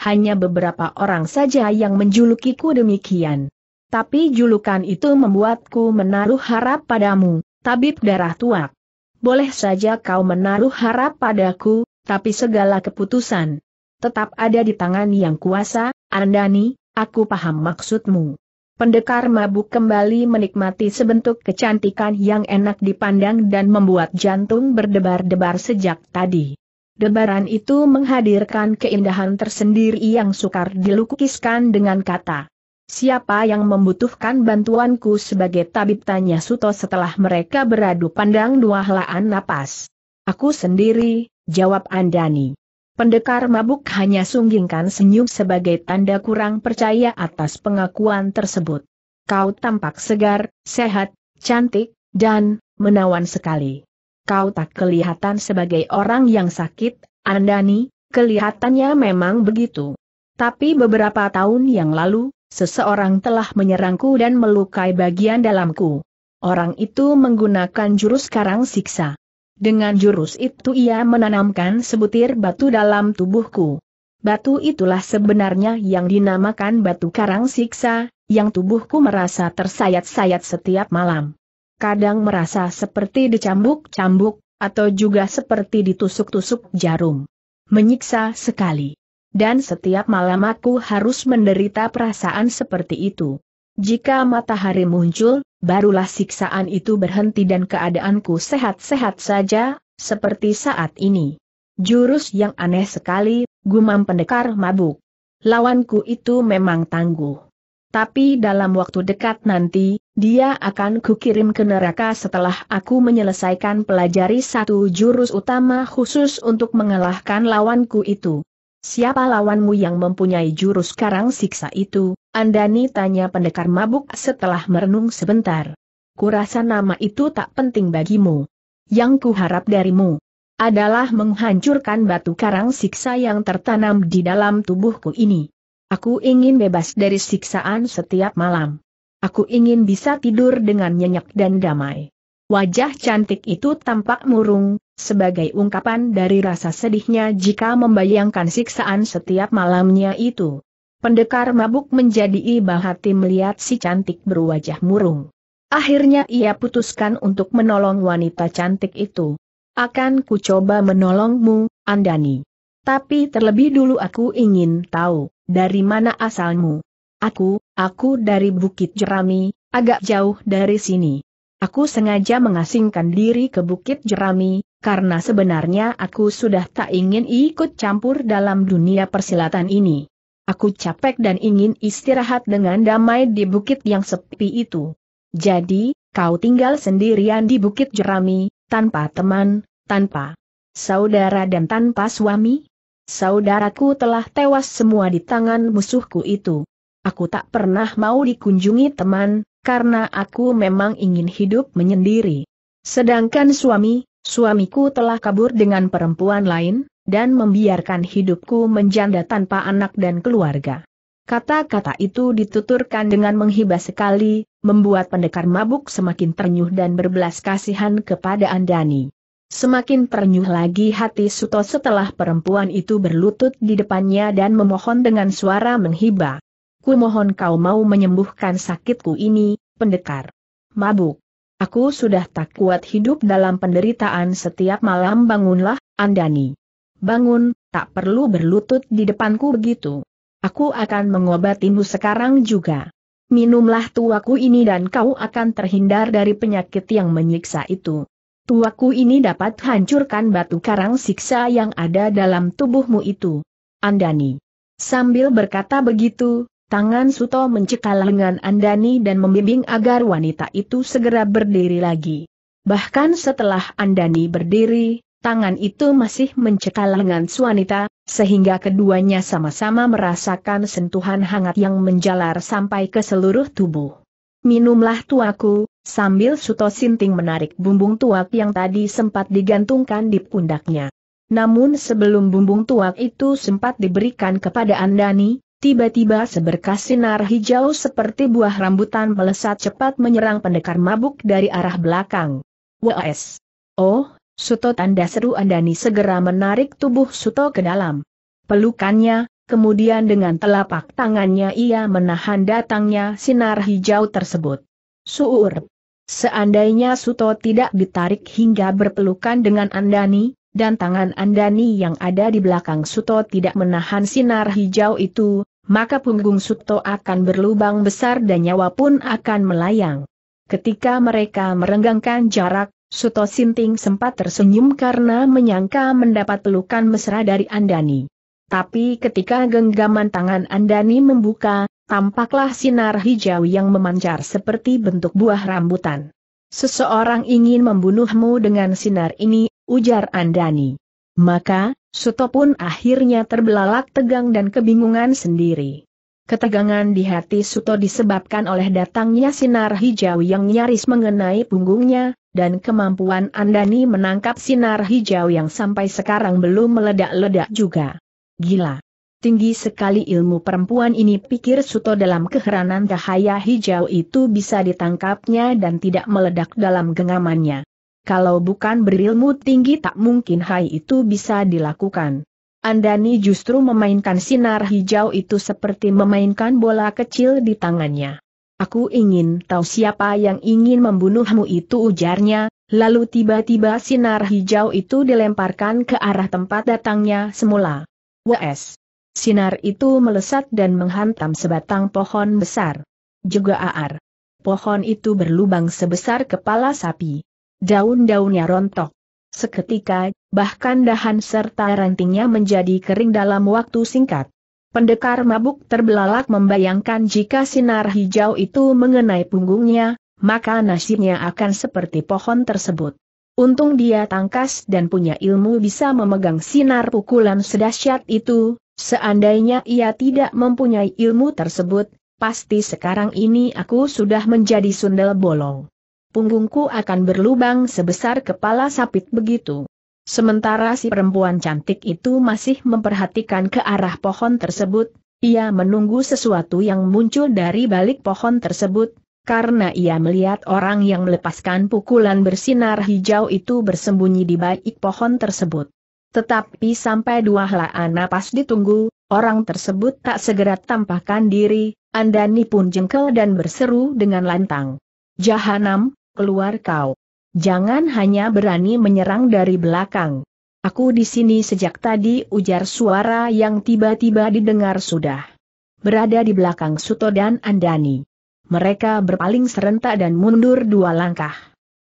S1: Hanya beberapa orang saja yang menjulukiku demikian. Tapi julukan itu membuatku menaruh harap padamu, tabib darah tua. Boleh saja kau menaruh harap padaku, tapi segala keputusan tetap ada di tangan yang kuasa, Andani, aku paham maksudmu. Pendekar mabuk kembali menikmati sebentuk kecantikan yang enak dipandang dan membuat jantung berdebar-debar sejak tadi. Debaran itu menghadirkan keindahan tersendiri yang sukar dilukiskan dengan kata. Siapa yang membutuhkan bantuanku sebagai tabib tanya Suto setelah mereka beradu pandang dua helaan napas. Aku sendiri, jawab Andani. Pendekar mabuk hanya sunggingkan senyum sebagai tanda kurang percaya atas pengakuan tersebut. Kau tampak segar, sehat, cantik, dan menawan sekali. Kau tak kelihatan sebagai orang yang sakit, Andani, kelihatannya memang begitu. Tapi beberapa tahun yang lalu, seseorang telah menyerangku dan melukai bagian dalamku. Orang itu menggunakan jurus karang siksa. Dengan jurus itu ia menanamkan sebutir batu dalam tubuhku. Batu itulah sebenarnya yang dinamakan batu karang siksa, yang tubuhku merasa tersayat-sayat setiap malam. Kadang merasa seperti dicambuk-cambuk, atau juga seperti ditusuk-tusuk jarum. Menyiksa sekali. Dan setiap malam aku harus menderita perasaan seperti itu. Jika matahari muncul, barulah siksaan itu berhenti dan keadaanku sehat-sehat saja, seperti saat ini. Jurus yang aneh sekali, gumam pendekar mabuk. Lawanku itu memang tangguh. Tapi dalam waktu dekat nanti, dia akan kukirim ke neraka setelah aku menyelesaikan pelajari satu jurus utama khusus untuk mengalahkan lawanku itu. Siapa lawanmu yang mempunyai jurus karang siksa itu? Andani tanya pendekar mabuk setelah merenung sebentar. Kurasa nama itu tak penting bagimu. Yang kuharap darimu adalah menghancurkan batu karang siksa yang tertanam di dalam tubuhku ini. Aku ingin bebas dari siksaan setiap malam. Aku ingin bisa tidur dengan nyenyak dan damai. Wajah cantik itu tampak murung, sebagai ungkapan dari rasa sedihnya jika membayangkan siksaan setiap malamnya itu. Pendekar mabuk menjadi iba hati melihat si cantik berwajah murung. Akhirnya ia putuskan untuk menolong wanita cantik itu. Akan ku coba menolongmu, Andani. Tapi terlebih dulu aku ingin tahu, dari mana asalmu? Aku, aku dari Bukit Jerami, agak jauh dari sini. Aku sengaja mengasingkan diri ke Bukit Jerami, karena sebenarnya aku sudah tak ingin ikut campur dalam dunia persilatan ini. Aku capek dan ingin istirahat dengan damai di bukit yang sepi itu. Jadi, kau tinggal sendirian di bukit jerami, tanpa teman, tanpa saudara dan tanpa suami? Saudaraku telah tewas semua di tangan musuhku itu. Aku tak pernah mau dikunjungi teman, karena aku memang ingin hidup menyendiri. Sedangkan suami, suamiku telah kabur dengan perempuan lain, dan membiarkan hidupku menjanda tanpa anak dan keluarga. Kata-kata itu dituturkan dengan menghibah sekali, membuat pendekar mabuk semakin ternyuh dan berbelas kasihan kepada Andani. Semakin ternyuh lagi hati Suto setelah perempuan itu berlutut di depannya dan memohon dengan suara menghibah. Ku mohon kau mau menyembuhkan sakitku ini, pendekar. Mabuk. Aku sudah tak kuat hidup dalam penderitaan setiap malam bangunlah, Andani bangun, tak perlu berlutut di depanku begitu. Aku akan mengobatimu sekarang juga. Minumlah tuaku ini dan kau akan terhindar dari penyakit yang menyiksa itu. Tuaku ini dapat hancurkan batu karang siksa yang ada dalam tubuhmu itu. Andani. Sambil berkata begitu, tangan Suto mencekal lengan Andani dan membimbing agar wanita itu segera berdiri lagi. Bahkan setelah Andani berdiri, tangan itu masih mencekal lengan Suanita, sehingga keduanya sama-sama merasakan sentuhan hangat yang menjalar sampai ke seluruh tubuh. Minumlah tuaku, sambil Suto Sinting menarik bumbung tuak yang tadi sempat digantungkan di pundaknya. Namun sebelum bumbung tuak itu sempat diberikan kepada Andani, Tiba-tiba seberkas sinar hijau seperti buah rambutan melesat cepat menyerang pendekar mabuk dari arah belakang. WS. Oh, Suto tanda seru Andani segera menarik tubuh Suto ke dalam pelukannya, kemudian dengan telapak tangannya ia menahan datangnya sinar hijau tersebut. Suur. Seandainya Suto tidak ditarik hingga berpelukan dengan Andani, dan tangan Andani yang ada di belakang Suto tidak menahan sinar hijau itu, maka punggung Suto akan berlubang besar dan nyawa pun akan melayang. Ketika mereka merenggangkan jarak, Suto Sinting sempat tersenyum karena menyangka mendapat pelukan mesra dari Andani. Tapi ketika genggaman tangan Andani membuka, tampaklah sinar hijau yang memancar seperti bentuk buah rambutan. Seseorang ingin membunuhmu dengan sinar ini, ujar Andani. Maka, Suto pun akhirnya terbelalak tegang dan kebingungan sendiri. Ketegangan di hati Suto disebabkan oleh datangnya sinar hijau yang nyaris mengenai punggungnya, dan kemampuan Andani menangkap sinar hijau yang sampai sekarang belum meledak-ledak juga. Gila! Tinggi sekali ilmu perempuan ini pikir Suto dalam keheranan cahaya hijau itu bisa ditangkapnya dan tidak meledak dalam genggamannya. Kalau bukan berilmu tinggi tak mungkin hai itu bisa dilakukan. Andani justru memainkan sinar hijau itu seperti memainkan bola kecil di tangannya. Aku ingin tahu siapa yang ingin membunuhmu itu ujarnya, lalu tiba-tiba sinar hijau itu dilemparkan ke arah tempat datangnya semula. WS. Sinar itu melesat dan menghantam sebatang pohon besar. Juga aar. Pohon itu berlubang sebesar kepala sapi. Daun-daunnya rontok. Seketika, bahkan dahan serta rantingnya menjadi kering dalam waktu singkat. Pendekar mabuk terbelalak membayangkan jika sinar hijau itu mengenai punggungnya, maka nasibnya akan seperti pohon tersebut. Untung dia tangkas dan punya ilmu bisa memegang sinar pukulan sedahsyat itu, seandainya ia tidak mempunyai ilmu tersebut, pasti sekarang ini aku sudah menjadi sundel bolong. Punggungku akan berlubang sebesar kepala sapit begitu. Sementara si perempuan cantik itu masih memperhatikan ke arah pohon tersebut, ia menunggu sesuatu yang muncul dari balik pohon tersebut, karena ia melihat orang yang melepaskan pukulan bersinar hijau itu bersembunyi di balik pohon tersebut. Tetapi sampai dua helaan napas ditunggu, orang tersebut tak segera tampakkan diri, Andani pun jengkel dan berseru dengan lantang. Jahanam, keluar kau. Jangan hanya berani menyerang dari belakang. Aku di sini sejak tadi ujar suara yang tiba-tiba didengar sudah. Berada di belakang Suto dan Andani. Mereka berpaling serentak dan mundur dua langkah.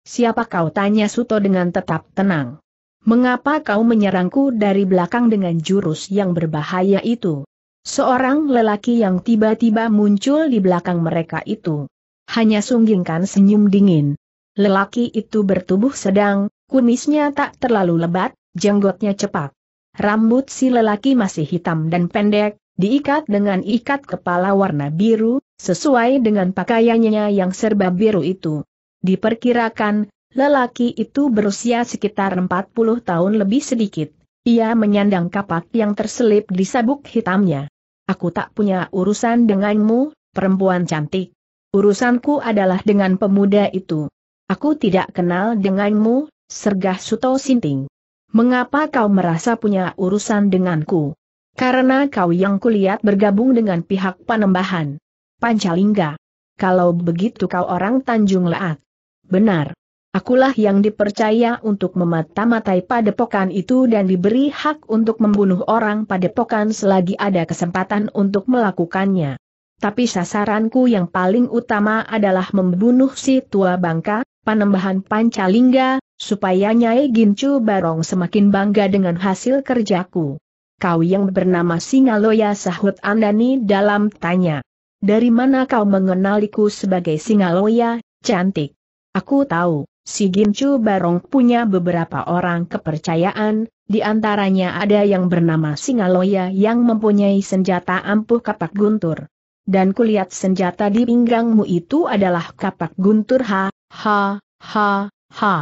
S1: Siapa kau tanya Suto dengan tetap tenang. Mengapa kau menyerangku dari belakang dengan jurus yang berbahaya itu? Seorang lelaki yang tiba-tiba muncul di belakang mereka itu. Hanya sunggingkan senyum dingin. Lelaki itu bertubuh sedang, kumisnya tak terlalu lebat, jenggotnya cepat. Rambut si lelaki masih hitam dan pendek, diikat dengan ikat kepala warna biru, sesuai dengan pakaiannya yang serba biru itu. Diperkirakan, lelaki itu berusia sekitar 40 tahun lebih sedikit. Ia menyandang kapak yang terselip di sabuk hitamnya. Aku tak punya urusan denganmu, perempuan cantik. Urusanku adalah dengan pemuda itu. Aku tidak kenal denganmu, sergah Suto Sinting. Mengapa kau merasa punya urusan denganku? Karena kau yang kulihat bergabung dengan pihak panembahan. Pancalingga. Kalau begitu kau orang Tanjung Laat. Benar. Akulah yang dipercaya untuk memata-matai padepokan itu dan diberi hak untuk membunuh orang padepokan selagi ada kesempatan untuk melakukannya. Tapi sasaranku yang paling utama adalah membunuh si tua bangka, panembahan pancalingga supaya Nyai Gincu Barong semakin bangga dengan hasil kerjaku. Kau yang bernama Singaloya sahut Andani dalam tanya. Dari mana kau mengenaliku sebagai Singaloya, cantik? Aku tahu, si Gincu Barong punya beberapa orang kepercayaan, di antaranya ada yang bernama Singaloya yang mempunyai senjata ampuh kapak guntur. Dan kulihat senjata di pinggangmu itu adalah kapak guntur ha, Ha, ha, ha.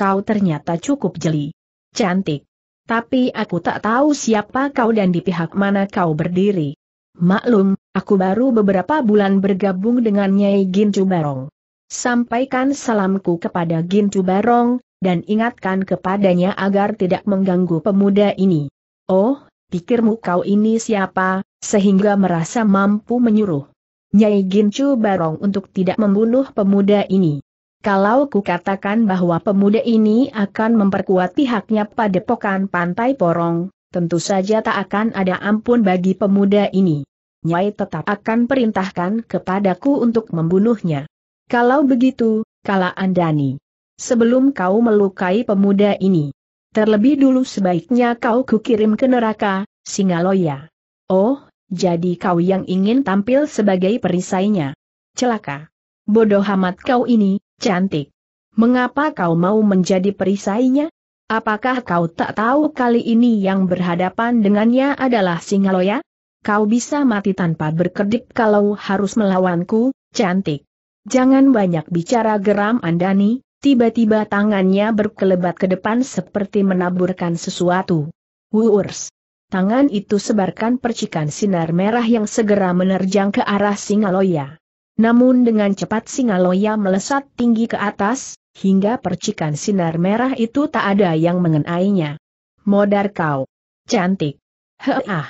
S1: Kau ternyata cukup jeli. Cantik. Tapi aku tak tahu siapa kau dan di pihak mana kau berdiri. Maklum, aku baru beberapa bulan bergabung dengan Nyai Gincu Barong. Sampaikan salamku kepada Gincu Barong, dan ingatkan kepadanya agar tidak mengganggu pemuda ini. Oh, pikirmu kau ini siapa, sehingga merasa mampu menyuruh Nyai Gincu Barong untuk tidak membunuh pemuda ini. Kalau ku katakan bahwa pemuda ini akan memperkuat pihaknya pada pokan Pantai Porong, tentu saja tak akan ada ampun bagi pemuda ini. Nyai tetap akan perintahkan kepadaku untuk membunuhnya. Kalau begitu, kala Andani. Sebelum kau melukai pemuda ini, terlebih dulu sebaiknya kau kukirim ke neraka, Singaloya. Oh, jadi kau yang ingin tampil sebagai perisainya. Celaka. Bodoh amat kau ini, Cantik. Mengapa kau mau menjadi perisainya? Apakah kau tak tahu kali ini yang berhadapan dengannya adalah Singaloya? Kau bisa mati tanpa berkedip kalau harus melawanku, cantik. Jangan banyak bicara geram Andani, tiba-tiba tangannya berkelebat ke depan seperti menaburkan sesuatu. Wurs. Tangan itu sebarkan percikan sinar merah yang segera menerjang ke arah Singaloya. Namun dengan cepat Singaloya melesat tinggi ke atas, hingga percikan sinar merah itu tak ada yang mengenainya. Modar kau. Cantik. Heah.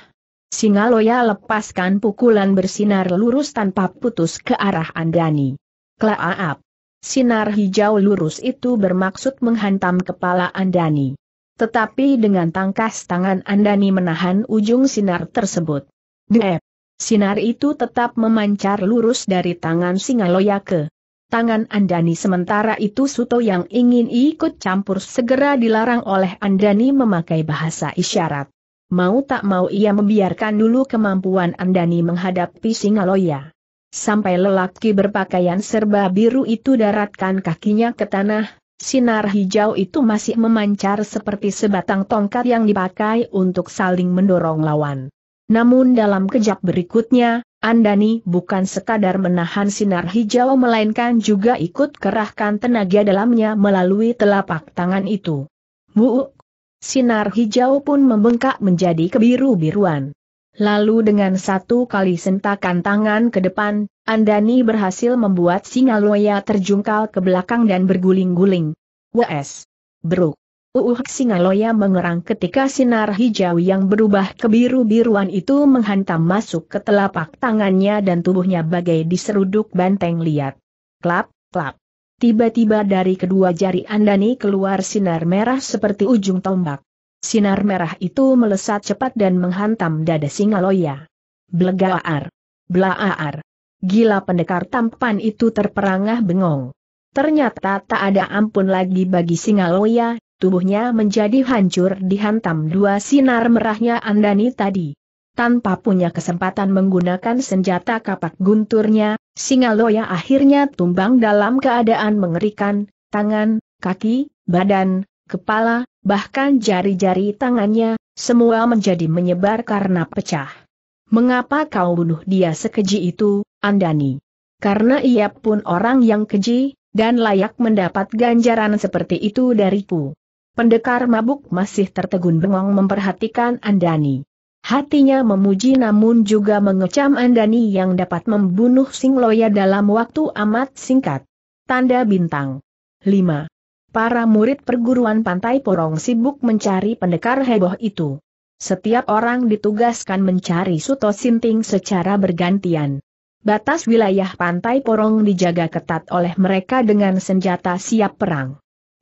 S1: Singaloya lepaskan pukulan bersinar lurus tanpa putus ke arah Andani. Klaaap. Sinar hijau lurus itu bermaksud menghantam kepala Andani. Tetapi dengan tangkas tangan Andani menahan ujung sinar tersebut. Dep. Sinar itu tetap memancar lurus dari tangan Singaloya ke tangan Andani sementara itu Suto yang ingin ikut campur segera dilarang oleh Andani memakai bahasa isyarat. Mau tak mau ia membiarkan dulu kemampuan Andani menghadapi Singaloya. Sampai lelaki berpakaian serba biru itu daratkan kakinya ke tanah, sinar hijau itu masih memancar seperti sebatang tongkat yang dipakai untuk saling mendorong lawan. Namun dalam kejap berikutnya, Andani bukan sekadar menahan sinar hijau melainkan juga ikut kerahkan tenaga dalamnya melalui telapak tangan itu. Buuk! Sinar hijau pun membengkak menjadi kebiru-biruan. Lalu dengan satu kali sentakan tangan ke depan, Andani berhasil membuat singa loya terjungkal ke belakang dan berguling-guling. Wes! Bruk! Uuh Singaloya mengerang ketika sinar hijau yang berubah kebiru-biruan itu menghantam masuk ke telapak tangannya dan tubuhnya bagai diseruduk banteng liat. Klap, klap. Tiba-tiba dari kedua jari Andani keluar sinar merah seperti ujung tombak. Sinar merah itu melesat cepat dan menghantam dada Singaloya. Blegaar. Blaar. Gila pendekar tampan itu terperangah bengong. Ternyata tak ada ampun lagi bagi Singaloya, tubuhnya menjadi hancur dihantam dua sinar merahnya Andani tadi. Tanpa punya kesempatan menggunakan senjata kapak gunturnya, Singaloya akhirnya tumbang dalam keadaan mengerikan, tangan, kaki, badan, kepala, bahkan jari-jari tangannya, semua menjadi menyebar karena pecah. Mengapa kau bunuh dia sekeji itu, Andani? Karena ia pun orang yang keji, dan layak mendapat ganjaran seperti itu dariku. Pendekar mabuk masih tertegun bengong memperhatikan Andani. Hatinya memuji namun juga mengecam Andani yang dapat membunuh Singloya dalam waktu amat singkat. Tanda bintang. 5. Para murid perguruan Pantai Porong sibuk mencari pendekar heboh itu. Setiap orang ditugaskan mencari Suto Sinting secara bergantian. Batas wilayah Pantai Porong dijaga ketat oleh mereka dengan senjata siap perang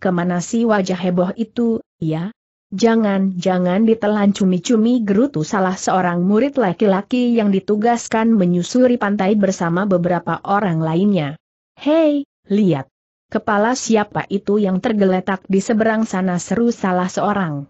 S1: kemana si wajah heboh itu, ya? Jangan-jangan ditelan cumi-cumi gerutu salah seorang murid laki-laki yang ditugaskan menyusuri pantai bersama beberapa orang lainnya. Hei, lihat! Kepala siapa itu yang tergeletak di seberang sana seru salah seorang.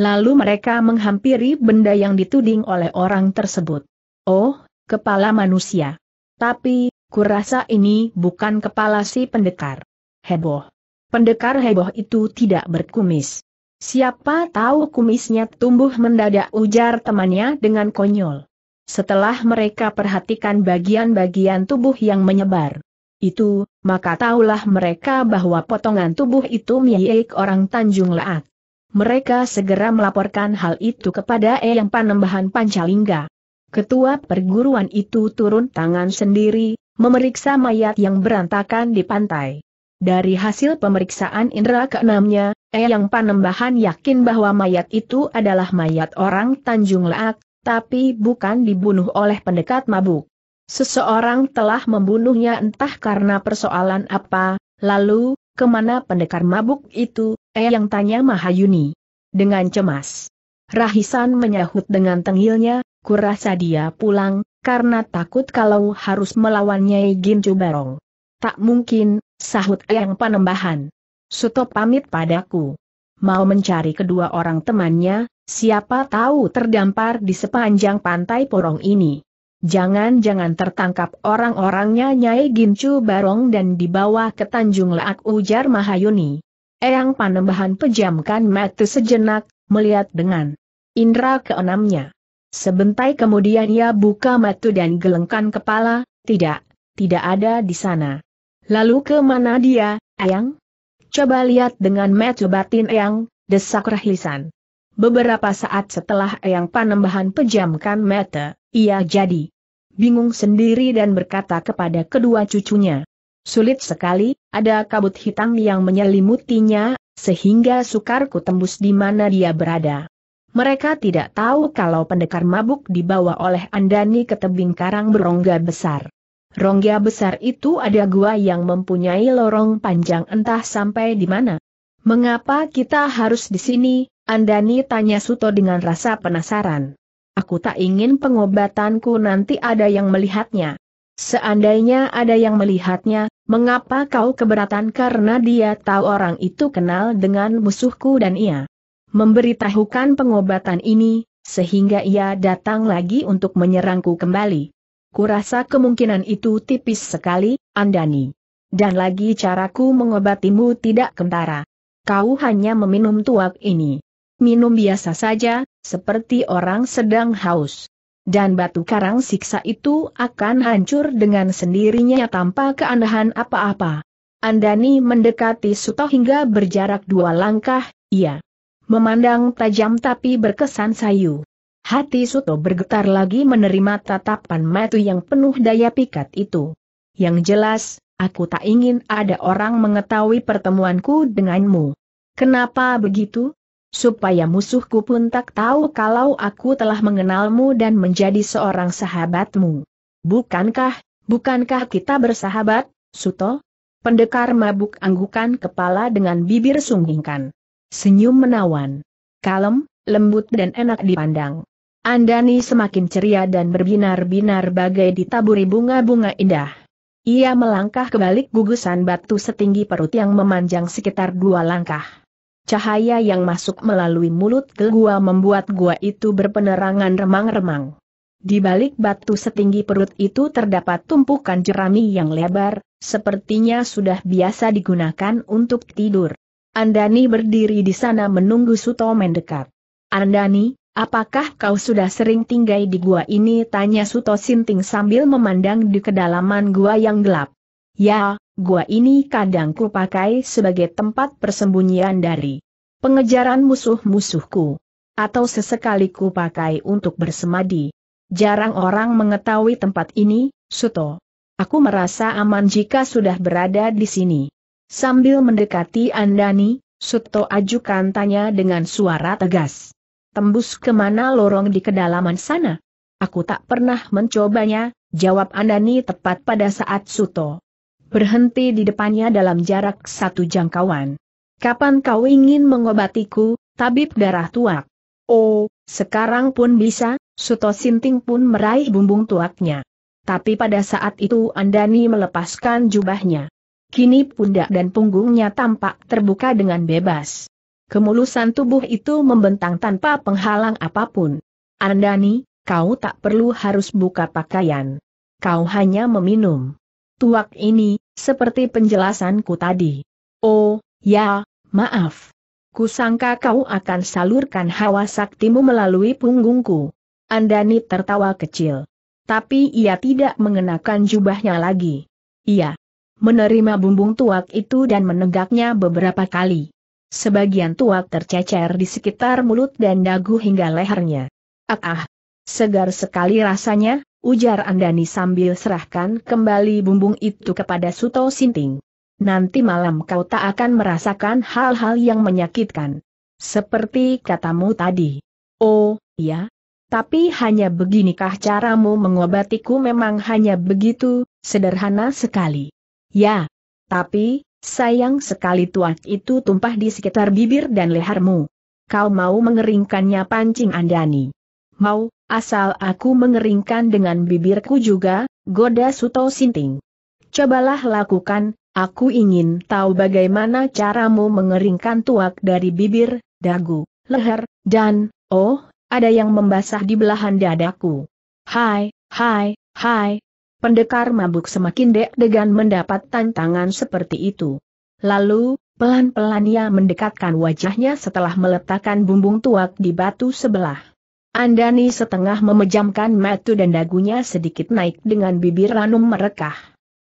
S1: Lalu mereka menghampiri benda yang dituding oleh orang tersebut. Oh, kepala manusia. Tapi, kurasa ini bukan kepala si pendekar. Heboh. Pendekar heboh itu tidak berkumis. Siapa tahu kumisnya tumbuh mendadak ujar temannya dengan konyol. Setelah mereka perhatikan bagian-bagian tubuh yang menyebar itu, maka tahulah mereka bahwa potongan tubuh itu milik orang Tanjung Laat. Mereka segera melaporkan hal itu kepada Eyang Panembahan Pancalingga. Ketua perguruan itu turun tangan sendiri, memeriksa mayat yang berantakan di pantai. Dari hasil pemeriksaan indera keenamnya, Eyang Panembahan yakin bahwa mayat itu adalah mayat orang Tanjung Laak, tapi bukan dibunuh oleh pendekat mabuk. Seseorang telah membunuhnya entah karena persoalan apa, lalu, kemana pendekar mabuk itu, Eyang tanya Mahayuni. Dengan cemas. Rahisan menyahut dengan tengilnya, kurasa dia pulang, karena takut kalau harus melawannya Gincu Barong. Tak mungkin, sahut iya. yang Panembahan. Suto pamit padaku. Mau mencari kedua orang temannya, siapa tahu terdampar di sepanjang pantai porong ini. Jangan-jangan tertangkap orang-orangnya Nyai Gincu Barong dan dibawa ke Tanjung Laak ujar Mahayuni. Eyang Panembahan pejamkan mata sejenak, melihat dengan indera keenamnya. Sebentar kemudian ia buka mata dan gelengkan kepala, tidak, tidak ada di sana. Lalu ke mana dia, Eyang? Coba lihat dengan mata batin Eyang, desak rahlisan. Beberapa saat setelah Eyang Panembahan pejamkan mata, ia jadi bingung sendiri dan berkata kepada kedua cucunya. Sulit sekali, ada kabut hitam yang menyelimutinya, sehingga sukar ku tembus di mana dia berada. Mereka tidak tahu kalau pendekar mabuk dibawa oleh Andani ke tebing karang berongga besar. Rongga besar itu ada gua yang mempunyai lorong panjang entah sampai di mana. Mengapa kita harus di sini? Andani tanya Suto dengan rasa penasaran. Aku tak ingin pengobatanku nanti ada yang melihatnya. Seandainya ada yang melihatnya, mengapa kau keberatan karena dia tahu orang itu kenal dengan musuhku dan ia memberitahukan pengobatan ini, sehingga ia datang lagi untuk menyerangku kembali. Kurasa kemungkinan itu tipis sekali, Andani. Dan lagi caraku mengobatimu tidak kentara. Kau hanya meminum tuak ini. Minum biasa saja, seperti orang sedang haus. Dan batu karang siksa itu akan hancur dengan sendirinya tanpa keanehan apa-apa. Andani mendekati Suto hingga berjarak dua langkah, ia memandang tajam tapi berkesan sayu. Hati Suto bergetar lagi menerima tatapan matu yang penuh daya pikat itu. Yang jelas, aku tak ingin ada orang mengetahui pertemuanku denganmu. Kenapa begitu? Supaya musuhku pun tak tahu kalau aku telah mengenalmu dan menjadi seorang sahabatmu. Bukankah, bukankah kita bersahabat, Suto? Pendekar mabuk anggukan kepala dengan bibir sunggingkan. Senyum menawan. Kalem, lembut dan enak dipandang. Andani semakin ceria dan berbinar-binar bagai ditaburi bunga-bunga indah. Ia melangkah ke balik gugusan batu setinggi perut yang memanjang sekitar dua langkah. Cahaya yang masuk melalui mulut ke gua membuat gua itu berpenerangan remang-remang. Di balik batu setinggi perut itu terdapat tumpukan jerami yang lebar, sepertinya sudah biasa digunakan untuk tidur. Andani berdiri di sana menunggu Suto mendekat. Andani, Apakah kau sudah sering tinggal di gua ini? Tanya Suto Sinting sambil memandang di kedalaman gua yang gelap. Ya, gua ini kadang ku pakai sebagai tempat persembunyian dari pengejaran musuh-musuhku. Atau sesekali ku pakai untuk bersemadi. Jarang orang mengetahui tempat ini, Suto. Aku merasa aman jika sudah berada di sini. Sambil mendekati Andani, Suto ajukan tanya dengan suara tegas tembus kemana lorong di kedalaman sana? Aku tak pernah mencobanya, jawab Andani tepat pada saat Suto berhenti di depannya dalam jarak satu jangkauan. Kapan kau ingin mengobatiku, tabib darah tuak? Oh, sekarang pun bisa, Suto Sinting pun meraih bumbung tuaknya. Tapi pada saat itu Andani melepaskan jubahnya. Kini pundak dan punggungnya tampak terbuka dengan bebas. Kemulusan tubuh itu membentang tanpa penghalang apapun. Andani, kau tak perlu harus buka pakaian. Kau hanya meminum. Tuak ini, seperti penjelasanku tadi. Oh, ya, maaf. Kusangka kau akan salurkan hawa saktimu melalui punggungku. Andani tertawa kecil. Tapi ia tidak mengenakan jubahnya lagi. Ia menerima bumbung tuak itu dan menegaknya beberapa kali. Sebagian tuak tercecer di sekitar mulut dan dagu hingga lehernya. Ah ah! Segar sekali rasanya, ujar Andani sambil serahkan kembali bumbung itu kepada Suto Sinting. Nanti malam kau tak akan merasakan hal-hal yang menyakitkan. Seperti katamu tadi. Oh, ya. Tapi hanya beginikah caramu mengobatiku memang hanya begitu, sederhana sekali. Ya. Tapi, Sayang sekali tuak itu tumpah di sekitar bibir dan lehermu. Kau mau mengeringkannya pancing andani. Mau, asal aku mengeringkan dengan bibirku juga, goda Suto Sinting. Cobalah lakukan, aku ingin tahu bagaimana caramu mengeringkan tuak dari bibir, dagu, leher, dan, oh, ada yang membasah di belahan dadaku. Hai, hai, hai, Pendekar mabuk semakin dek dengan mendapat tantangan seperti itu. Lalu, pelan-pelan ia mendekatkan wajahnya setelah meletakkan bumbung tuak di batu sebelah. Andani setengah memejamkan mata dan dagunya sedikit naik dengan bibir ranum merekah.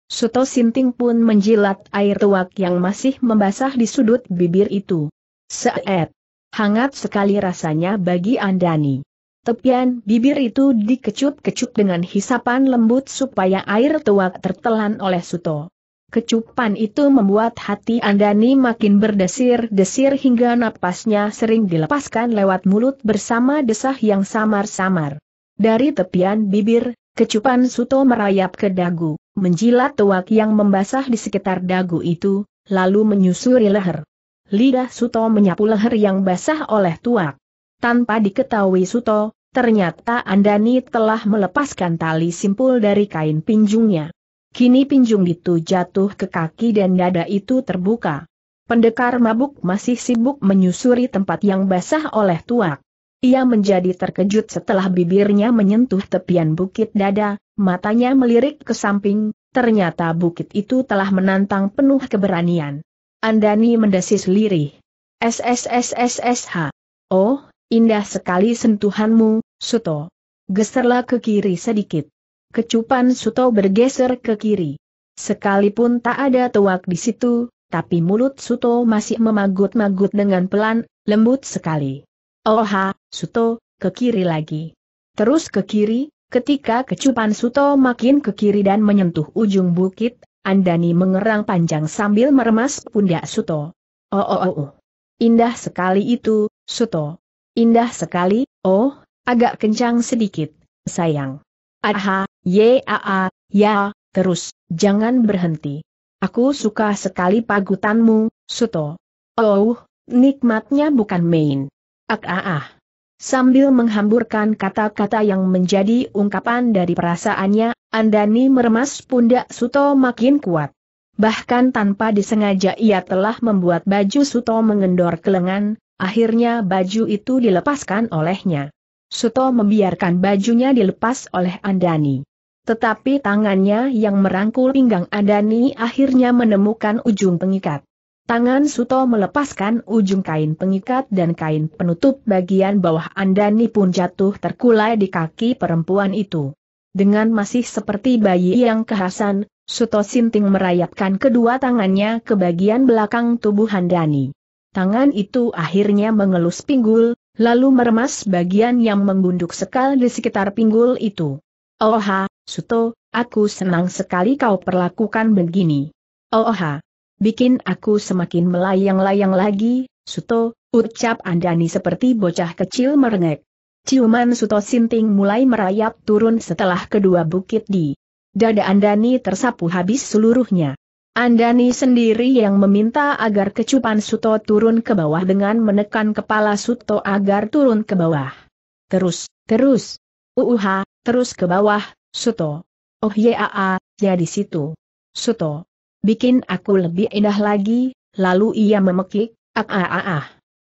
S1: Suto Sinting pun menjilat air tuak yang masih membasah di sudut bibir itu. Seet. Hangat sekali rasanya bagi Andani. Tepian bibir itu dikecup-kecup dengan hisapan lembut supaya air tuak tertelan oleh Suto. Kecupan itu membuat hati Andani makin berdesir-desir hingga napasnya sering dilepaskan lewat mulut bersama desah yang samar-samar. Dari tepian bibir, kecupan Suto merayap ke dagu, menjilat tuak yang membasah di sekitar dagu itu, lalu menyusuri leher. Lidah Suto menyapu leher yang basah oleh tuak. Tanpa diketahui Suto, Ternyata Andani telah melepaskan tali simpul dari kain pinjungnya. Kini pinjung itu jatuh ke kaki dan dada itu terbuka. Pendekar mabuk masih sibuk menyusuri tempat yang basah oleh tuak. Ia menjadi terkejut setelah bibirnya menyentuh tepian bukit dada, matanya melirik ke samping, ternyata bukit itu telah menantang penuh keberanian. Andani mendesis lirih. SSSSSH. Oh, Indah sekali sentuhanmu, Suto. Geserlah ke kiri sedikit. Kecupan Suto bergeser ke kiri. Sekalipun tak ada tuak di situ, tapi mulut Suto masih memagut-magut dengan pelan, lembut sekali. Oha, Suto, ke kiri lagi. Terus ke kiri, ketika kecupan Suto makin ke kiri dan menyentuh ujung bukit, Andani mengerang panjang sambil meremas pundak Suto. Oh oh oh. oh. Indah sekali itu, Suto. Indah sekali, oh, agak kencang sedikit, sayang. Aha, ya, a, ya, terus, jangan berhenti. Aku suka sekali pagutanmu, Suto. Oh, nikmatnya bukan main. Ak ah ah. Sambil menghamburkan kata-kata yang menjadi ungkapan dari perasaannya, Andani meremas pundak Suto makin kuat. Bahkan tanpa disengaja ia telah membuat baju Suto mengendor ke lengan, Akhirnya baju itu dilepaskan olehnya. Suto membiarkan bajunya dilepas oleh Andani. Tetapi tangannya yang merangkul pinggang Andani akhirnya menemukan ujung pengikat. Tangan Suto melepaskan ujung kain pengikat dan kain penutup bagian bawah Andani pun jatuh terkulai di kaki perempuan itu. Dengan masih seperti bayi yang kehasan, Suto Sinting merayapkan kedua tangannya ke bagian belakang tubuh Andani. Tangan itu akhirnya mengelus pinggul, lalu meremas bagian yang menggunduk sekali di sekitar pinggul itu. Oha, Suto, aku senang sekali kau perlakukan begini. Oha, bikin aku semakin melayang-layang lagi, Suto, ucap Andani seperti bocah kecil merengek. Ciuman Suto Sinting mulai merayap turun setelah kedua bukit di dada Andani tersapu habis seluruhnya. Andani sendiri yang meminta agar kecupan Suto turun ke bawah dengan menekan kepala Suto agar turun ke bawah. Terus, terus. Uuha, terus ke bawah, Suto. Oh yaa, ya ah, ah, di situ. Suto. Bikin aku lebih indah lagi, lalu ia memekik, ah ah ah ah.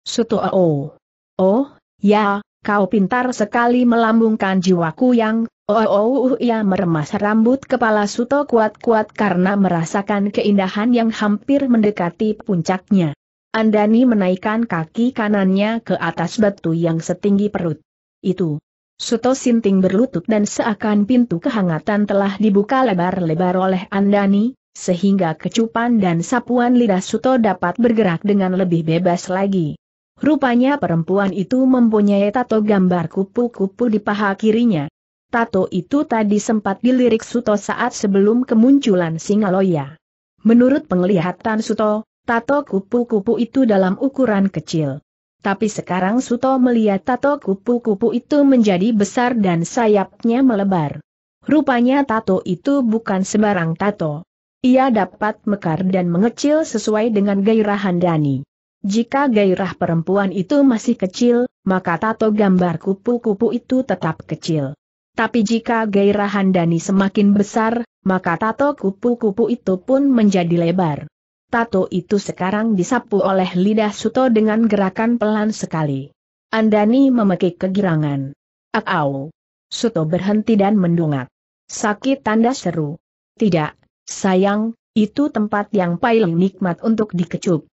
S1: Suto ah, oh. Oh, ya, Kau pintar sekali melambungkan jiwaku yang, oh oh uh, uh, ia meremas rambut kepala Suto kuat-kuat karena merasakan keindahan yang hampir mendekati puncaknya. Andani menaikkan kaki kanannya ke atas batu yang setinggi perut. Itu. Suto Sinting berlutut dan seakan pintu kehangatan telah dibuka lebar-lebar oleh Andani, sehingga kecupan dan sapuan lidah Suto dapat bergerak dengan lebih bebas lagi. Rupanya perempuan itu mempunyai tato gambar kupu-kupu di paha kirinya. Tato itu tadi sempat dilirik Suto saat sebelum kemunculan Singaloya. Menurut penglihatan Suto, tato kupu-kupu itu dalam ukuran kecil. Tapi sekarang Suto melihat tato kupu-kupu itu menjadi besar dan sayapnya melebar. Rupanya tato itu bukan sembarang tato. Ia dapat mekar dan mengecil sesuai dengan gairah Handani. Jika gairah perempuan itu masih kecil, maka tato gambar kupu-kupu itu tetap kecil. Tapi jika gairah Handani semakin besar, maka tato kupu-kupu itu pun menjadi lebar. Tato itu sekarang disapu oleh lidah Suto dengan gerakan pelan sekali. Andani memekik kegirangan. Akau! Suto berhenti dan mendongak. Sakit tanda seru. Tidak, sayang, itu tempat yang paling nikmat untuk dikecup.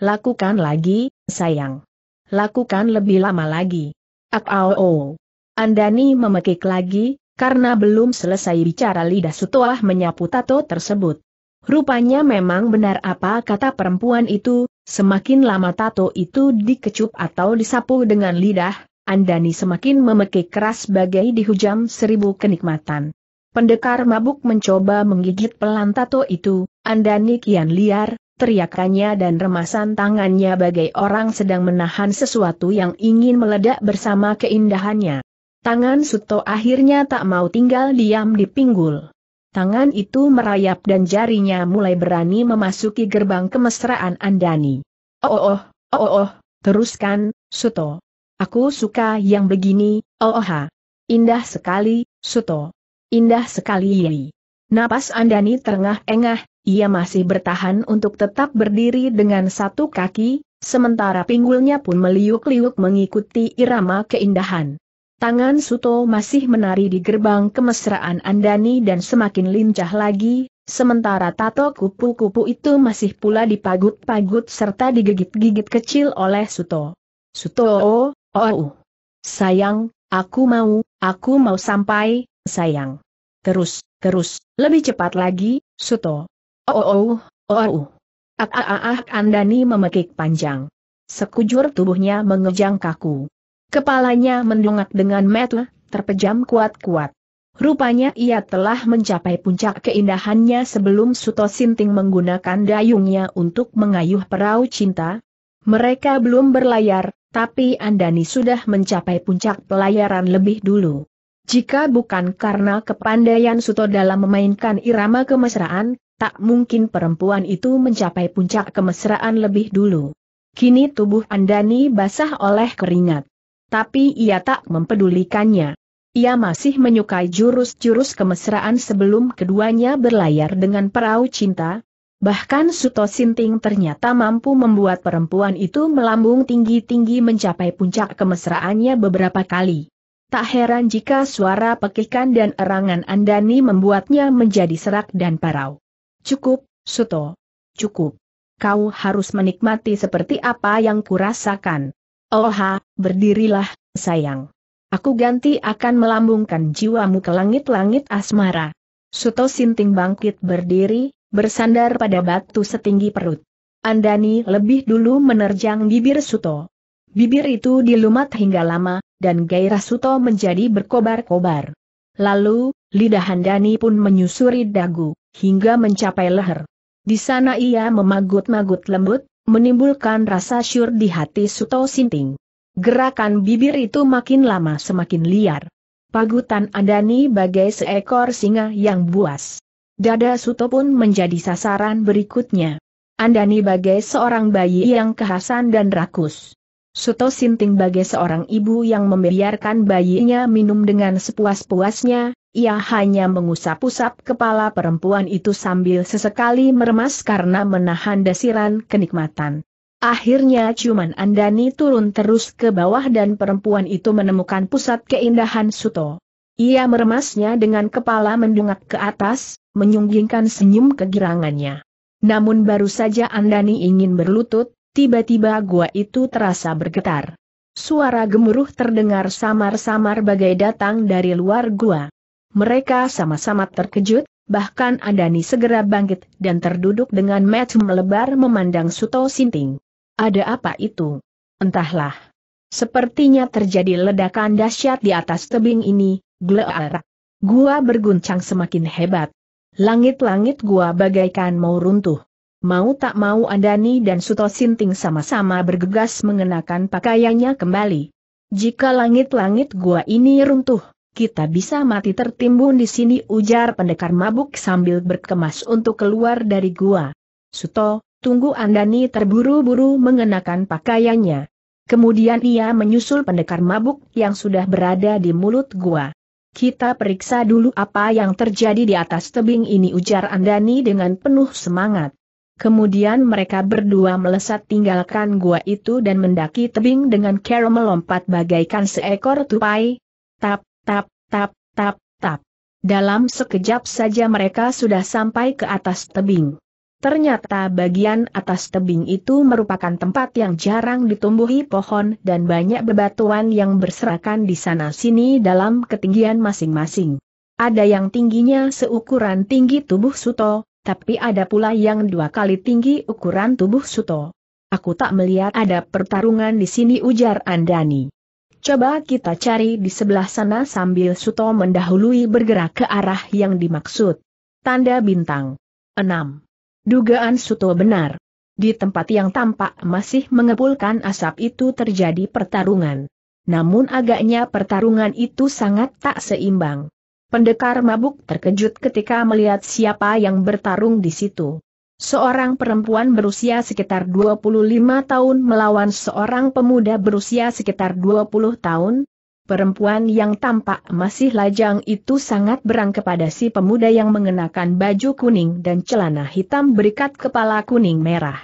S1: Lakukan lagi, sayang. Lakukan lebih lama lagi. Akao. Andani memekik lagi, karena belum selesai bicara lidah setelah menyapu tato tersebut. Rupanya memang benar apa kata perempuan itu, semakin lama tato itu dikecup atau disapu dengan lidah, Andani semakin memekik keras bagai dihujam seribu kenikmatan. Pendekar mabuk mencoba menggigit pelan tato itu, Andani kian liar, teriakannya dan remasan tangannya bagai orang sedang menahan sesuatu yang ingin meledak bersama keindahannya. Tangan Suto akhirnya tak mau tinggal diam di pinggul. Tangan itu merayap dan jarinya mulai berani memasuki gerbang kemesraan Andani. Oh oh, oh oh, oh, oh teruskan, Suto. Aku suka yang begini, oh oh ha. Indah sekali, Suto. Indah sekali Yei. Napas Andani terengah-engah, ia masih bertahan untuk tetap berdiri dengan satu kaki, sementara pinggulnya pun meliuk-liuk mengikuti irama keindahan. Tangan Suto masih menari di gerbang kemesraan Andani dan semakin lincah lagi, sementara tato kupu-kupu itu masih pula dipagut-pagut serta digigit-gigit kecil oleh Suto. Suto, oh, oh, sayang, aku mau, aku mau sampai, sayang. Terus, terus, lebih cepat lagi, Suto. Oh oh oh, oh Ah ah ah, ah Andani memekik panjang. Sekujur tubuhnya mengejang kaku. Kepalanya mendongak dengan metel, terpejam kuat-kuat. Rupanya ia telah mencapai puncak keindahannya sebelum Suto Sinting menggunakan dayungnya untuk mengayuh perahu cinta. Mereka belum berlayar, tapi Andani sudah mencapai puncak pelayaran lebih dulu. Jika bukan karena kepandaian Suto dalam memainkan irama kemesraan, Tak mungkin perempuan itu mencapai puncak kemesraan lebih dulu. Kini tubuh Andani basah oleh keringat. Tapi ia tak mempedulikannya. Ia masih menyukai jurus-jurus kemesraan sebelum keduanya berlayar dengan perahu cinta. Bahkan Suto Sinting ternyata mampu membuat perempuan itu melambung tinggi-tinggi mencapai puncak kemesraannya beberapa kali. Tak heran jika suara pekikan dan erangan Andani membuatnya menjadi serak dan parau. Cukup, Suto. Cukup. Kau harus menikmati seperti apa yang kurasakan. Oha, berdirilah, sayang. Aku ganti akan melambungkan jiwamu ke langit-langit asmara. Suto Sinting bangkit berdiri, bersandar pada batu setinggi perut. Andani lebih dulu menerjang bibir Suto. Bibir itu dilumat hingga lama, dan gairah Suto menjadi berkobar-kobar. Lalu, lidah Andani pun menyusuri dagu hingga mencapai leher. Di sana ia memagut-magut lembut, menimbulkan rasa syur di hati Suto Sinting. Gerakan bibir itu makin lama semakin liar. Pagutan Andani bagai seekor singa yang buas. Dada Suto pun menjadi sasaran berikutnya. Andani bagai seorang bayi yang kehasan dan rakus. Suto Sinting bagai seorang ibu yang membiarkan bayinya minum dengan sepuas-puasnya, ia hanya mengusap-usap kepala perempuan itu sambil sesekali meremas karena menahan desiran kenikmatan. Akhirnya ciuman Andani turun terus ke bawah dan perempuan itu menemukan pusat keindahan Suto. Ia meremasnya dengan kepala mendungak ke atas, menyunggingkan senyum kegirangannya. Namun baru saja Andani ingin berlutut, Tiba-tiba gua itu terasa bergetar. Suara gemuruh terdengar samar-samar bagai datang dari luar gua. Mereka sama-sama terkejut, bahkan Adani segera bangkit dan terduduk dengan mata melebar memandang Suto Sinting. Ada apa itu? Entahlah. Sepertinya terjadi ledakan dahsyat di atas tebing ini, gleara. Gua berguncang semakin hebat. Langit-langit gua bagaikan mau runtuh. Mau tak mau Andani dan Suto Sinting sama-sama bergegas mengenakan pakaiannya kembali. Jika langit-langit gua ini runtuh, kita bisa mati tertimbun di sini ujar pendekar mabuk sambil berkemas untuk keluar dari gua. Suto, tunggu Andani terburu-buru mengenakan pakaiannya. Kemudian ia menyusul pendekar mabuk yang sudah berada di mulut gua. Kita periksa dulu apa yang terjadi di atas tebing ini ujar Andani dengan penuh semangat. Kemudian mereka berdua melesat tinggalkan gua itu dan mendaki tebing dengan cara melompat bagaikan seekor tupai. Tap, tap, tap, tap, tap. Dalam sekejap saja mereka sudah sampai ke atas tebing. Ternyata bagian atas tebing itu merupakan tempat yang jarang ditumbuhi pohon dan banyak bebatuan yang berserakan di sana-sini dalam ketinggian masing-masing. Ada yang tingginya seukuran tinggi tubuh Suto, tapi ada pula yang dua kali tinggi ukuran tubuh Suto. Aku tak melihat ada pertarungan di sini ujar Andani. Coba kita cari di sebelah sana sambil Suto mendahului bergerak ke arah yang dimaksud. Tanda bintang. 6. Dugaan Suto benar. Di tempat yang tampak masih mengepulkan asap itu terjadi pertarungan. Namun agaknya pertarungan itu sangat tak seimbang. Pendekar mabuk terkejut ketika melihat siapa yang bertarung di situ. Seorang perempuan berusia sekitar 25 tahun melawan seorang pemuda berusia sekitar 20 tahun, Perempuan yang tampak masih lajang itu sangat berang kepada si pemuda yang mengenakan baju kuning dan celana hitam berikat kepala kuning merah.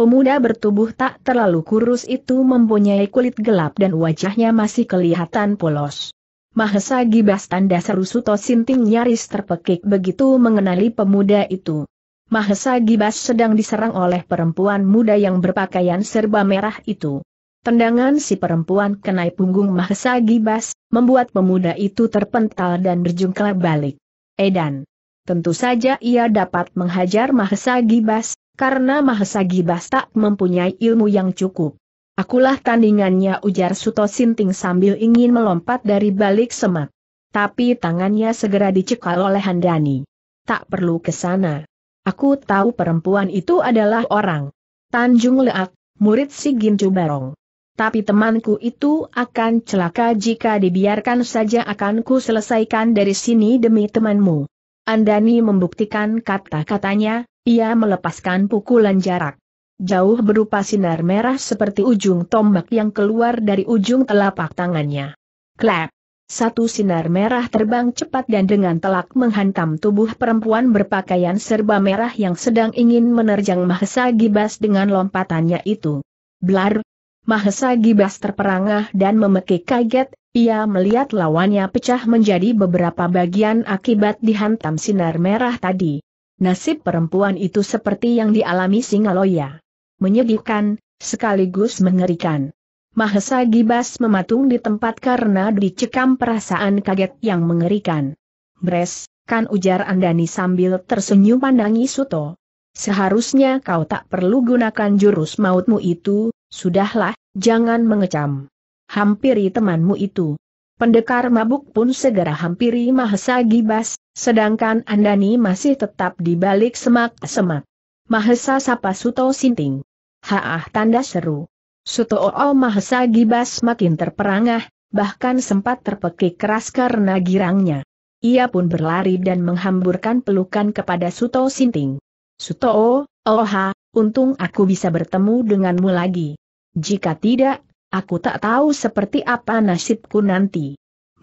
S1: Pemuda bertubuh tak terlalu kurus itu mempunyai kulit gelap dan wajahnya masih kelihatan polos. Mahesa Tanda Seru Suto Sinting nyaris terpekik begitu mengenali pemuda itu. Mahesa Gibas sedang diserang oleh perempuan muda yang berpakaian serba merah itu. Tendangan si perempuan kenai punggung Mahesa Gibas, membuat pemuda itu terpental dan berjungkal balik. Edan. Tentu saja ia dapat menghajar Mahesa Gibas, karena Mahesa Gibas tak mempunyai ilmu yang cukup. Akulah tandingannya ujar Suto Sinting sambil ingin melompat dari balik semak. Tapi tangannya segera dicekal oleh Handani. Tak perlu ke sana. Aku tahu perempuan itu adalah orang. Tanjung Leak, murid si Gincu Barong. Tapi temanku itu akan celaka jika dibiarkan saja akan ku selesaikan dari sini demi temanmu. Andani membuktikan kata-katanya, ia melepaskan pukulan jarak jauh berupa sinar merah seperti ujung tombak yang keluar dari ujung telapak tangannya. Klap! Satu sinar merah terbang cepat dan dengan telak menghantam tubuh perempuan berpakaian serba merah yang sedang ingin menerjang Mahesa Gibas dengan lompatannya itu. Blar! Mahesa Gibas terperangah dan memekik kaget, ia melihat lawannya pecah menjadi beberapa bagian akibat dihantam sinar merah tadi. Nasib perempuan itu seperti yang dialami Singaloya menyedihkan, sekaligus mengerikan. Mahesa Gibas mematung di tempat karena dicekam perasaan kaget yang mengerikan. Bres, kan ujar Andani sambil tersenyum pandangi Suto. Seharusnya kau tak perlu gunakan jurus mautmu itu, sudahlah, jangan mengecam. Hampiri temanmu itu. Pendekar mabuk pun segera hampiri Mahesa Gibas, sedangkan Andani masih tetap di balik semak-semak. Mahesa sapa Suto Sinting. Haah tanda seru. Sutoo Mahesa Gibas makin terperangah, bahkan sempat terpekik keras karena girangnya. Ia pun berlari dan menghamburkan pelukan kepada Suto Sinting. Sutoo, oha, untung aku bisa bertemu denganmu lagi. Jika tidak, aku tak tahu seperti apa nasibku nanti.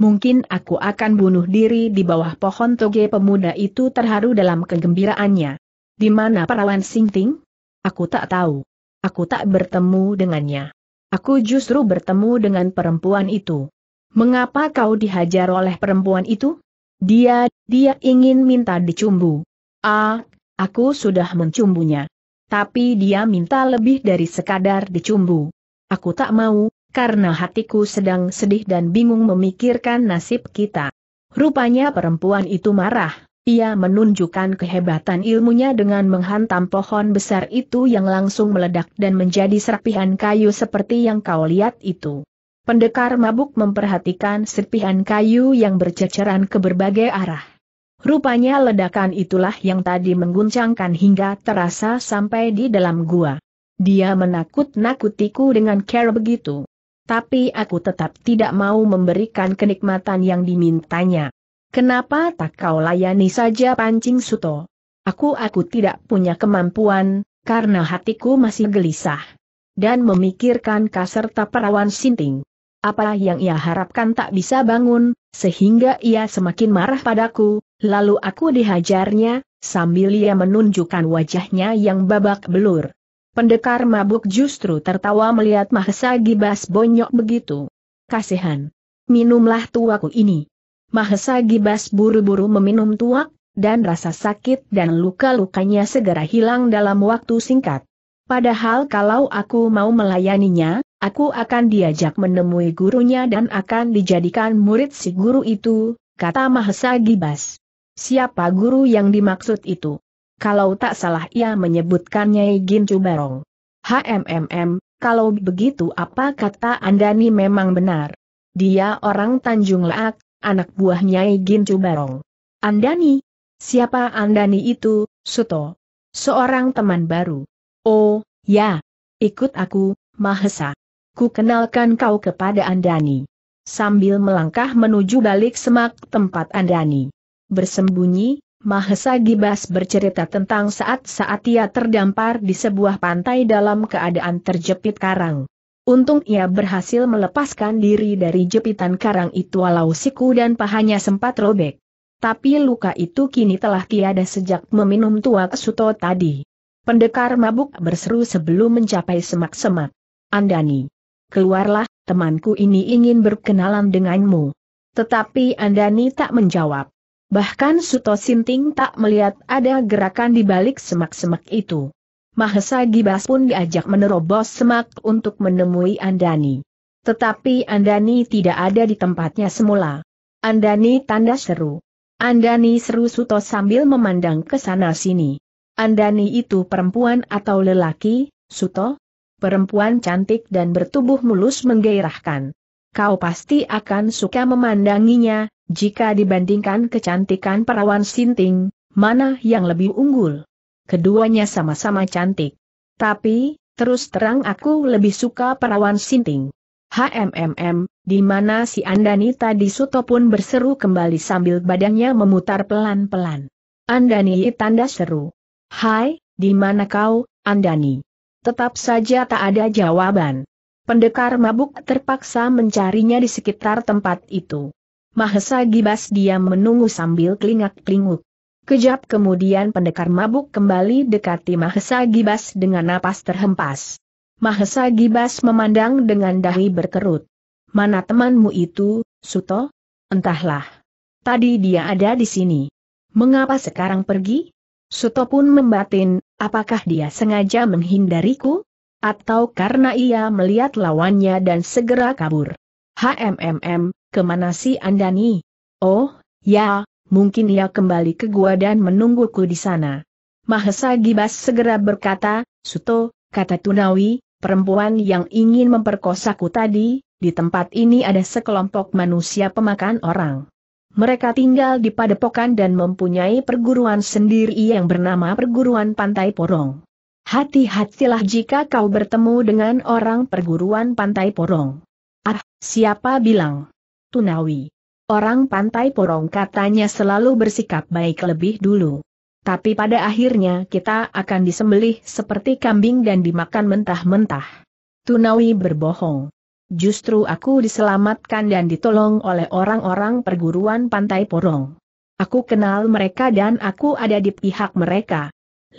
S1: Mungkin aku akan bunuh diri di bawah pohon toge pemuda itu terharu dalam kegembiraannya. Di mana perawan Sinting? Aku tak tahu. Aku tak bertemu dengannya. Aku justru bertemu dengan perempuan itu. Mengapa kau dihajar oleh perempuan itu? Dia, dia ingin minta dicumbu. Ah, aku sudah mencumbunya. Tapi dia minta lebih dari sekadar dicumbu. Aku tak mau, karena hatiku sedang sedih dan bingung memikirkan nasib kita. Rupanya perempuan itu marah. Ia menunjukkan kehebatan ilmunya dengan menghantam pohon besar itu yang langsung meledak dan menjadi serpihan kayu seperti yang kau lihat itu. Pendekar mabuk memperhatikan serpihan kayu yang berceceran ke berbagai arah. Rupanya ledakan itulah yang tadi mengguncangkan hingga terasa sampai di dalam gua. Dia menakut-nakutiku dengan care begitu. Tapi aku tetap tidak mau memberikan kenikmatan yang dimintanya. Kenapa tak kau layani saja pancing suto? Aku-aku tidak punya kemampuan, karena hatiku masih gelisah. Dan memikirkan kaserta perawan sinting. Apa yang ia harapkan tak bisa bangun, sehingga ia semakin marah padaku, lalu aku dihajarnya, sambil ia menunjukkan wajahnya yang babak belur. Pendekar mabuk justru tertawa melihat Mahesa Gibas bonyok begitu. Kasihan. Minumlah tuaku ini. Mahesa Gibas buru-buru meminum tuak, dan rasa sakit dan luka-lukanya segera hilang dalam waktu singkat. Padahal kalau aku mau melayaninya, aku akan diajak menemui gurunya dan akan dijadikan murid si guru itu, kata Mahesa Gibas. Siapa guru yang dimaksud itu? Kalau tak salah ia menyebutkannya Gincu Barong. HMMM, kalau begitu apa kata anda Andani memang benar. Dia orang Tanjung Leak, anak buahnya Gincu Barong. Andani? Siapa Andani itu, Suto? Seorang teman baru. Oh, ya. Ikut aku, Mahesa. Ku kenalkan kau kepada Andani. Sambil melangkah menuju balik semak tempat Andani. Bersembunyi, Mahesa Gibas bercerita tentang saat-saat ia terdampar di sebuah pantai dalam keadaan terjepit karang. Untung ia berhasil melepaskan diri dari jepitan karang itu walau siku dan pahanya sempat robek. Tapi luka itu kini telah tiada sejak meminum tua suto tadi. Pendekar mabuk berseru sebelum mencapai semak-semak. Andani. Keluarlah, temanku ini ingin berkenalan denganmu. Tetapi Andani tak menjawab. Bahkan Suto Sinting tak melihat ada gerakan di balik semak-semak itu. Mahesa Gibas pun diajak menerobos semak untuk menemui Andani. Tetapi Andani tidak ada di tempatnya semula. Andani tanda seru. Andani seru Suto sambil memandang ke sana sini. Andani itu perempuan atau lelaki, Suto? Perempuan cantik dan bertubuh mulus menggairahkan. Kau pasti akan suka memandanginya, jika dibandingkan kecantikan perawan sinting, mana yang lebih unggul keduanya sama-sama cantik. Tapi, terus terang aku lebih suka perawan sinting. HMMM, di mana si Andani tadi Suto pun berseru kembali sambil badannya memutar pelan-pelan. Andani tanda seru. Hai, di mana kau, Andani? Tetap saja tak ada jawaban. Pendekar mabuk terpaksa mencarinya di sekitar tempat itu. Mahesa Gibas diam menunggu sambil kelingak-kelinguk. Kejap kemudian pendekar mabuk kembali dekati Mahesa Gibas dengan napas terhempas. Mahesa Gibas memandang dengan dahi berkerut. Mana temanmu itu, Suto? Entahlah. Tadi dia ada di sini. Mengapa sekarang pergi? Suto pun membatin, apakah dia sengaja menghindariku? Atau karena ia melihat lawannya dan segera kabur? HMMM, kemana si Andani? Oh, ya, mungkin ia kembali ke gua dan menungguku di sana. Mahesa Gibas segera berkata, Suto, kata Tunawi, perempuan yang ingin memperkosaku tadi, di tempat ini ada sekelompok manusia pemakan orang. Mereka tinggal di padepokan dan mempunyai perguruan sendiri yang bernama Perguruan Pantai Porong. Hati-hatilah jika kau bertemu dengan orang perguruan Pantai Porong. Ah, siapa bilang? Tunawi. Orang pantai porong katanya selalu bersikap baik lebih dulu. Tapi pada akhirnya kita akan disembelih seperti kambing dan dimakan mentah-mentah. Tunawi berbohong. Justru aku diselamatkan dan ditolong oleh orang-orang perguruan pantai porong. Aku kenal mereka dan aku ada di pihak mereka.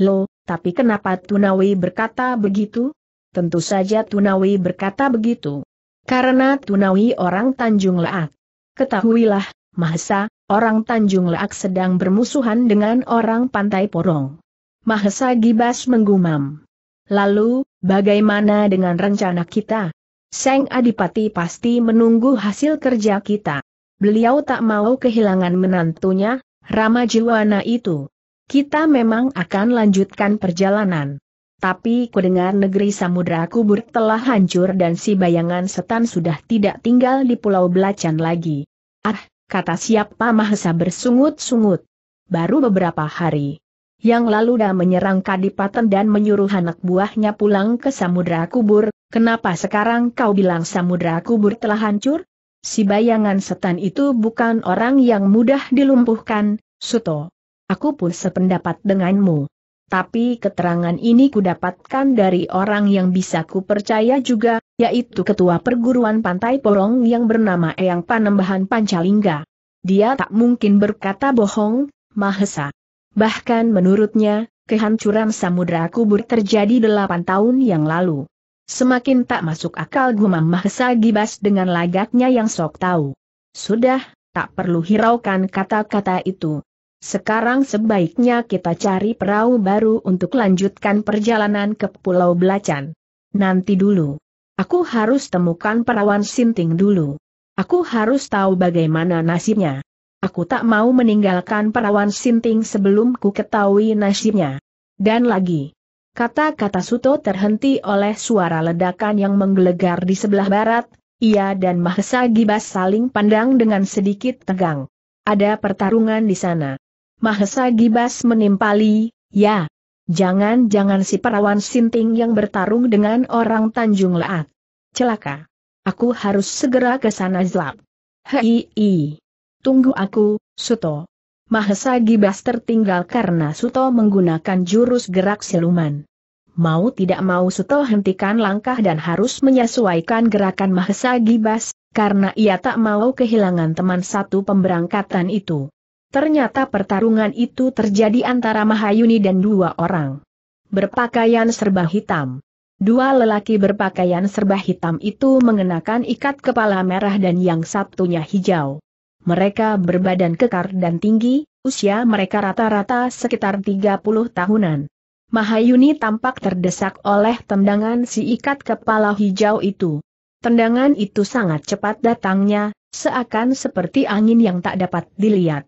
S1: Loh, tapi kenapa Tunawi berkata begitu? Tentu saja Tunawi berkata begitu. Karena Tunawi orang Tanjung Laat. Ketahuilah, Mahesa, orang Tanjung Leak sedang bermusuhan dengan orang Pantai Porong. Mahesa Gibas menggumam. Lalu, bagaimana dengan rencana kita? Seng Adipati pasti menunggu hasil kerja kita. Beliau tak mau kehilangan menantunya, Rama Jiwana itu. Kita memang akan lanjutkan perjalanan. Tapi kudengar negeri samudra kubur telah hancur dan si bayangan setan sudah tidak tinggal di pulau Belacan lagi. Ah, kata siapa Mahesa bersungut-sungut. Baru beberapa hari yang lalu dah menyerang Kadipaten dan menyuruh anak buahnya pulang ke samudra kubur, kenapa sekarang kau bilang samudra kubur telah hancur? Si bayangan setan itu bukan orang yang mudah dilumpuhkan, Suto. Aku pun sependapat denganmu tapi keterangan ini kudapatkan dari orang yang bisa kupercaya juga, yaitu ketua perguruan Pantai Porong yang bernama Eyang Panembahan Pancalingga. Dia tak mungkin berkata bohong, Mahesa. Bahkan menurutnya, kehancuran samudera kubur terjadi delapan tahun yang lalu. Semakin tak masuk akal gumam Mahesa Gibas dengan lagaknya yang sok tahu. Sudah, tak perlu hiraukan kata-kata itu. Sekarang sebaiknya kita cari perahu baru untuk lanjutkan perjalanan ke Pulau Belacan. Nanti dulu. Aku harus temukan perawan Sinting dulu. Aku harus tahu bagaimana nasibnya. Aku tak mau meninggalkan perawan Sinting sebelum ku ketahui nasibnya. Dan lagi. Kata-kata Suto terhenti oleh suara ledakan yang menggelegar di sebelah barat, ia dan Mahesa Gibas saling pandang dengan sedikit tegang. Ada pertarungan di sana. Mahesa Gibas menimpali, ya. Jangan-jangan si perawan Sinting yang bertarung dengan orang Tanjung Laat. Celaka. Aku harus segera ke sana Zlap. Hei, tunggu aku, Suto. Mahesa Gibas tertinggal karena Suto menggunakan jurus gerak siluman. Mau tidak mau Suto hentikan langkah dan harus menyesuaikan gerakan Mahesa Gibas, karena ia tak mau kehilangan teman satu pemberangkatan itu. Ternyata pertarungan itu terjadi antara Mahayuni dan dua orang. Berpakaian serba hitam. Dua lelaki berpakaian serba hitam itu mengenakan ikat kepala merah dan yang satunya hijau. Mereka berbadan kekar dan tinggi, usia mereka rata-rata sekitar 30 tahunan. Mahayuni tampak terdesak oleh tendangan si ikat kepala hijau itu. Tendangan itu sangat cepat datangnya, seakan seperti angin yang tak dapat dilihat.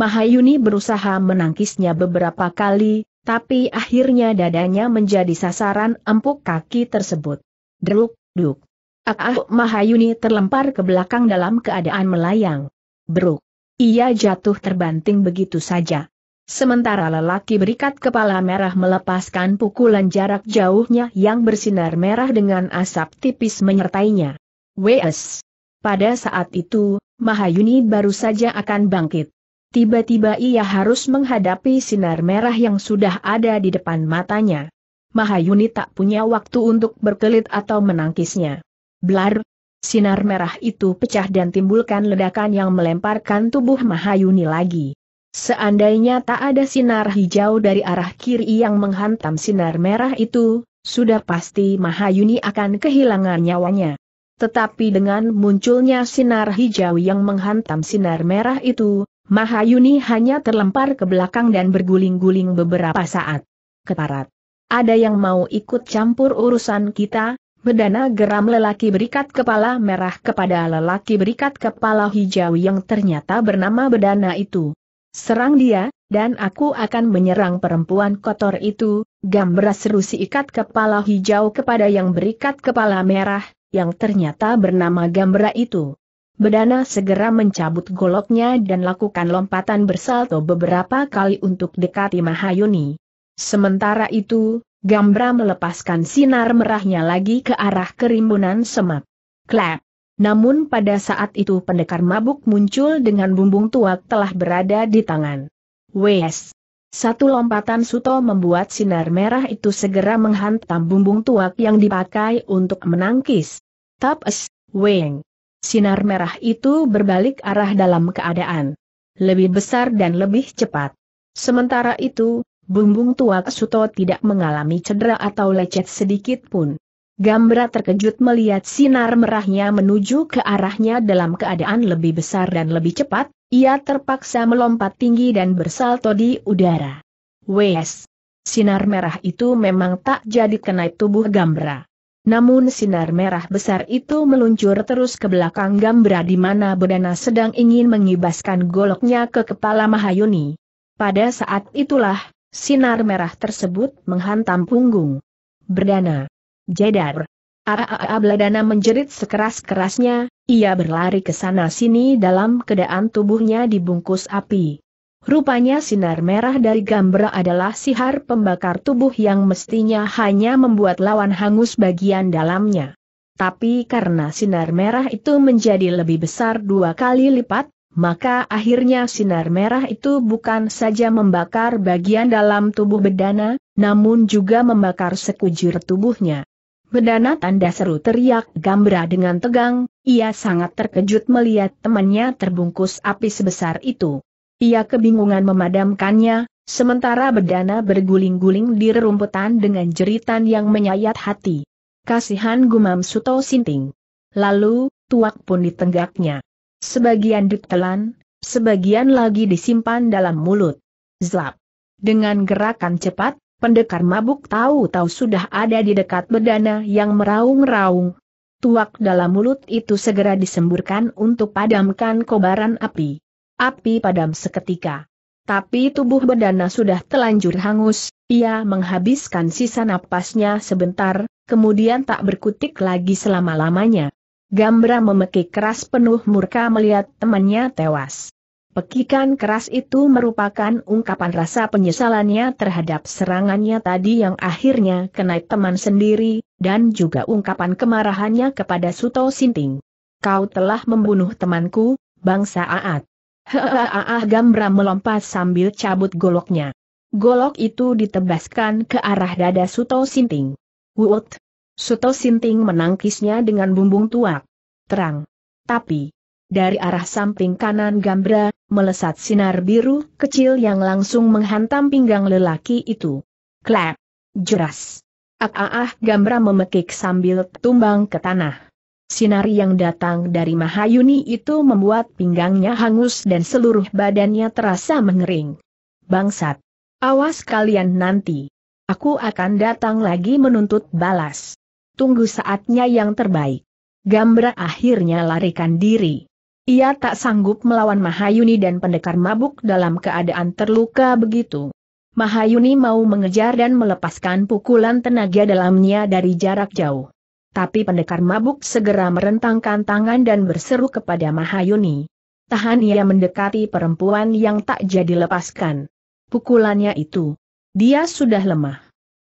S1: Mahayuni berusaha menangkisnya beberapa kali, tapi akhirnya dadanya menjadi sasaran empuk kaki tersebut. Druk, duk. Ah, ah Mahayuni terlempar ke belakang dalam keadaan melayang. Bruk. Ia jatuh terbanting begitu saja. Sementara lelaki berikat kepala merah melepaskan pukulan jarak jauhnya yang bersinar merah dengan asap tipis menyertainya. W.S. Pada saat itu, Mahayuni baru saja akan bangkit. Tiba-tiba ia harus menghadapi sinar merah yang sudah ada di depan matanya. Mahayuni tak punya waktu untuk berkelit atau menangkisnya. Blar! Sinar merah itu pecah dan timbulkan ledakan yang melemparkan tubuh Mahayuni lagi. Seandainya tak ada sinar hijau dari arah kiri yang menghantam sinar merah itu, sudah pasti Mahayuni akan kehilangan nyawanya. Tetapi dengan munculnya sinar hijau yang menghantam sinar merah itu, Mahayuni hanya terlempar ke belakang dan berguling-guling beberapa saat. Keparat. Ada yang mau ikut campur urusan kita? Bedana geram lelaki berikat kepala merah kepada lelaki berikat kepala hijau yang ternyata bernama Bedana itu. Serang dia, dan aku akan menyerang perempuan kotor itu, Gambra seru si ikat kepala hijau kepada yang berikat kepala merah, yang ternyata bernama Gambra itu. Bedana segera mencabut goloknya dan lakukan lompatan bersalto beberapa kali untuk dekati Mahayuni. Sementara itu, Gambra melepaskan sinar merahnya lagi ke arah kerimbunan semak. Klap! Namun pada saat itu pendekar mabuk muncul dengan bumbung tuak telah berada di tangan. Wes! Satu lompatan Suto membuat sinar merah itu segera menghantam bumbung tuak yang dipakai untuk menangkis. Tapes, weng. Sinar merah itu berbalik arah dalam keadaan lebih besar dan lebih cepat. Sementara itu, bumbung tua Suto tidak mengalami cedera atau lecet sedikit pun. Gambra terkejut melihat sinar merahnya menuju ke arahnya dalam keadaan lebih besar dan lebih cepat, ia terpaksa melompat tinggi dan bersalto di udara. Wes! Sinar merah itu memang tak jadi kenai tubuh Gambra. Namun sinar merah besar itu meluncur terus ke belakang Gambra di mana Bedana sedang ingin mengibaskan goloknya ke kepala Mahayuni. Pada saat itulah, sinar merah tersebut menghantam punggung. Berdana. Jedar. Aaaa Bladana menjerit sekeras-kerasnya, ia berlari ke sana-sini dalam keadaan tubuhnya dibungkus api. Rupanya sinar merah dari gambra adalah sihar pembakar tubuh yang mestinya hanya membuat lawan hangus bagian dalamnya. Tapi karena sinar merah itu menjadi lebih besar dua kali lipat, maka akhirnya sinar merah itu bukan saja membakar bagian dalam tubuh bedana, namun juga membakar sekujur tubuhnya. Bedana tanda seru teriak gambra dengan tegang, ia sangat terkejut melihat temannya terbungkus api sebesar itu. Ia kebingungan memadamkannya, sementara bedana berguling-guling di rerumputan dengan jeritan yang menyayat hati. Kasihan gumam Suto Sinting. Lalu, tuak pun ditenggaknya. Sebagian ditelan, sebagian lagi disimpan dalam mulut. Zlap. Dengan gerakan cepat, pendekar mabuk tahu-tahu sudah ada di dekat bedana yang meraung-raung. Tuak dalam mulut itu segera disemburkan untuk padamkan kobaran api api padam seketika. Tapi tubuh Bendana sudah telanjur hangus, ia menghabiskan sisa napasnya sebentar, kemudian tak berkutik lagi selama-lamanya. Gambra memekik keras penuh murka melihat temannya tewas. Pekikan keras itu merupakan ungkapan rasa penyesalannya terhadap serangannya tadi yang akhirnya kena teman sendiri, dan juga ungkapan kemarahannya kepada Suto Sinting. Kau telah membunuh temanku, bangsa Aat ah! Gambra melompat sambil cabut goloknya. Golok itu ditebaskan ke arah dada Suto Sinting. Wut! Suto Sinting menangkisnya dengan bumbung tuak. Terang. Tapi, dari arah samping kanan Gambra, melesat sinar biru kecil yang langsung menghantam pinggang lelaki itu. Klap. Jeras. Ah, ah, ah Gambra memekik sambil tumbang ke tanah. Sinari yang datang dari Mahayuni itu membuat pinggangnya hangus dan seluruh badannya terasa mengering. Bangsat! Awas kalian nanti. Aku akan datang lagi menuntut balas. Tunggu saatnya yang terbaik. Gambra akhirnya larikan diri. Ia tak sanggup melawan Mahayuni dan pendekar mabuk dalam keadaan terluka begitu. Mahayuni mau mengejar dan melepaskan pukulan tenaga dalamnya dari jarak jauh. Tapi pendekar mabuk segera merentangkan tangan dan berseru kepada Mahayuni. Tahan ia mendekati perempuan yang tak jadi lepaskan. Pukulannya itu. Dia sudah lemah.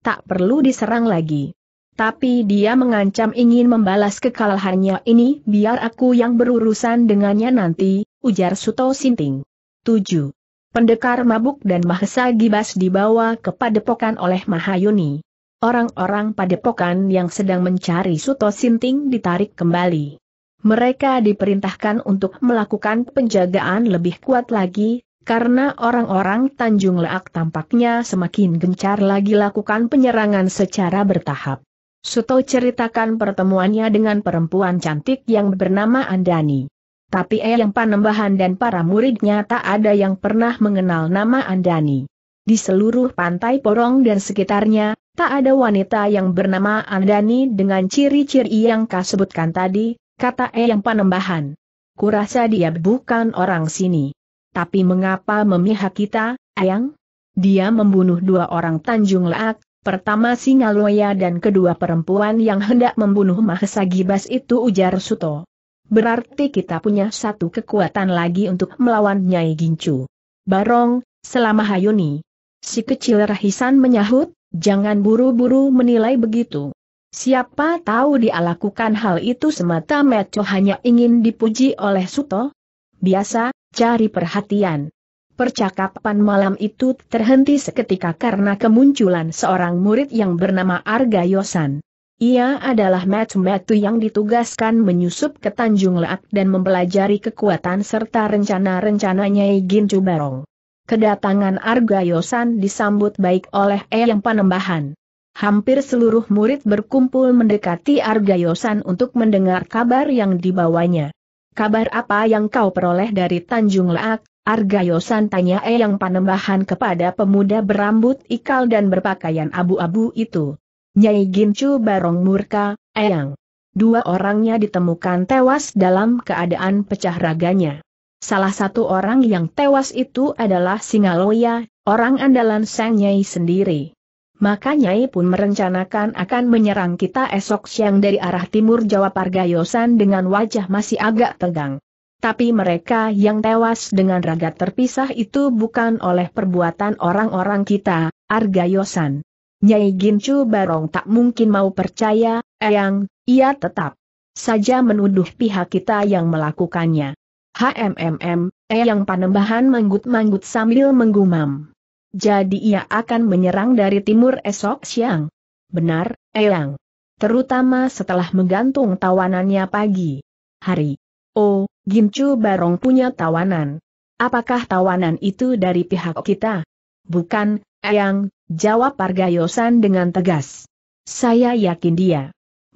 S1: Tak perlu diserang lagi. Tapi dia mengancam ingin membalas kekalahannya ini biar aku yang berurusan dengannya nanti, ujar Suto Sinting. 7. Pendekar mabuk dan Mahesa Gibas dibawa ke padepokan oleh Mahayuni. Orang-orang padepokan yang sedang mencari Suto Sinting ditarik kembali. Mereka diperintahkan untuk melakukan penjagaan lebih kuat lagi, karena orang-orang Tanjung Leak tampaknya semakin gencar lagi lakukan penyerangan secara bertahap. Suto ceritakan pertemuannya dengan perempuan cantik yang bernama Andani. Tapi Eyang Panembahan dan para muridnya tak ada yang pernah mengenal nama Andani. Di seluruh pantai Porong dan sekitarnya, Tak ada wanita yang bernama Andani dengan ciri-ciri yang kau sebutkan tadi, kata E panembahan. Kurasa dia bukan orang sini. Tapi mengapa memihak kita, Ayang? Dia membunuh dua orang Tanjung Laak, pertama Singa Loya dan kedua perempuan yang hendak membunuh Mahesa Gibas itu ujar Suto. Berarti kita punya satu kekuatan lagi untuk melawan Nyai Gincu. Barong, selama Hayuni. Si kecil Rahisan menyahut, Jangan buru-buru menilai begitu. Siapa tahu dia lakukan hal itu semata Meco hanya ingin dipuji oleh Suto? Biasa, cari perhatian. Percakapan malam itu terhenti seketika karena kemunculan seorang murid yang bernama Arga Yosan. Ia adalah metu-metu yang ditugaskan menyusup ke Tanjung Leak dan mempelajari kekuatan serta rencana-rencananya Egin Barong. Kedatangan Argayosan disambut baik oleh Eyang Panembahan. Hampir seluruh murid berkumpul mendekati Argayosan untuk mendengar kabar yang dibawanya. Kabar apa yang kau peroleh dari Tanjung Laak? Argayosan tanya Eyang Panembahan kepada pemuda berambut ikal dan berpakaian abu-abu itu. Nyai Gincu Barong Murka, Eyang. Dua orangnya ditemukan tewas dalam keadaan pecah raganya. Salah satu orang yang tewas itu adalah Singaloya, orang andalan Sang Nyai sendiri. Maka Nyai pun merencanakan akan menyerang kita esok siang dari arah timur Jawa Argayosan dengan wajah masih agak tegang. Tapi mereka yang tewas dengan raga terpisah itu bukan oleh perbuatan orang-orang kita, Argayosan. Nyai Gincu Barong tak mungkin mau percaya, Eyang, ia tetap saja menuduh pihak kita yang melakukannya. HMMM, eh panembahan manggut-manggut sambil menggumam. Jadi ia akan menyerang dari timur esok siang. Benar, Eyang. Terutama setelah menggantung tawanannya pagi. Hari. Oh, Gincu Barong punya tawanan. Apakah tawanan itu dari pihak kita? Bukan, Eyang, jawab Pargayosan dengan tegas. Saya yakin dia.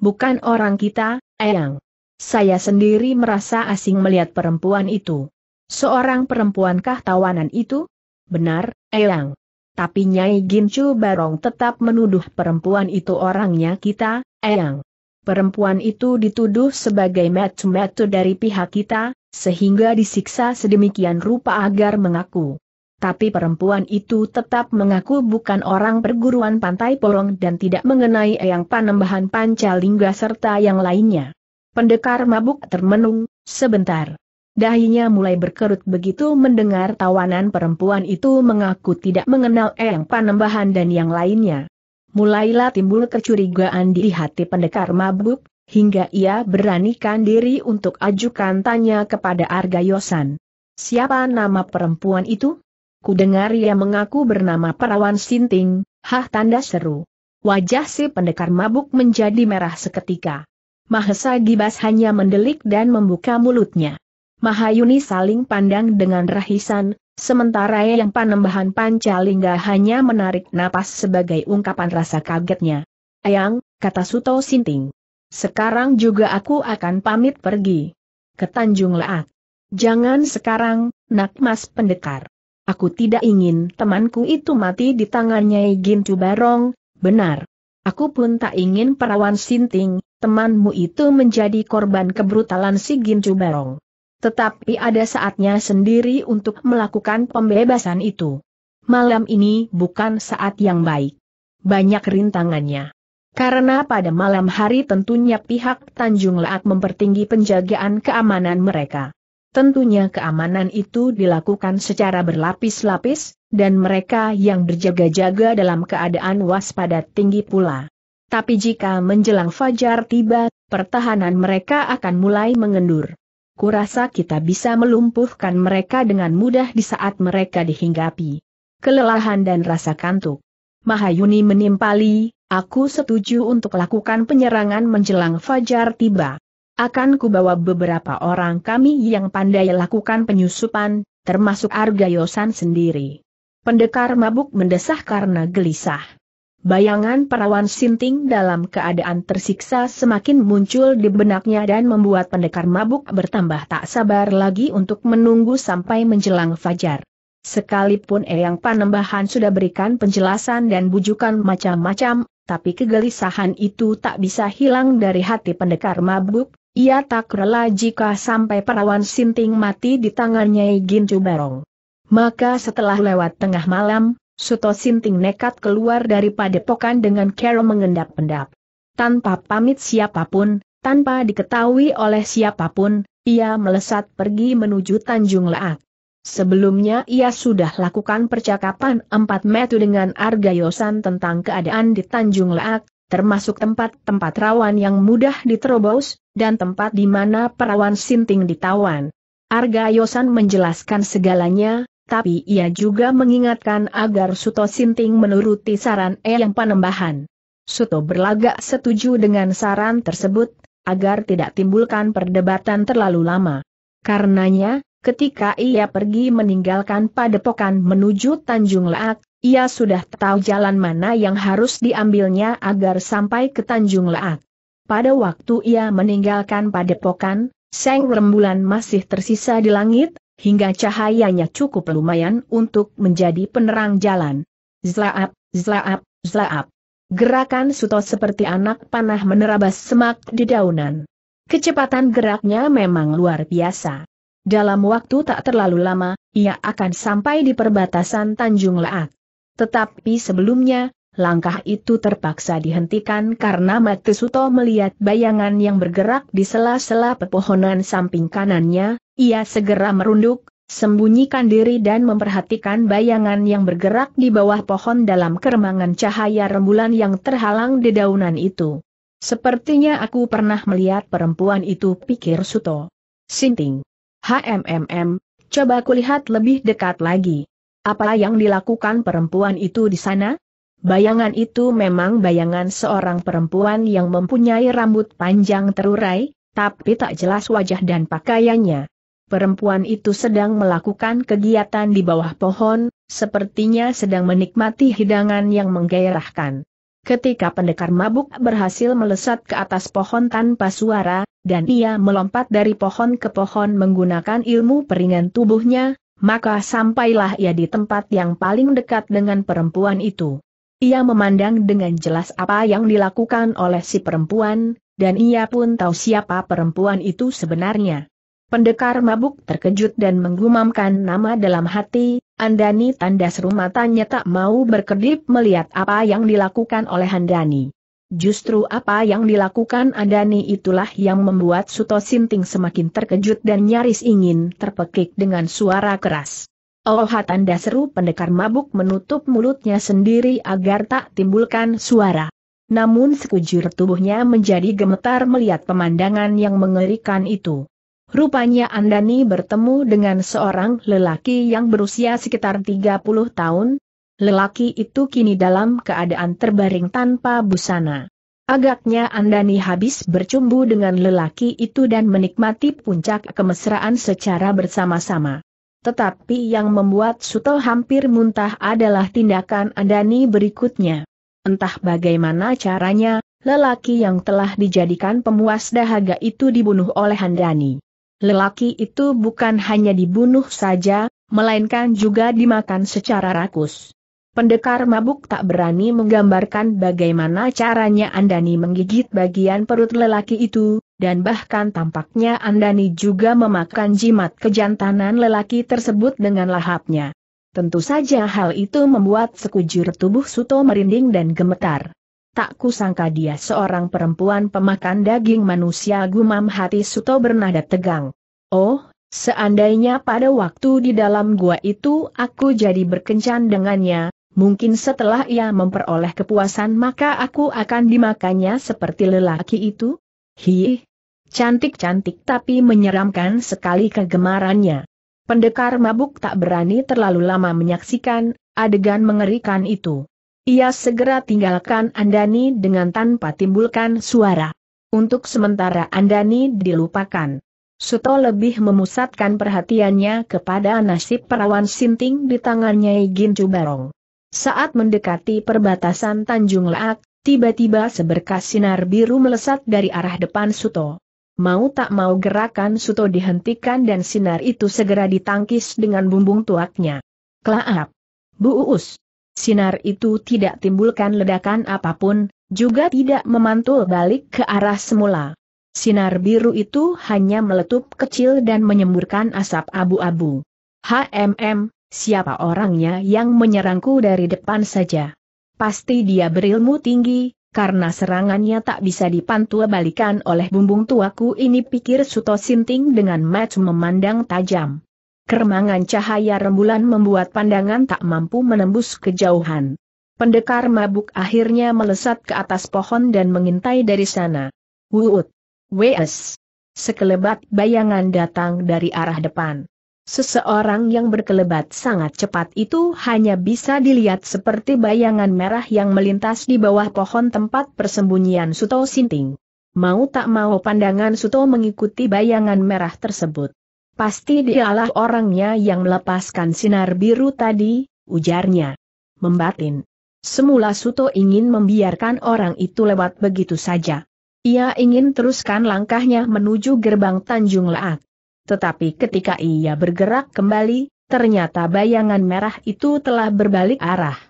S1: Bukan orang kita, Eyang. Saya sendiri merasa asing melihat perempuan itu. Seorang perempuankah tawanan itu? Benar, Eyang. Tapi Nyai Gincu Barong tetap menuduh perempuan itu orangnya kita, Eyang. Perempuan itu dituduh sebagai metu-metu dari pihak kita, sehingga disiksa sedemikian rupa agar mengaku. Tapi perempuan itu tetap mengaku bukan orang perguruan Pantai Polong dan tidak mengenai Eyang Panembahan Pancalingga serta yang lainnya. Pendekar mabuk termenung, sebentar. Dahinya mulai berkerut begitu mendengar tawanan perempuan itu mengaku tidak mengenal Eyang Panembahan dan yang lainnya. Mulailah timbul kecurigaan di hati pendekar mabuk, hingga ia beranikan diri untuk ajukan tanya kepada Argayosan. Siapa nama perempuan itu? Kudengar ia mengaku bernama Perawan Sinting, hah tanda seru. Wajah si pendekar mabuk menjadi merah seketika. Mahesa Gibas hanya mendelik dan membuka mulutnya. Mahayuni saling pandang dengan rahisan, sementara yang panembahan Pancalingga hanya menarik napas sebagai ungkapan rasa kagetnya. Ayang, kata Suto Sinting. Sekarang juga aku akan pamit pergi. Ke Tanjung Leak. Jangan sekarang, nak mas pendekar. Aku tidak ingin temanku itu mati di tangannya Igin Cubarong, benar. Aku pun tak ingin perawan Sinting, temanmu itu menjadi korban kebrutalan si Gincu Barong. Tetapi ada saatnya sendiri untuk melakukan pembebasan itu. Malam ini bukan saat yang baik. Banyak rintangannya. Karena pada malam hari tentunya pihak Tanjung Laak mempertinggi penjagaan keamanan mereka. Tentunya keamanan itu dilakukan secara berlapis-lapis, dan mereka yang berjaga-jaga dalam keadaan waspada tinggi pula. Tapi jika menjelang fajar tiba, pertahanan mereka akan mulai mengendur. Kurasa kita bisa melumpuhkan mereka dengan mudah di saat mereka dihinggapi. Kelelahan dan rasa kantuk. Mahayuni menimpali, aku setuju untuk lakukan penyerangan menjelang fajar tiba. Akan kubawa beberapa orang kami yang pandai lakukan penyusupan, termasuk Argayosan sendiri. Pendekar mabuk mendesah karena gelisah. Bayangan perawan Sinting dalam keadaan tersiksa semakin muncul di benaknya dan membuat pendekar mabuk bertambah tak sabar lagi untuk menunggu sampai menjelang fajar. Sekalipun Eyang Panembahan sudah berikan penjelasan dan bujukan macam-macam, tapi kegelisahan itu tak bisa hilang dari hati pendekar mabuk, ia tak rela jika sampai perawan Sinting mati di tangannya Gincu Barong. Maka setelah lewat tengah malam, Suto Sinting nekat keluar dari padepokan dengan Carol mengendap-endap. Tanpa pamit siapapun, tanpa diketahui oleh siapapun, ia melesat pergi menuju Tanjung Laak. Sebelumnya ia sudah lakukan percakapan empat metu dengan Argayosan tentang keadaan di Tanjung Laak, termasuk tempat-tempat rawan yang mudah diterobos, dan tempat di mana perawan sinting ditawan. Argayosan menjelaskan segalanya, tapi ia juga mengingatkan agar Suto Sinting menuruti saran E yang Panembahan. Suto berlagak setuju dengan saran tersebut, agar tidak timbulkan perdebatan terlalu lama. Karenanya, ketika ia pergi meninggalkan padepokan menuju Tanjung Laak, ia sudah tahu jalan mana yang harus diambilnya agar sampai ke Tanjung Laak. Pada waktu ia meninggalkan padepokan, Seng Rembulan masih tersisa di langit, hingga cahayanya cukup lumayan untuk menjadi penerang jalan. Zlaap, zlaap, zlaap. Gerakan Suto seperti anak panah menerabas semak di daunan. Kecepatan geraknya memang luar biasa. Dalam waktu tak terlalu lama, ia akan sampai di perbatasan Tanjung Laat. Tetapi sebelumnya, langkah itu terpaksa dihentikan karena Suto melihat bayangan yang bergerak di sela-sela pepohonan samping kanannya, ia segera merunduk, sembunyikan diri dan memperhatikan bayangan yang bergerak di bawah pohon dalam keremangan cahaya rembulan yang terhalang di daunan itu. Sepertinya aku pernah melihat perempuan itu pikir Suto. Sinting. HMMM, coba kulihat lebih dekat lagi. Apa yang dilakukan perempuan itu di sana? Bayangan itu memang bayangan seorang perempuan yang mempunyai rambut panjang terurai, tapi tak jelas wajah dan pakaiannya perempuan itu sedang melakukan kegiatan di bawah pohon, sepertinya sedang menikmati hidangan yang menggairahkan. Ketika pendekar mabuk berhasil melesat ke atas pohon tanpa suara, dan ia melompat dari pohon ke pohon menggunakan ilmu peringan tubuhnya, maka sampailah ia di tempat yang paling dekat dengan perempuan itu. Ia memandang dengan jelas apa yang dilakukan oleh si perempuan, dan ia pun tahu siapa perempuan itu sebenarnya. Pendekar mabuk terkejut dan menggumamkan nama dalam hati, Andani tanda seru matanya tak mau berkedip melihat apa yang dilakukan oleh Andani. Justru apa yang dilakukan Andani itulah yang membuat Suto Sinting semakin terkejut dan nyaris ingin terpekik dengan suara keras. Oh tanda seru pendekar mabuk menutup mulutnya sendiri agar tak timbulkan suara. Namun sekujur tubuhnya menjadi gemetar melihat pemandangan yang mengerikan itu. Rupanya Andani bertemu dengan seorang lelaki yang berusia sekitar 30 tahun. Lelaki itu kini dalam keadaan terbaring tanpa busana. Agaknya Andani habis bercumbu dengan lelaki itu dan menikmati puncak kemesraan secara bersama-sama. Tetapi yang membuat Suto hampir muntah adalah tindakan Andani berikutnya. Entah bagaimana caranya, lelaki yang telah dijadikan pemuas dahaga itu dibunuh oleh Andani. Lelaki itu bukan hanya dibunuh saja, melainkan juga dimakan secara rakus. Pendekar mabuk tak berani menggambarkan bagaimana caranya Andani menggigit bagian perut lelaki itu, dan bahkan tampaknya Andani juga memakan jimat kejantanan lelaki tersebut dengan lahapnya. Tentu saja hal itu membuat sekujur tubuh Suto merinding dan gemetar. Tak kusangka dia seorang perempuan pemakan daging manusia gumam hati Suto bernada tegang. Oh, seandainya pada waktu di dalam gua itu aku jadi berkencan dengannya, mungkin setelah ia memperoleh kepuasan maka aku akan dimakannya seperti lelaki itu? Hi, cantik-cantik tapi menyeramkan sekali kegemarannya. Pendekar mabuk tak berani terlalu lama menyaksikan adegan mengerikan itu. Ia segera tinggalkan Andani dengan tanpa timbulkan suara. Untuk sementara Andani dilupakan. Suto lebih memusatkan perhatiannya kepada nasib perawan sinting di tangannya Igin Cubarong. Saat mendekati perbatasan Tanjung Laak, tiba-tiba seberkas sinar biru melesat dari arah depan Suto. Mau tak mau gerakan Suto dihentikan dan sinar itu segera ditangkis dengan bumbung tuaknya. Klaap! Bu Uus! sinar itu tidak timbulkan ledakan apapun, juga tidak memantul balik ke arah semula. Sinar biru itu hanya meletup kecil dan menyemburkan asap abu-abu. HMM, siapa orangnya yang menyerangku dari depan saja? Pasti dia berilmu tinggi, karena serangannya tak bisa dipantul balikan oleh bumbung tuaku ini pikir Suto Sinting dengan match memandang tajam. Keremangan cahaya rembulan membuat pandangan tak mampu menembus kejauhan. Pendekar mabuk akhirnya melesat ke atas pohon dan mengintai dari sana. Wuut. Wes. Sekelebat bayangan datang dari arah depan. Seseorang yang berkelebat sangat cepat itu hanya bisa dilihat seperti bayangan merah yang melintas di bawah pohon tempat persembunyian Suto Sinting. Mau tak mau pandangan Suto mengikuti bayangan merah tersebut. Pasti dialah orangnya yang melepaskan sinar biru tadi, ujarnya. Membatin. Semula Suto ingin membiarkan orang itu lewat begitu saja. Ia ingin teruskan langkahnya menuju gerbang Tanjung Laak. Tetapi ketika ia bergerak kembali, ternyata bayangan merah itu telah berbalik arah.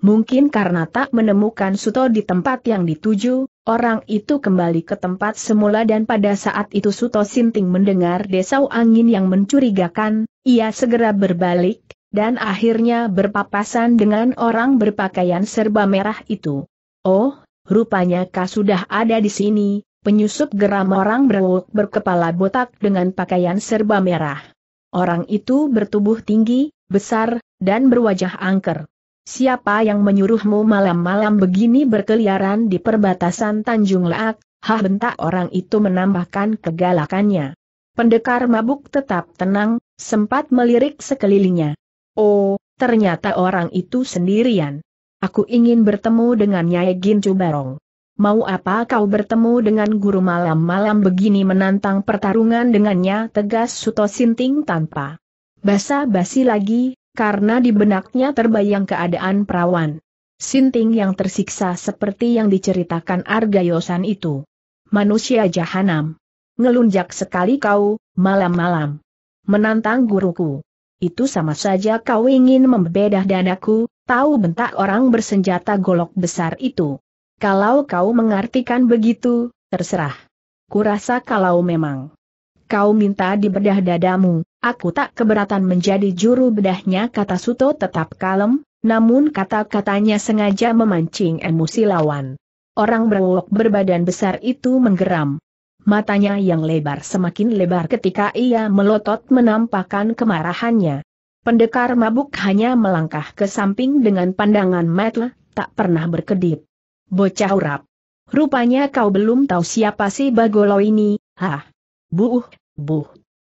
S1: Mungkin karena tak menemukan Suto di tempat yang dituju, orang itu kembali ke tempat semula dan pada saat itu Suto Sinting mendengar desau angin yang mencurigakan, ia segera berbalik, dan akhirnya berpapasan dengan orang berpakaian serba merah itu. Oh, rupanya kau sudah ada di sini, penyusup geram orang berwuk berkepala botak dengan pakaian serba merah. Orang itu bertubuh tinggi, besar, dan berwajah angker. Siapa yang menyuruhmu malam-malam begini berkeliaran di perbatasan Tanjung Laak? Hah bentak orang itu menambahkan kegalakannya. Pendekar mabuk tetap tenang, sempat melirik sekelilingnya. Oh, ternyata orang itu sendirian. Aku ingin bertemu dengan Nyai Gincu Barong. Mau apa kau bertemu dengan guru malam-malam begini menantang pertarungan dengannya tegas Suto Sinting tanpa basa-basi lagi, karena di benaknya terbayang keadaan perawan. Sinting yang tersiksa seperti yang diceritakan Argayosan itu. Manusia jahanam. Ngelunjak sekali kau, malam-malam. Menantang guruku. Itu sama saja kau ingin membedah dadaku, tahu bentak orang bersenjata golok besar itu. Kalau kau mengartikan begitu, terserah. Kurasa kalau memang kau minta dibedah dadamu, Aku tak keberatan menjadi juru bedahnya kata Suto tetap kalem, namun kata-katanya sengaja memancing emosi lawan. Orang berwok berbadan besar itu menggeram. Matanya yang lebar semakin lebar ketika ia melotot menampakkan kemarahannya. Pendekar mabuk hanya melangkah ke samping dengan pandangan mata, tak pernah berkedip. Bocah urap. Rupanya kau belum tahu siapa si Bagolo ini, hah? Buh, buh.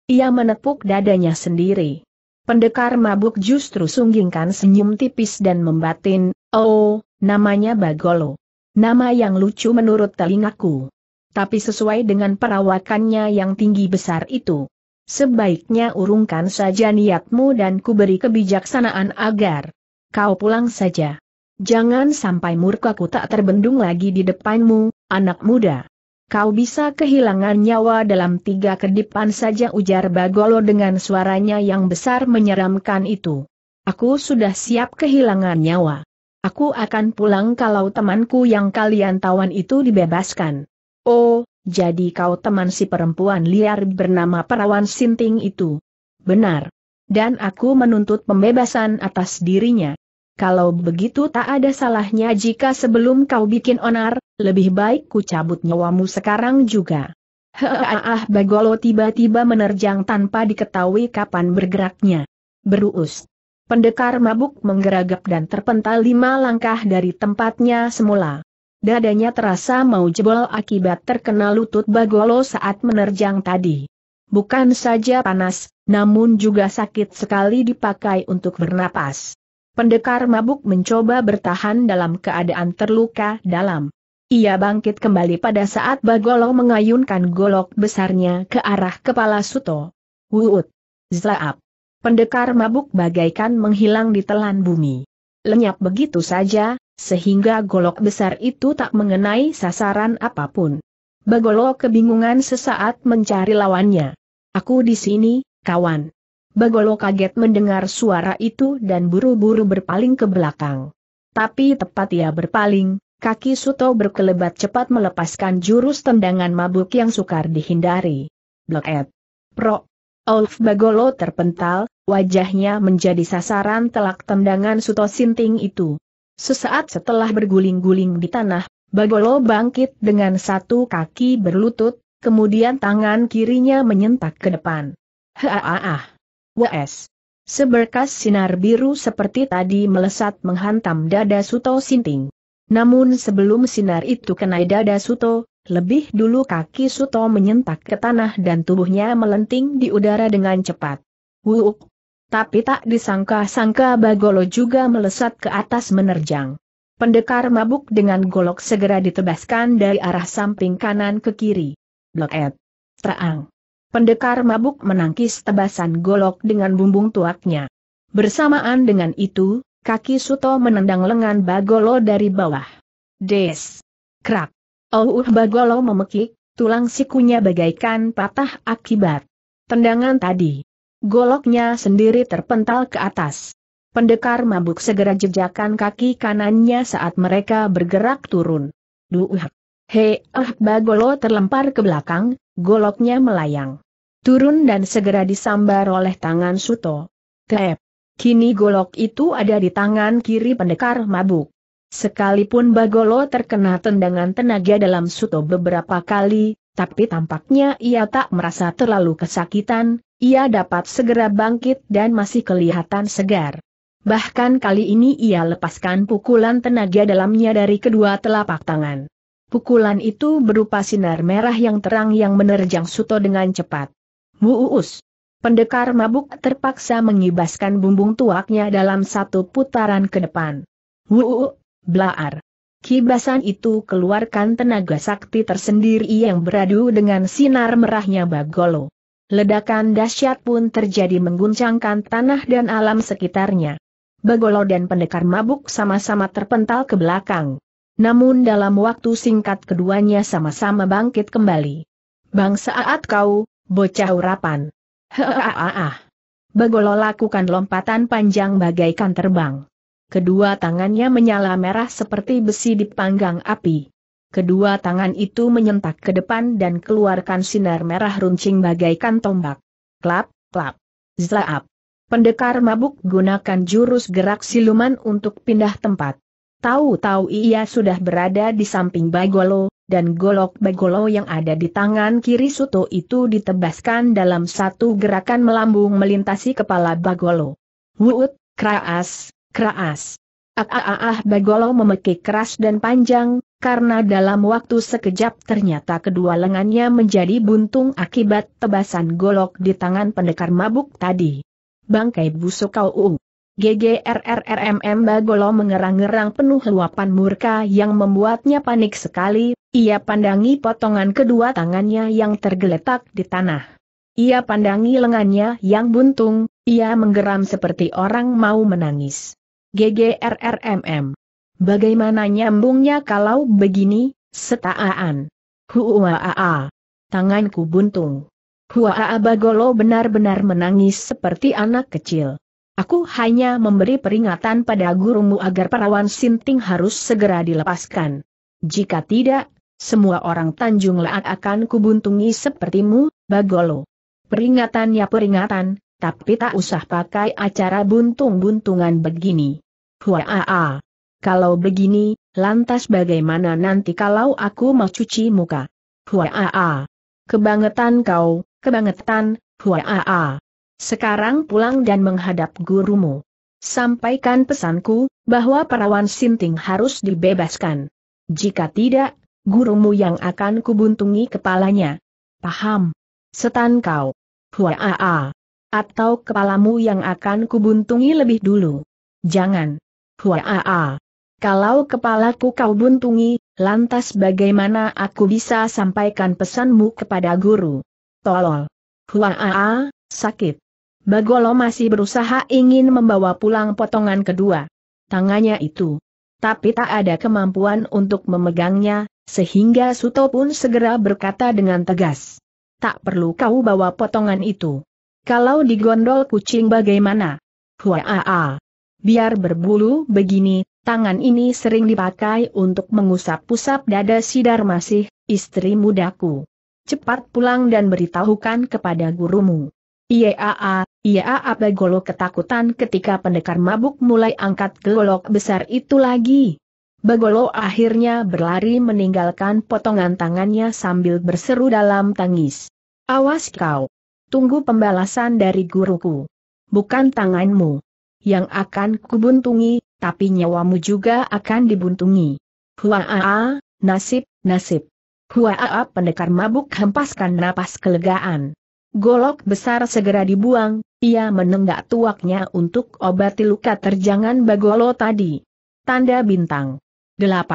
S1: Ia menepuk dadanya sendiri. Pendekar mabuk justru sunggingkan senyum tipis dan membatin, oh, namanya Bagolo. Nama yang lucu menurut telingaku. Tapi sesuai dengan perawakannya yang tinggi besar itu. Sebaiknya urungkan saja niatmu dan kuberi kebijaksanaan agar kau pulang saja. Jangan sampai murkaku tak terbendung lagi di depanmu, anak muda kau bisa kehilangan nyawa dalam tiga kedipan saja ujar Bagolo dengan suaranya yang besar menyeramkan itu. Aku sudah siap kehilangan nyawa. Aku akan pulang kalau temanku yang kalian tawan itu dibebaskan. Oh, jadi kau teman si perempuan liar bernama Perawan Sinting itu. Benar. Dan aku menuntut pembebasan atas dirinya. Kalau begitu tak ada salahnya jika sebelum kau bikin onar, lebih baik ku cabut nyawamu sekarang juga. ah! ah, ah Bagolo tiba-tiba menerjang tanpa diketahui kapan bergeraknya. Berus. Pendekar mabuk menggeragap dan terpental lima langkah dari tempatnya semula. Dadanya terasa mau jebol akibat terkena lutut Bagolo saat menerjang tadi. Bukan saja panas, namun juga sakit sekali dipakai untuk bernapas. Pendekar mabuk mencoba bertahan dalam keadaan terluka dalam. Ia bangkit kembali pada saat Bagolo mengayunkan golok besarnya ke arah kepala Suto. Wuut! Zlaap! Pendekar mabuk bagaikan menghilang di telan bumi. Lenyap begitu saja, sehingga golok besar itu tak mengenai sasaran apapun. Bagolo kebingungan sesaat mencari lawannya. Aku di sini, kawan. Bagolo kaget mendengar suara itu dan buru-buru berpaling ke belakang. Tapi tepat ia berpaling, kaki Suto berkelebat cepat melepaskan jurus tendangan mabuk yang sukar dihindari. Bleket. Pro. Olf Bagolo terpental, wajahnya menjadi sasaran telak tendangan Suto Sinting itu. Sesaat setelah berguling-guling di tanah, Bagolo bangkit dengan satu kaki berlutut, kemudian tangan kirinya menyentak ke depan. Haaah! Wes. Seberkas sinar biru seperti tadi melesat menghantam dada Suto Sinting. Namun sebelum sinar itu kena dada Suto, lebih dulu kaki Suto menyentak ke tanah dan tubuhnya melenting di udara dengan cepat. Wuuk! Tapi tak disangka-sangka Bagolo juga melesat ke atas menerjang. Pendekar mabuk dengan golok segera ditebaskan dari arah samping kanan ke kiri. Blok Traang. Pendekar mabuk menangkis tebasan golok dengan bumbung tuaknya. Bersamaan dengan itu, kaki Suto menendang lengan Bagolo dari bawah. Des! Krak! Oh uh Bagolo memekik, tulang sikunya bagaikan patah akibat tendangan tadi. Goloknya sendiri terpental ke atas. Pendekar mabuk segera jejakan kaki kanannya saat mereka bergerak turun. Duh! Uh. Hei, ah, uh, Bagolo terlempar ke belakang, goloknya melayang turun dan segera disambar oleh tangan Suto. Tep. Kini golok itu ada di tangan kiri pendekar mabuk. Sekalipun Bagolo terkena tendangan tenaga dalam Suto beberapa kali, tapi tampaknya ia tak merasa terlalu kesakitan, ia dapat segera bangkit dan masih kelihatan segar. Bahkan kali ini ia lepaskan pukulan tenaga dalamnya dari kedua telapak tangan. Pukulan itu berupa sinar merah yang terang yang menerjang Suto dengan cepat. Wuus. Pendekar mabuk terpaksa mengibaskan bumbung tuaknya dalam satu putaran ke depan. Wuuu, blaar. Kibasan itu keluarkan tenaga sakti tersendiri yang beradu dengan sinar merahnya Bagolo. Ledakan dahsyat pun terjadi mengguncangkan tanah dan alam sekitarnya. Bagolo dan pendekar mabuk sama-sama terpental ke belakang. Namun dalam waktu singkat keduanya sama-sama bangkit kembali. Bang saat kau, Bocah urapan. Heaaah. Bagolo lakukan lompatan panjang bagaikan terbang. Kedua tangannya menyala merah seperti besi dipanggang api. Kedua tangan itu menyentak ke depan dan keluarkan sinar merah runcing bagaikan tombak. Klap, klap. Zlaap. Pendekar mabuk gunakan jurus gerak siluman untuk pindah tempat. Tahu-tahu ia sudah berada di samping Bagolo, dan golok begolo yang ada di tangan kiri Suto itu ditebaskan dalam satu gerakan melambung melintasi kepala bagolo. Wuut, kraas, kraas. Ah, ah, ah, ah bagolo memekik keras dan panjang, karena dalam waktu sekejap ternyata kedua lengannya menjadi buntung akibat tebasan golok di tangan pendekar mabuk tadi. Bangkai busuk kau ung. GGRRRMM Bagolo mengerang ngerang penuh luapan murka yang membuatnya panik sekali, ia pandangi potongan kedua tangannya yang tergeletak di tanah. Ia pandangi lengannya yang buntung, ia menggeram seperti orang mau menangis. GGRRMM. Bagaimana nyambungnya kalau begini, setaaan. Huwaaa. Tanganku buntung. Huaa Bagolo benar-benar menangis seperti anak kecil. Aku hanya memberi peringatan pada gurumu agar perawan sinting harus segera dilepaskan. Jika tidak, semua orang Tanjung Laat akan kubuntungi sepertimu, Bagolo. Peringatan ya peringatan, tapi tak usah pakai acara buntung-buntungan begini. Huaaa. Kalau begini, lantas bagaimana nanti kalau aku mau cuci muka? Huaaa. Kebangetan kau, kebangetan, huaaa. Sekarang pulang dan menghadap gurumu. Sampaikan pesanku, bahwa perawan Sinting harus dibebaskan. Jika tidak, gurumu yang akan kubuntungi kepalanya. Paham? Setan kau. Huaaa. Atau kepalamu yang akan kubuntungi lebih dulu. Jangan. Huaaa. Kalau kepalaku kau buntungi, lantas bagaimana aku bisa sampaikan pesanmu kepada guru? Tolol. Huaaa, sakit. Bagolo masih berusaha ingin membawa pulang potongan kedua. Tangannya itu. Tapi tak ada kemampuan untuk memegangnya, sehingga Suto pun segera berkata dengan tegas. Tak perlu kau bawa potongan itu. Kalau digondol kucing bagaimana? Huaaa. Biar berbulu begini, tangan ini sering dipakai untuk mengusap-usap dada Sidar masih istri mudaku. Cepat pulang dan beritahukan kepada gurumu. Iaa, Iaa Golok ketakutan ketika pendekar mabuk mulai angkat golok besar itu lagi. Bagolo akhirnya berlari meninggalkan potongan tangannya sambil berseru dalam tangis. Awas kau! Tunggu pembalasan dari guruku. Bukan tanganmu. Yang akan kubuntungi, tapi nyawamu juga akan dibuntungi. Huaaa, nasib, nasib. Huaaa pendekar mabuk hempaskan napas kelegaan. Golok besar segera dibuang, ia menenggak tuaknya untuk obati luka terjangan bagolo tadi. Tanda bintang. 8.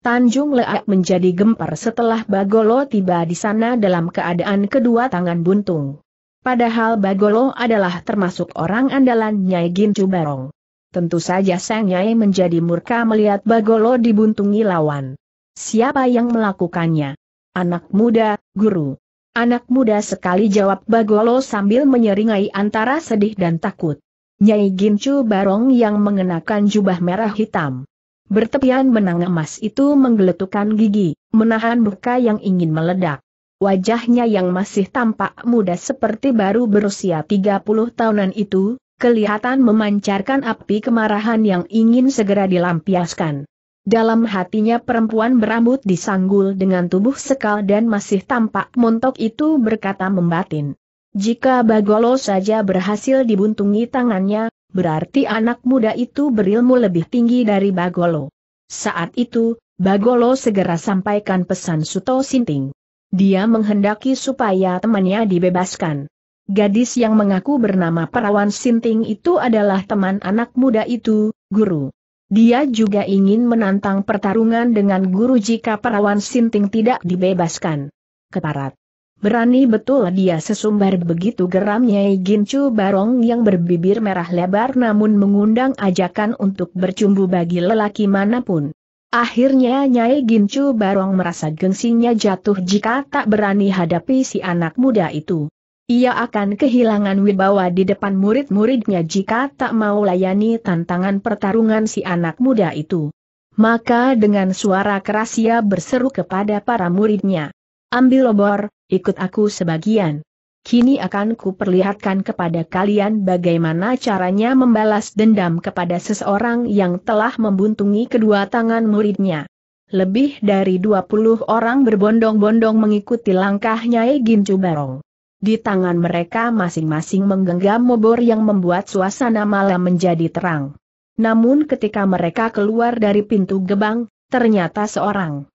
S1: Tanjung Leak menjadi gempar setelah Bagolo tiba di sana dalam keadaan kedua tangan buntung. Padahal Bagolo adalah termasuk orang andalan Nyai Gincu Barong. Tentu saja Sang Nyai menjadi murka melihat Bagolo dibuntungi lawan. Siapa yang melakukannya? Anak muda, guru. Anak muda sekali jawab Bagolo sambil menyeringai antara sedih dan takut. Nyai Gincu Barong yang mengenakan jubah merah hitam Bertepian menang emas itu menggeletukan gigi, menahan buka yang ingin meledak. Wajahnya yang masih tampak muda seperti baru berusia 30 tahunan itu, kelihatan memancarkan api kemarahan yang ingin segera dilampiaskan. Dalam hatinya perempuan berambut disanggul dengan tubuh sekal dan masih tampak montok itu berkata membatin. Jika Bagolo saja berhasil dibuntungi tangannya, berarti anak muda itu berilmu lebih tinggi dari Bagolo. Saat itu, Bagolo segera sampaikan pesan Suto Sinting. Dia menghendaki supaya temannya dibebaskan. Gadis yang mengaku bernama Perawan Sinting itu adalah teman anak muda itu, guru. Dia juga ingin menantang pertarungan dengan guru jika Perawan Sinting tidak dibebaskan. Keparat. Berani betul dia sesumbar begitu geramnya Gincu Barong yang berbibir merah lebar namun mengundang ajakan untuk bercumbu bagi lelaki manapun. Akhirnya Nyai Gincu Barong merasa gengsinya jatuh jika tak berani hadapi si anak muda itu. Ia akan kehilangan wibawa di depan murid-muridnya jika tak mau layani tantangan pertarungan si anak muda itu. Maka dengan suara keras ia berseru kepada para muridnya. Ambil obor, ikut aku sebagian. Kini akan kuperlihatkan kepada kalian bagaimana caranya membalas dendam kepada seseorang yang telah membuntungi kedua tangan muridnya. Lebih dari 20 orang berbondong-bondong mengikuti langkah Nyai Gincu Barong. Di tangan mereka masing-masing menggenggam mobor yang membuat suasana malam menjadi terang. Namun ketika mereka keluar dari pintu gebang, ternyata seorang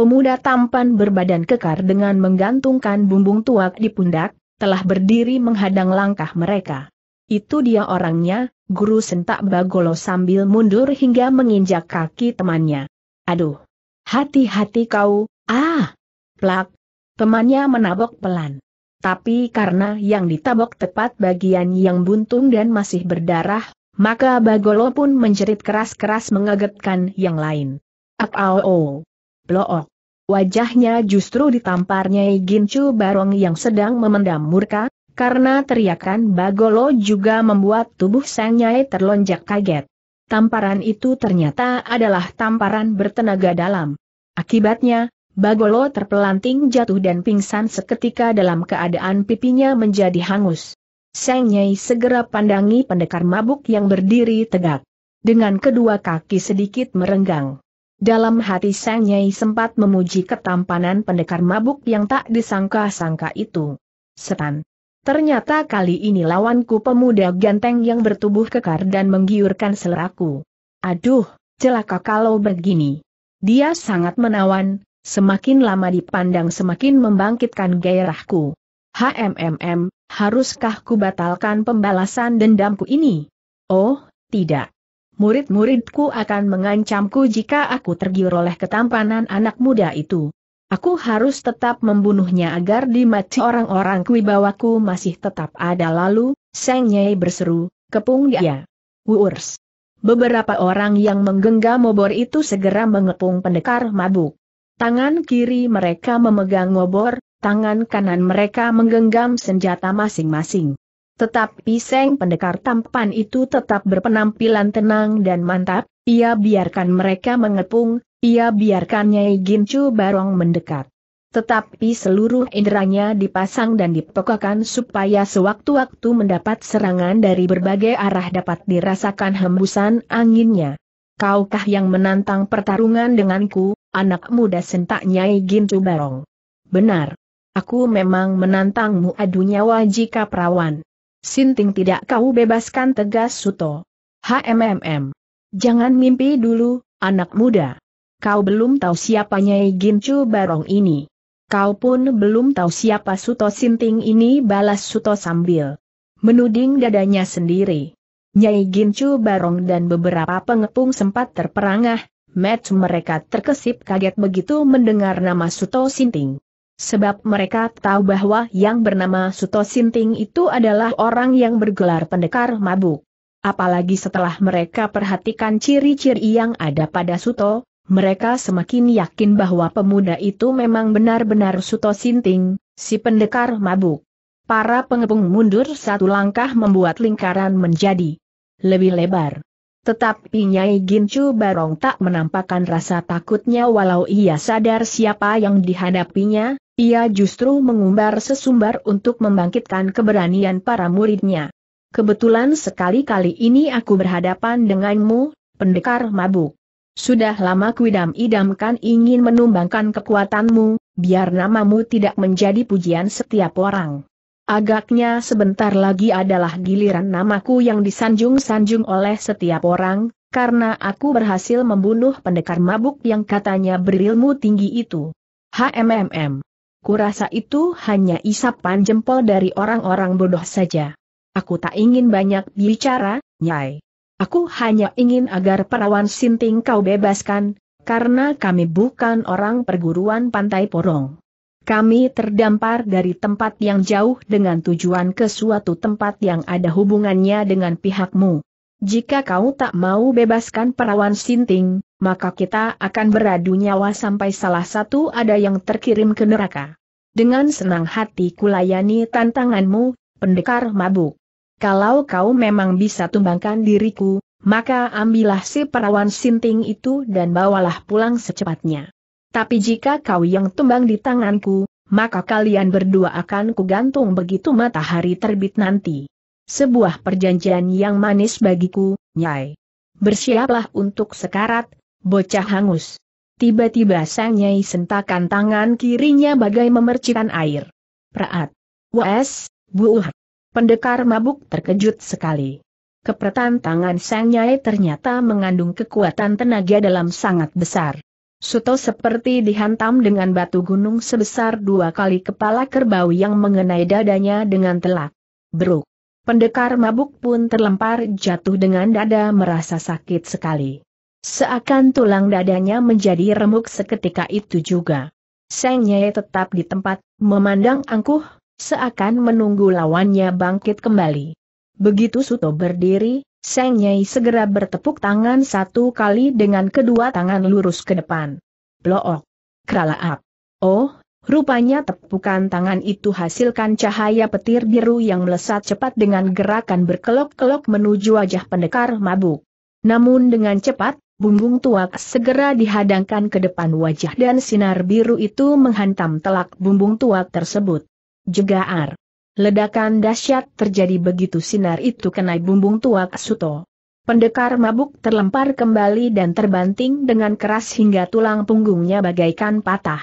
S1: Pemuda tampan berbadan kekar dengan menggantungkan bumbung tuak di pundak, telah berdiri menghadang langkah mereka. Itu dia orangnya, guru sentak Bagolo sambil mundur hingga menginjak kaki temannya. Aduh! Hati-hati kau, ah! Plak! Temannya menabok pelan. Tapi karena yang ditabok tepat bagian yang buntung dan masih berdarah, maka Bagolo pun menjerit keras-keras mengagetkan yang lain. Ak-au-au! Blok! Wajahnya justru ditamparnya Gincu Barong yang sedang memendam murka, karena teriakan Bagolo juga membuat tubuh Sang Nyai terlonjak kaget. Tamparan itu ternyata adalah tamparan bertenaga dalam. Akibatnya, Bagolo terpelanting jatuh dan pingsan seketika dalam keadaan pipinya menjadi hangus. Sang Nyai segera pandangi pendekar mabuk yang berdiri tegak. Dengan kedua kaki sedikit merenggang. Dalam hati Sang Nyai sempat memuji ketampanan pendekar mabuk yang tak disangka-sangka itu. Setan. Ternyata kali ini lawanku pemuda ganteng yang bertubuh kekar dan menggiurkan seleraku. Aduh, celaka kalau begini. Dia sangat menawan, semakin lama dipandang semakin membangkitkan gairahku. HMMM, haruskah ku batalkan pembalasan dendamku ini? Oh, tidak murid-muridku akan mengancamku jika aku tergiur oleh ketampanan anak muda itu. Aku harus tetap membunuhnya agar di mati orang-orang kuibawaku masih tetap ada lalu, Seng Nyai berseru, kepung dia. Wurs. Beberapa orang yang menggenggam obor itu segera mengepung pendekar mabuk. Tangan kiri mereka memegang obor, tangan kanan mereka menggenggam senjata masing-masing. Tetapi Seng Pendekar tampan itu tetap berpenampilan tenang dan mantap, ia biarkan mereka mengepung, ia biarkan Nyai Gincu Barong mendekat. Tetapi seluruh inderanya dipasang dan dipokokkan supaya sewaktu-waktu mendapat serangan dari berbagai arah dapat dirasakan hembusan anginnya. Kaukah yang menantang pertarungan denganku, anak muda sentak Nyai Gincu Barong? Benar. Aku memang menantangmu adu nyawa jika perawan. Sinting tidak kau bebaskan tegas Suto. HMMM. Jangan mimpi dulu, anak muda. Kau belum tahu siapa Nyai Gincu Barong ini. Kau pun belum tahu siapa Suto Sinting ini balas Suto sambil menuding dadanya sendiri. Nyai Gincu Barong dan beberapa pengepung sempat terperangah, Match mereka terkesip kaget begitu mendengar nama Suto Sinting. Sebab mereka tahu bahwa yang bernama Suto Sinting itu adalah orang yang bergelar pendekar mabuk. Apalagi setelah mereka perhatikan ciri-ciri yang ada pada Suto, mereka semakin yakin bahwa pemuda itu memang benar-benar Suto Sinting, si pendekar mabuk. Para pengepung mundur satu langkah membuat lingkaran menjadi lebih lebar. Tetapi Nyai Gincu Barong tak menampakkan rasa takutnya walau ia sadar siapa yang dihadapinya, ia justru mengumbar sesumbar untuk membangkitkan keberanian para muridnya. Kebetulan sekali-kali ini aku berhadapan denganmu, pendekar mabuk. Sudah lama kuidam-idamkan ingin menumbangkan kekuatanmu, biar namamu tidak menjadi pujian setiap orang. Agaknya sebentar lagi adalah giliran namaku yang disanjung-sanjung oleh setiap orang, karena aku berhasil membunuh pendekar mabuk yang katanya berilmu tinggi itu. HMMM kurasa itu hanya isapan jempol dari orang-orang bodoh saja. Aku tak ingin banyak bicara, Nyai. Aku hanya ingin agar perawan Sinting kau bebaskan, karena kami bukan orang perguruan Pantai Porong. Kami terdampar dari tempat yang jauh dengan tujuan ke suatu tempat yang ada hubungannya dengan pihakmu. Jika kau tak mau bebaskan perawan Sinting, maka kita akan beradu nyawa sampai salah satu ada yang terkirim ke neraka. Dengan senang hati kulayani tantanganmu, pendekar mabuk. Kalau kau memang bisa tumbangkan diriku, maka ambillah si perawan sinting itu dan bawalah pulang secepatnya. Tapi jika kau yang tumbang di tanganku, maka kalian berdua akan kugantung begitu matahari terbit nanti. Sebuah perjanjian yang manis bagiku, Nyai. Bersiaplah untuk sekarat, Bocah hangus. Tiba-tiba sang nyai sentakan tangan kirinya bagai memercikan air. Praat. Wes, buuh. Pendekar mabuk terkejut sekali. Kepretan tangan sang nyai ternyata mengandung kekuatan tenaga dalam sangat besar. Suto seperti dihantam dengan batu gunung sebesar dua kali kepala kerbau yang mengenai dadanya dengan telak. Beruk. Pendekar mabuk pun terlempar jatuh dengan dada merasa sakit sekali. Seakan tulang dadanya menjadi remuk seketika itu juga. Seng Nye tetap di tempat, memandang angkuh, seakan menunggu lawannya bangkit kembali. Begitu Suto berdiri, Seng Nye segera bertepuk tangan satu kali dengan kedua tangan lurus ke depan. Blook. Kralaap. Oh, rupanya tepukan tangan itu hasilkan cahaya petir biru yang melesat cepat dengan gerakan berkelok-kelok menuju wajah pendekar mabuk. Namun dengan cepat, Bumbung tuak segera dihadangkan ke depan wajah dan sinar biru itu menghantam telak bumbung tuak tersebut. Juga ar, Ledakan dahsyat terjadi begitu sinar itu kena bumbung tuak Suto. Pendekar mabuk terlempar kembali dan terbanting dengan keras hingga tulang punggungnya bagaikan patah.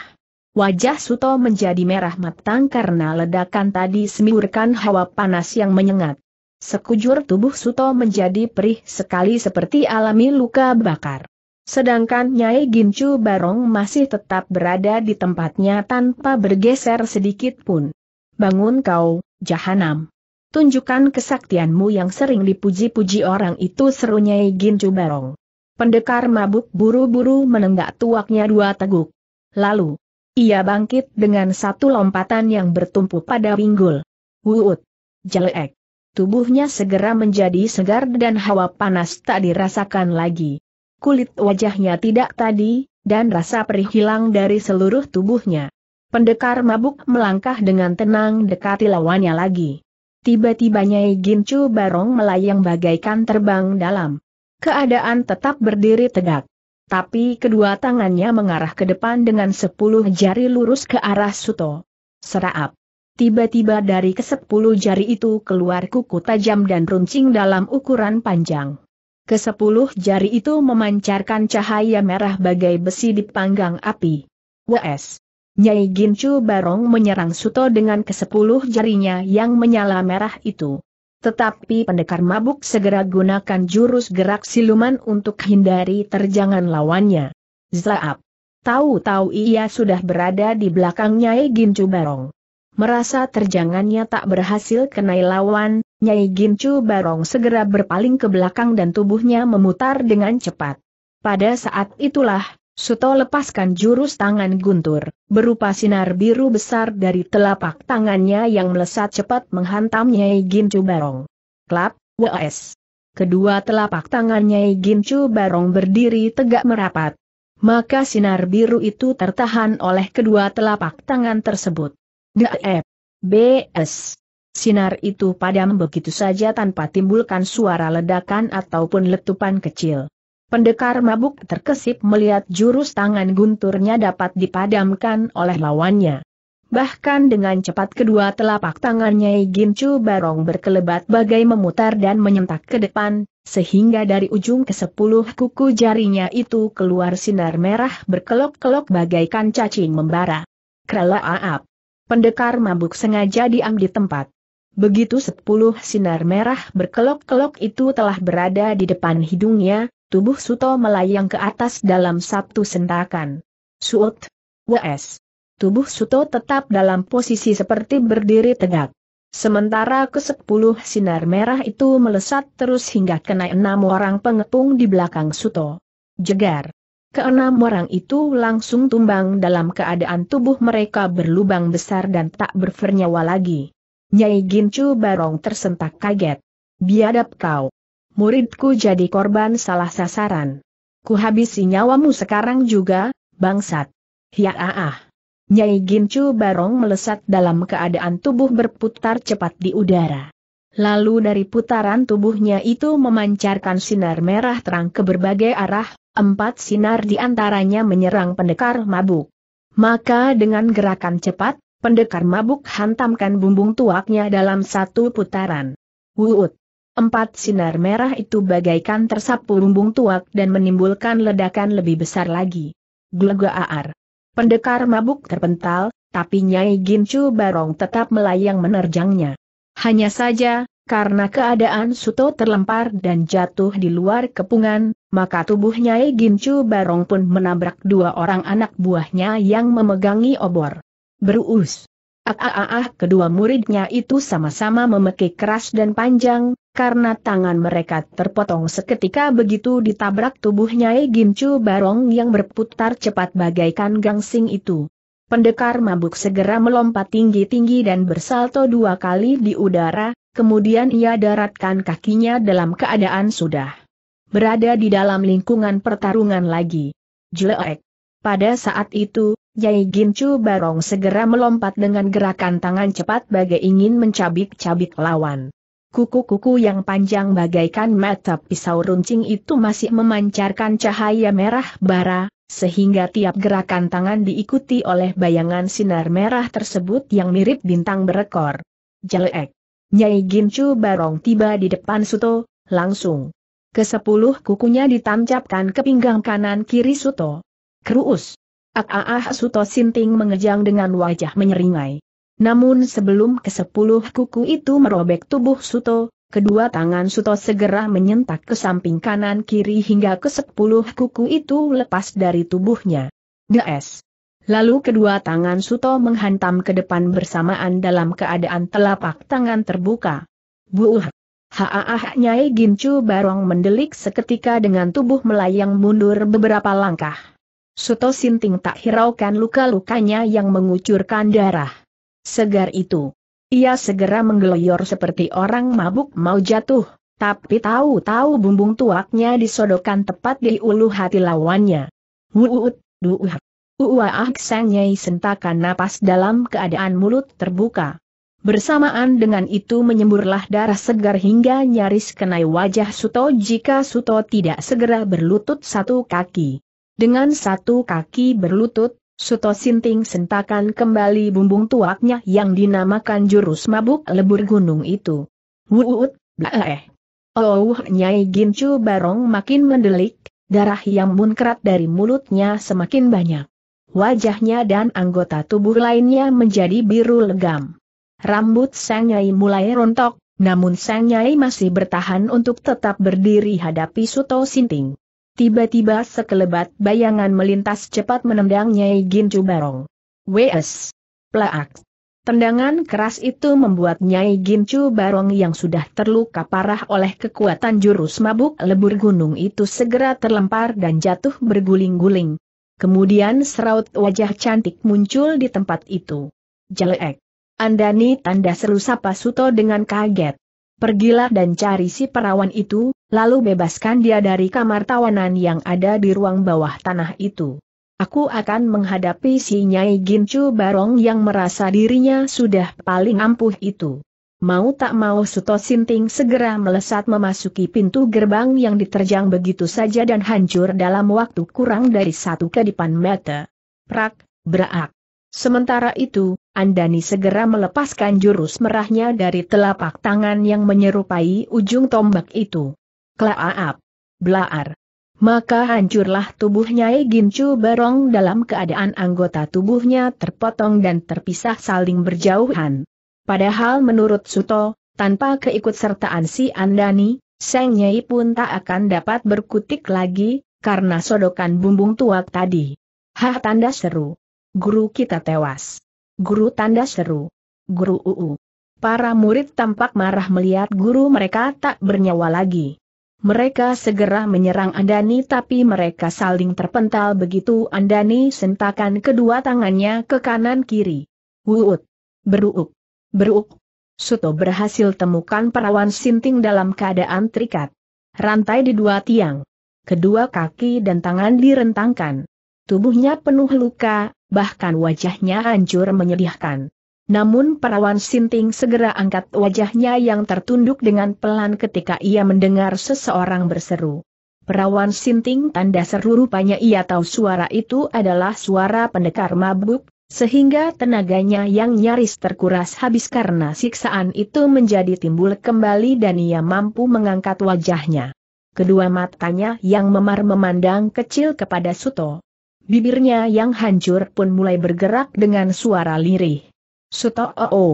S1: Wajah Suto menjadi merah matang karena ledakan tadi semburkan hawa panas yang menyengat. Sekujur tubuh Suto menjadi perih sekali seperti alami luka bakar. Sedangkan Nyai Gincu Barong masih tetap berada di tempatnya tanpa bergeser sedikit pun. Bangun kau, Jahanam. Tunjukkan kesaktianmu yang sering dipuji-puji orang itu seru Nyai Gincu Barong. Pendekar mabuk buru-buru menenggak tuaknya dua teguk. Lalu, ia bangkit dengan satu lompatan yang bertumpu pada pinggul. Wuut. Jelek tubuhnya segera menjadi segar dan hawa panas tak dirasakan lagi. Kulit wajahnya tidak tadi, dan rasa perih hilang dari seluruh tubuhnya. Pendekar mabuk melangkah dengan tenang dekati lawannya lagi. Tiba-tiba Nyai Gincu Barong melayang bagaikan terbang dalam. Keadaan tetap berdiri tegak. Tapi kedua tangannya mengarah ke depan dengan sepuluh jari lurus ke arah Suto. Seraap. Tiba-tiba dari kesepuluh jari itu keluar kuku tajam dan runcing dalam ukuran panjang. Kesepuluh jari itu memancarkan cahaya merah bagai besi dipanggang api. WS. Nyai Gincu Barong menyerang Suto dengan kesepuluh jarinya yang menyala merah itu. Tetapi pendekar mabuk segera gunakan jurus gerak siluman untuk hindari terjangan lawannya. Zlaap. Tahu-tahu ia sudah berada di belakang Nyai Gincu Barong. Merasa terjangannya tak berhasil kenai lawan, Nyai Gincu Barong segera berpaling ke belakang dan tubuhnya memutar dengan cepat. Pada saat itulah, Suto lepaskan jurus tangan guntur, berupa sinar biru besar dari telapak tangannya yang melesat cepat menghantam Nyai Gincu Barong. Klap, WS. Kedua telapak tangan Nyai Gincu Barong berdiri tegak merapat. Maka sinar biru itu tertahan oleh kedua telapak tangan tersebut. Daep. BS. Sinar itu padam begitu saja tanpa timbulkan suara ledakan ataupun letupan kecil. Pendekar mabuk terkesip melihat jurus tangan gunturnya dapat dipadamkan oleh lawannya. Bahkan dengan cepat kedua telapak tangannya Chu Barong berkelebat bagai memutar dan menyentak ke depan, sehingga dari ujung ke sepuluh kuku jarinya itu keluar sinar merah berkelok-kelok bagaikan cacing membara. Kerala aap. Pendekar mabuk sengaja diam di tempat. Begitu sepuluh sinar merah berkelok-kelok itu telah berada di depan hidungnya, tubuh Suto melayang ke atas dalam satu sentakan. Suot. W.S. Tubuh Suto tetap dalam posisi seperti berdiri tegak. Sementara ke sepuluh sinar merah itu melesat terus hingga kena enam orang pengepung di belakang Suto. Jegar. Keenam orang itu langsung tumbang dalam keadaan tubuh mereka berlubang besar dan tak bernyawa lagi. Nyai Gincu Barong tersentak kaget. Biadab kau. Muridku jadi korban salah sasaran. Ku nyawamu sekarang juga, bangsat. Ya ah ah. Nyai Gincu Barong melesat dalam keadaan tubuh berputar cepat di udara. Lalu dari putaran tubuhnya itu memancarkan sinar merah terang ke berbagai arah, Empat sinar di antaranya menyerang pendekar mabuk. Maka dengan gerakan cepat, pendekar mabuk hantamkan bumbung tuaknya dalam satu putaran. Wuut! Empat sinar merah itu bagaikan tersapu bumbung tuak dan menimbulkan ledakan lebih besar lagi. Glegaar. Pendekar mabuk terpental, tapi Nyai Gincu Barong tetap melayang menerjangnya. Hanya saja, karena keadaan Suto terlempar dan jatuh di luar kepungan, maka tubuhnya Gincu Barong pun menabrak dua orang anak buahnya yang memegangi obor. Berus, ah ah, ah, ah, kedua muridnya itu sama-sama memekik keras dan panjang, karena tangan mereka terpotong seketika begitu ditabrak tubuhnya Gincu Barong yang berputar cepat bagaikan gangsing itu. Pendekar mabuk segera melompat tinggi-tinggi dan bersalto dua kali di udara, kemudian ia daratkan kakinya dalam keadaan sudah berada di dalam lingkungan pertarungan lagi. Jelek. Pada saat itu, Yai Gincu Barong segera melompat dengan gerakan tangan cepat bagai ingin mencabik-cabik lawan. Kuku-kuku yang panjang bagaikan mata pisau runcing itu masih memancarkan cahaya merah bara, sehingga tiap gerakan tangan diikuti oleh bayangan sinar merah tersebut yang mirip bintang berekor. Jelek. Nyai Gincu Barong tiba di depan Suto, langsung. Kesepuluh kukunya ditancapkan ke pinggang kanan kiri Suto. Kruus. ak ah, ah, ah Suto Sinting mengejang dengan wajah menyeringai. Namun sebelum kesepuluh kuku itu merobek tubuh Suto, kedua tangan Suto segera menyentak ke samping kanan kiri hingga kesepuluh kuku itu lepas dari tubuhnya. Des. Lalu kedua tangan Suto menghantam ke depan bersamaan dalam keadaan telapak tangan terbuka. Buuh. Haaah Nyai Gincu Barong mendelik seketika dengan tubuh melayang mundur beberapa langkah. Suto Sinting tak hiraukan luka-lukanya yang mengucurkan darah segar itu. Ia segera menggeloyor seperti orang mabuk mau jatuh, tapi tahu-tahu bumbung tuaknya disodokkan tepat di ulu hati lawannya. Wuut, duuh. Uah ah, Sang Nyai sentakan napas dalam keadaan mulut terbuka. Bersamaan dengan itu menyemburlah darah segar hingga nyaris kenai wajah Suto jika Suto tidak segera berlutut satu kaki. Dengan satu kaki berlutut, Suto Sinting sentakan kembali bumbung tuaknya yang dinamakan jurus mabuk lebur gunung itu. Wuut, blaeh. Oh, Nyai Gincu Barong makin mendelik, darah yang munkrat dari mulutnya semakin banyak. Wajahnya dan anggota tubuh lainnya menjadi biru legam. Rambut Sang Nyai mulai rontok, namun Sang Nyai masih bertahan untuk tetap berdiri hadapi Suto Sinting. Tiba-tiba sekelebat bayangan melintas cepat menendang Nyai Gincu Barong. WS, Plaak! Tendangan keras itu membuat Nyai Gincu Barong yang sudah terluka parah oleh kekuatan jurus mabuk lebur gunung itu segera terlempar dan jatuh berguling-guling. Kemudian seraut wajah cantik muncul di tempat itu. Jelek! Andani tanda seru sapa Suto dengan kaget. Pergilah dan cari si perawan itu, lalu bebaskan dia dari kamar tawanan yang ada di ruang bawah tanah itu. Aku akan menghadapi si Nyai Gincu Barong yang merasa dirinya sudah paling ampuh itu. Mau tak mau Suto Sinting segera melesat memasuki pintu gerbang yang diterjang begitu saja dan hancur dalam waktu kurang dari satu kedipan mata. Prak, berak. Sementara itu, Andani segera melepaskan jurus merahnya dari telapak tangan yang menyerupai ujung tombak itu klaaap, blaar. Maka hancurlah tubuhnya Nyai Gincu Barong dalam keadaan anggota tubuhnya terpotong dan terpisah saling berjauhan. Padahal menurut Suto, tanpa keikutsertaan si Andani, Seng Nyai pun tak akan dapat berkutik lagi, karena sodokan bumbung tuak tadi. Hah tanda seru. Guru kita tewas. Guru tanda seru. Guru UU. Para murid tampak marah melihat guru mereka tak bernyawa lagi. Mereka segera menyerang Andani tapi mereka saling terpental begitu Andani sentakan kedua tangannya ke kanan kiri. Wuut. Beruuk. Beruuk. Suto berhasil temukan perawan sinting dalam keadaan terikat. Rantai di dua tiang. Kedua kaki dan tangan direntangkan. Tubuhnya penuh luka, bahkan wajahnya hancur menyedihkan. Namun perawan Sinting segera angkat wajahnya yang tertunduk dengan pelan ketika ia mendengar seseorang berseru. Perawan Sinting tanda seru rupanya ia tahu suara itu adalah suara pendekar mabuk, sehingga tenaganya yang nyaris terkuras habis karena siksaan itu menjadi timbul kembali dan ia mampu mengangkat wajahnya. Kedua matanya yang memar memandang kecil kepada Suto. Bibirnya yang hancur pun mulai bergerak dengan suara lirih. Sutoo. Oh, oh.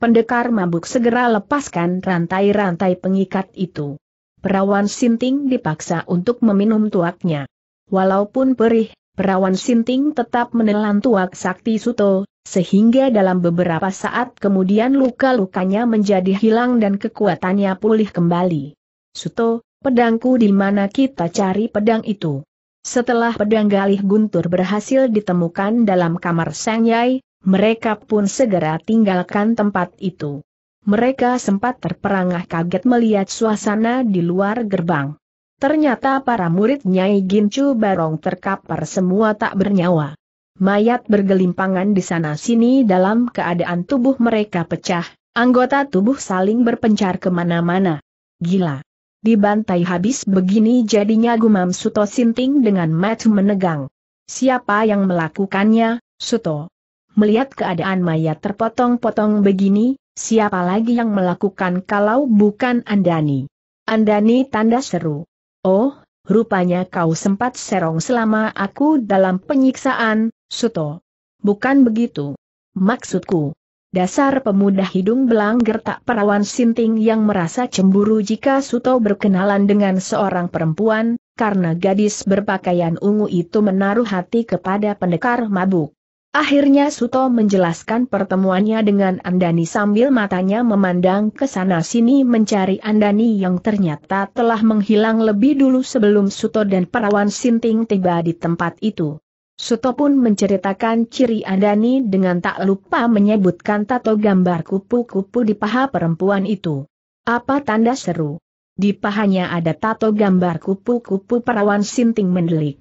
S1: Pendekar mabuk segera lepaskan rantai-rantai pengikat itu. Perawan Sinting dipaksa untuk meminum tuaknya. Walaupun perih, perawan Sinting tetap menelan tuak sakti Suto, sehingga dalam beberapa saat kemudian luka-lukanya menjadi hilang dan kekuatannya pulih kembali. Suto, pedangku di mana kita cari pedang itu? Setelah pedang galih guntur berhasil ditemukan dalam kamar Sang Yai, mereka pun segera tinggalkan tempat itu. Mereka sempat terperangah kaget melihat suasana di luar gerbang. Ternyata para murid Nyai Gincu Barong terkapar semua tak bernyawa. Mayat bergelimpangan di sana-sini dalam keadaan tubuh mereka pecah, anggota tubuh saling berpencar kemana-mana. Gila. Dibantai habis begini jadinya gumam Suto Sinting dengan mat menegang. Siapa yang melakukannya, Suto? Melihat keadaan mayat terpotong-potong begini, siapa lagi yang melakukan kalau bukan Andani? Andani tanda seru. Oh, rupanya kau sempat serong selama aku dalam penyiksaan, Suto. Bukan begitu. Maksudku, dasar pemuda hidung belang gertak perawan sinting yang merasa cemburu jika Suto berkenalan dengan seorang perempuan, karena gadis berpakaian ungu itu menaruh hati kepada pendekar mabuk. Akhirnya Suto menjelaskan pertemuannya dengan Andani sambil matanya memandang ke sana sini mencari Andani yang ternyata telah menghilang lebih dulu sebelum Suto dan perawan Sinting tiba di tempat itu. Suto pun menceritakan ciri Andani dengan tak lupa menyebutkan tato gambar kupu-kupu di paha perempuan itu. Apa tanda seru? Di pahanya ada tato gambar kupu-kupu perawan Sinting mendelik.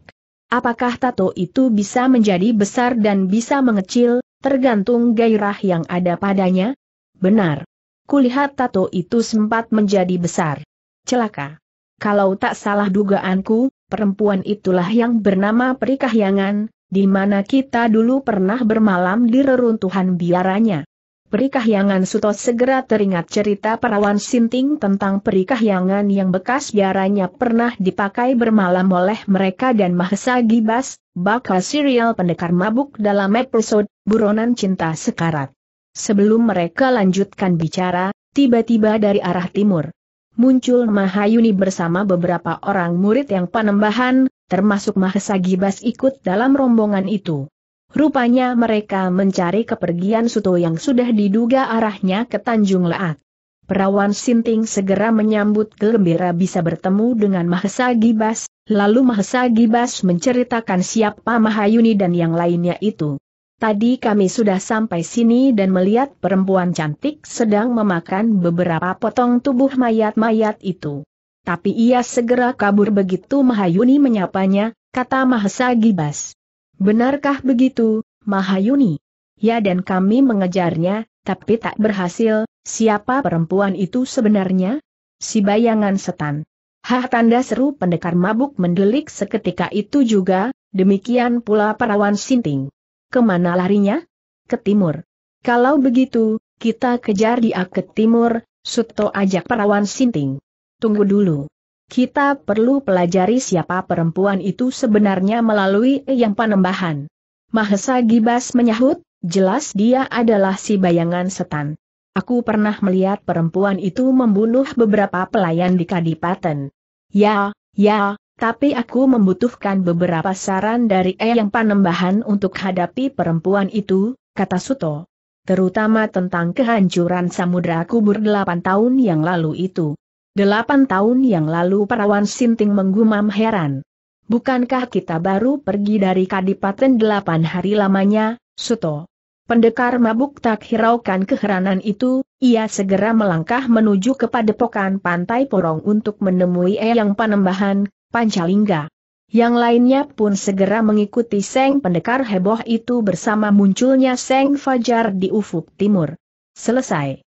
S1: Apakah tato itu bisa menjadi besar dan bisa mengecil, tergantung gairah yang ada padanya? Benar. Kulihat tato itu sempat menjadi besar. Celaka. Kalau tak salah dugaanku, perempuan itulah yang bernama Perikahyangan, di mana kita dulu pernah bermalam di reruntuhan biaranya. Perikahyangan Sutot segera teringat cerita perawan Sinting tentang perikahyangan yang bekas biaranya pernah dipakai bermalam oleh mereka dan Mahesa Gibas, bakal serial pendekar mabuk dalam episode Buronan Cinta Sekarat. Sebelum mereka lanjutkan bicara, tiba-tiba dari arah timur muncul Mahayuni bersama beberapa orang murid yang panembahan, termasuk Mahesa Gibas ikut dalam rombongan itu. Rupanya mereka mencari kepergian Suto yang sudah diduga arahnya ke Tanjung Laat. Perawan Sinting segera menyambut gembira bisa bertemu dengan Mahesa Gibas, lalu Mahesa Gibas menceritakan siapa Mahayuni dan yang lainnya itu. Tadi kami sudah sampai sini dan melihat perempuan cantik sedang memakan beberapa potong tubuh mayat-mayat itu. Tapi ia segera kabur begitu Mahayuni menyapanya, kata Mahesa Gibas. Benarkah begitu, Mahayuni? Ya dan kami mengejarnya, tapi tak berhasil, siapa perempuan itu sebenarnya? Si bayangan setan. Hah tanda seru pendekar mabuk mendelik seketika itu juga, demikian pula perawan sinting. Kemana larinya? Ke timur. Kalau begitu, kita kejar dia ke timur, Suto ajak perawan sinting. Tunggu dulu. Kita perlu pelajari siapa perempuan itu sebenarnya melalui yang panembahan. Mahesa Gibas menyahut, jelas dia adalah si bayangan setan. Aku pernah melihat perempuan itu membunuh beberapa pelayan di Kadipaten. Ya, ya, tapi aku membutuhkan beberapa saran dari e yang Panembahan untuk hadapi perempuan itu, kata Suto. Terutama tentang kehancuran samudera kubur delapan tahun yang lalu itu. Delapan tahun yang lalu perawan Sinting menggumam heran. Bukankah kita baru pergi dari kadipaten delapan hari lamanya, Suto? Pendekar mabuk tak hiraukan keheranan itu, ia segera melangkah menuju ke padepokan Pantai Porong untuk menemui Eyang Panembahan, Pancalingga. Yang lainnya pun segera mengikuti Seng Pendekar heboh itu bersama munculnya Seng Fajar di ufuk timur. Selesai.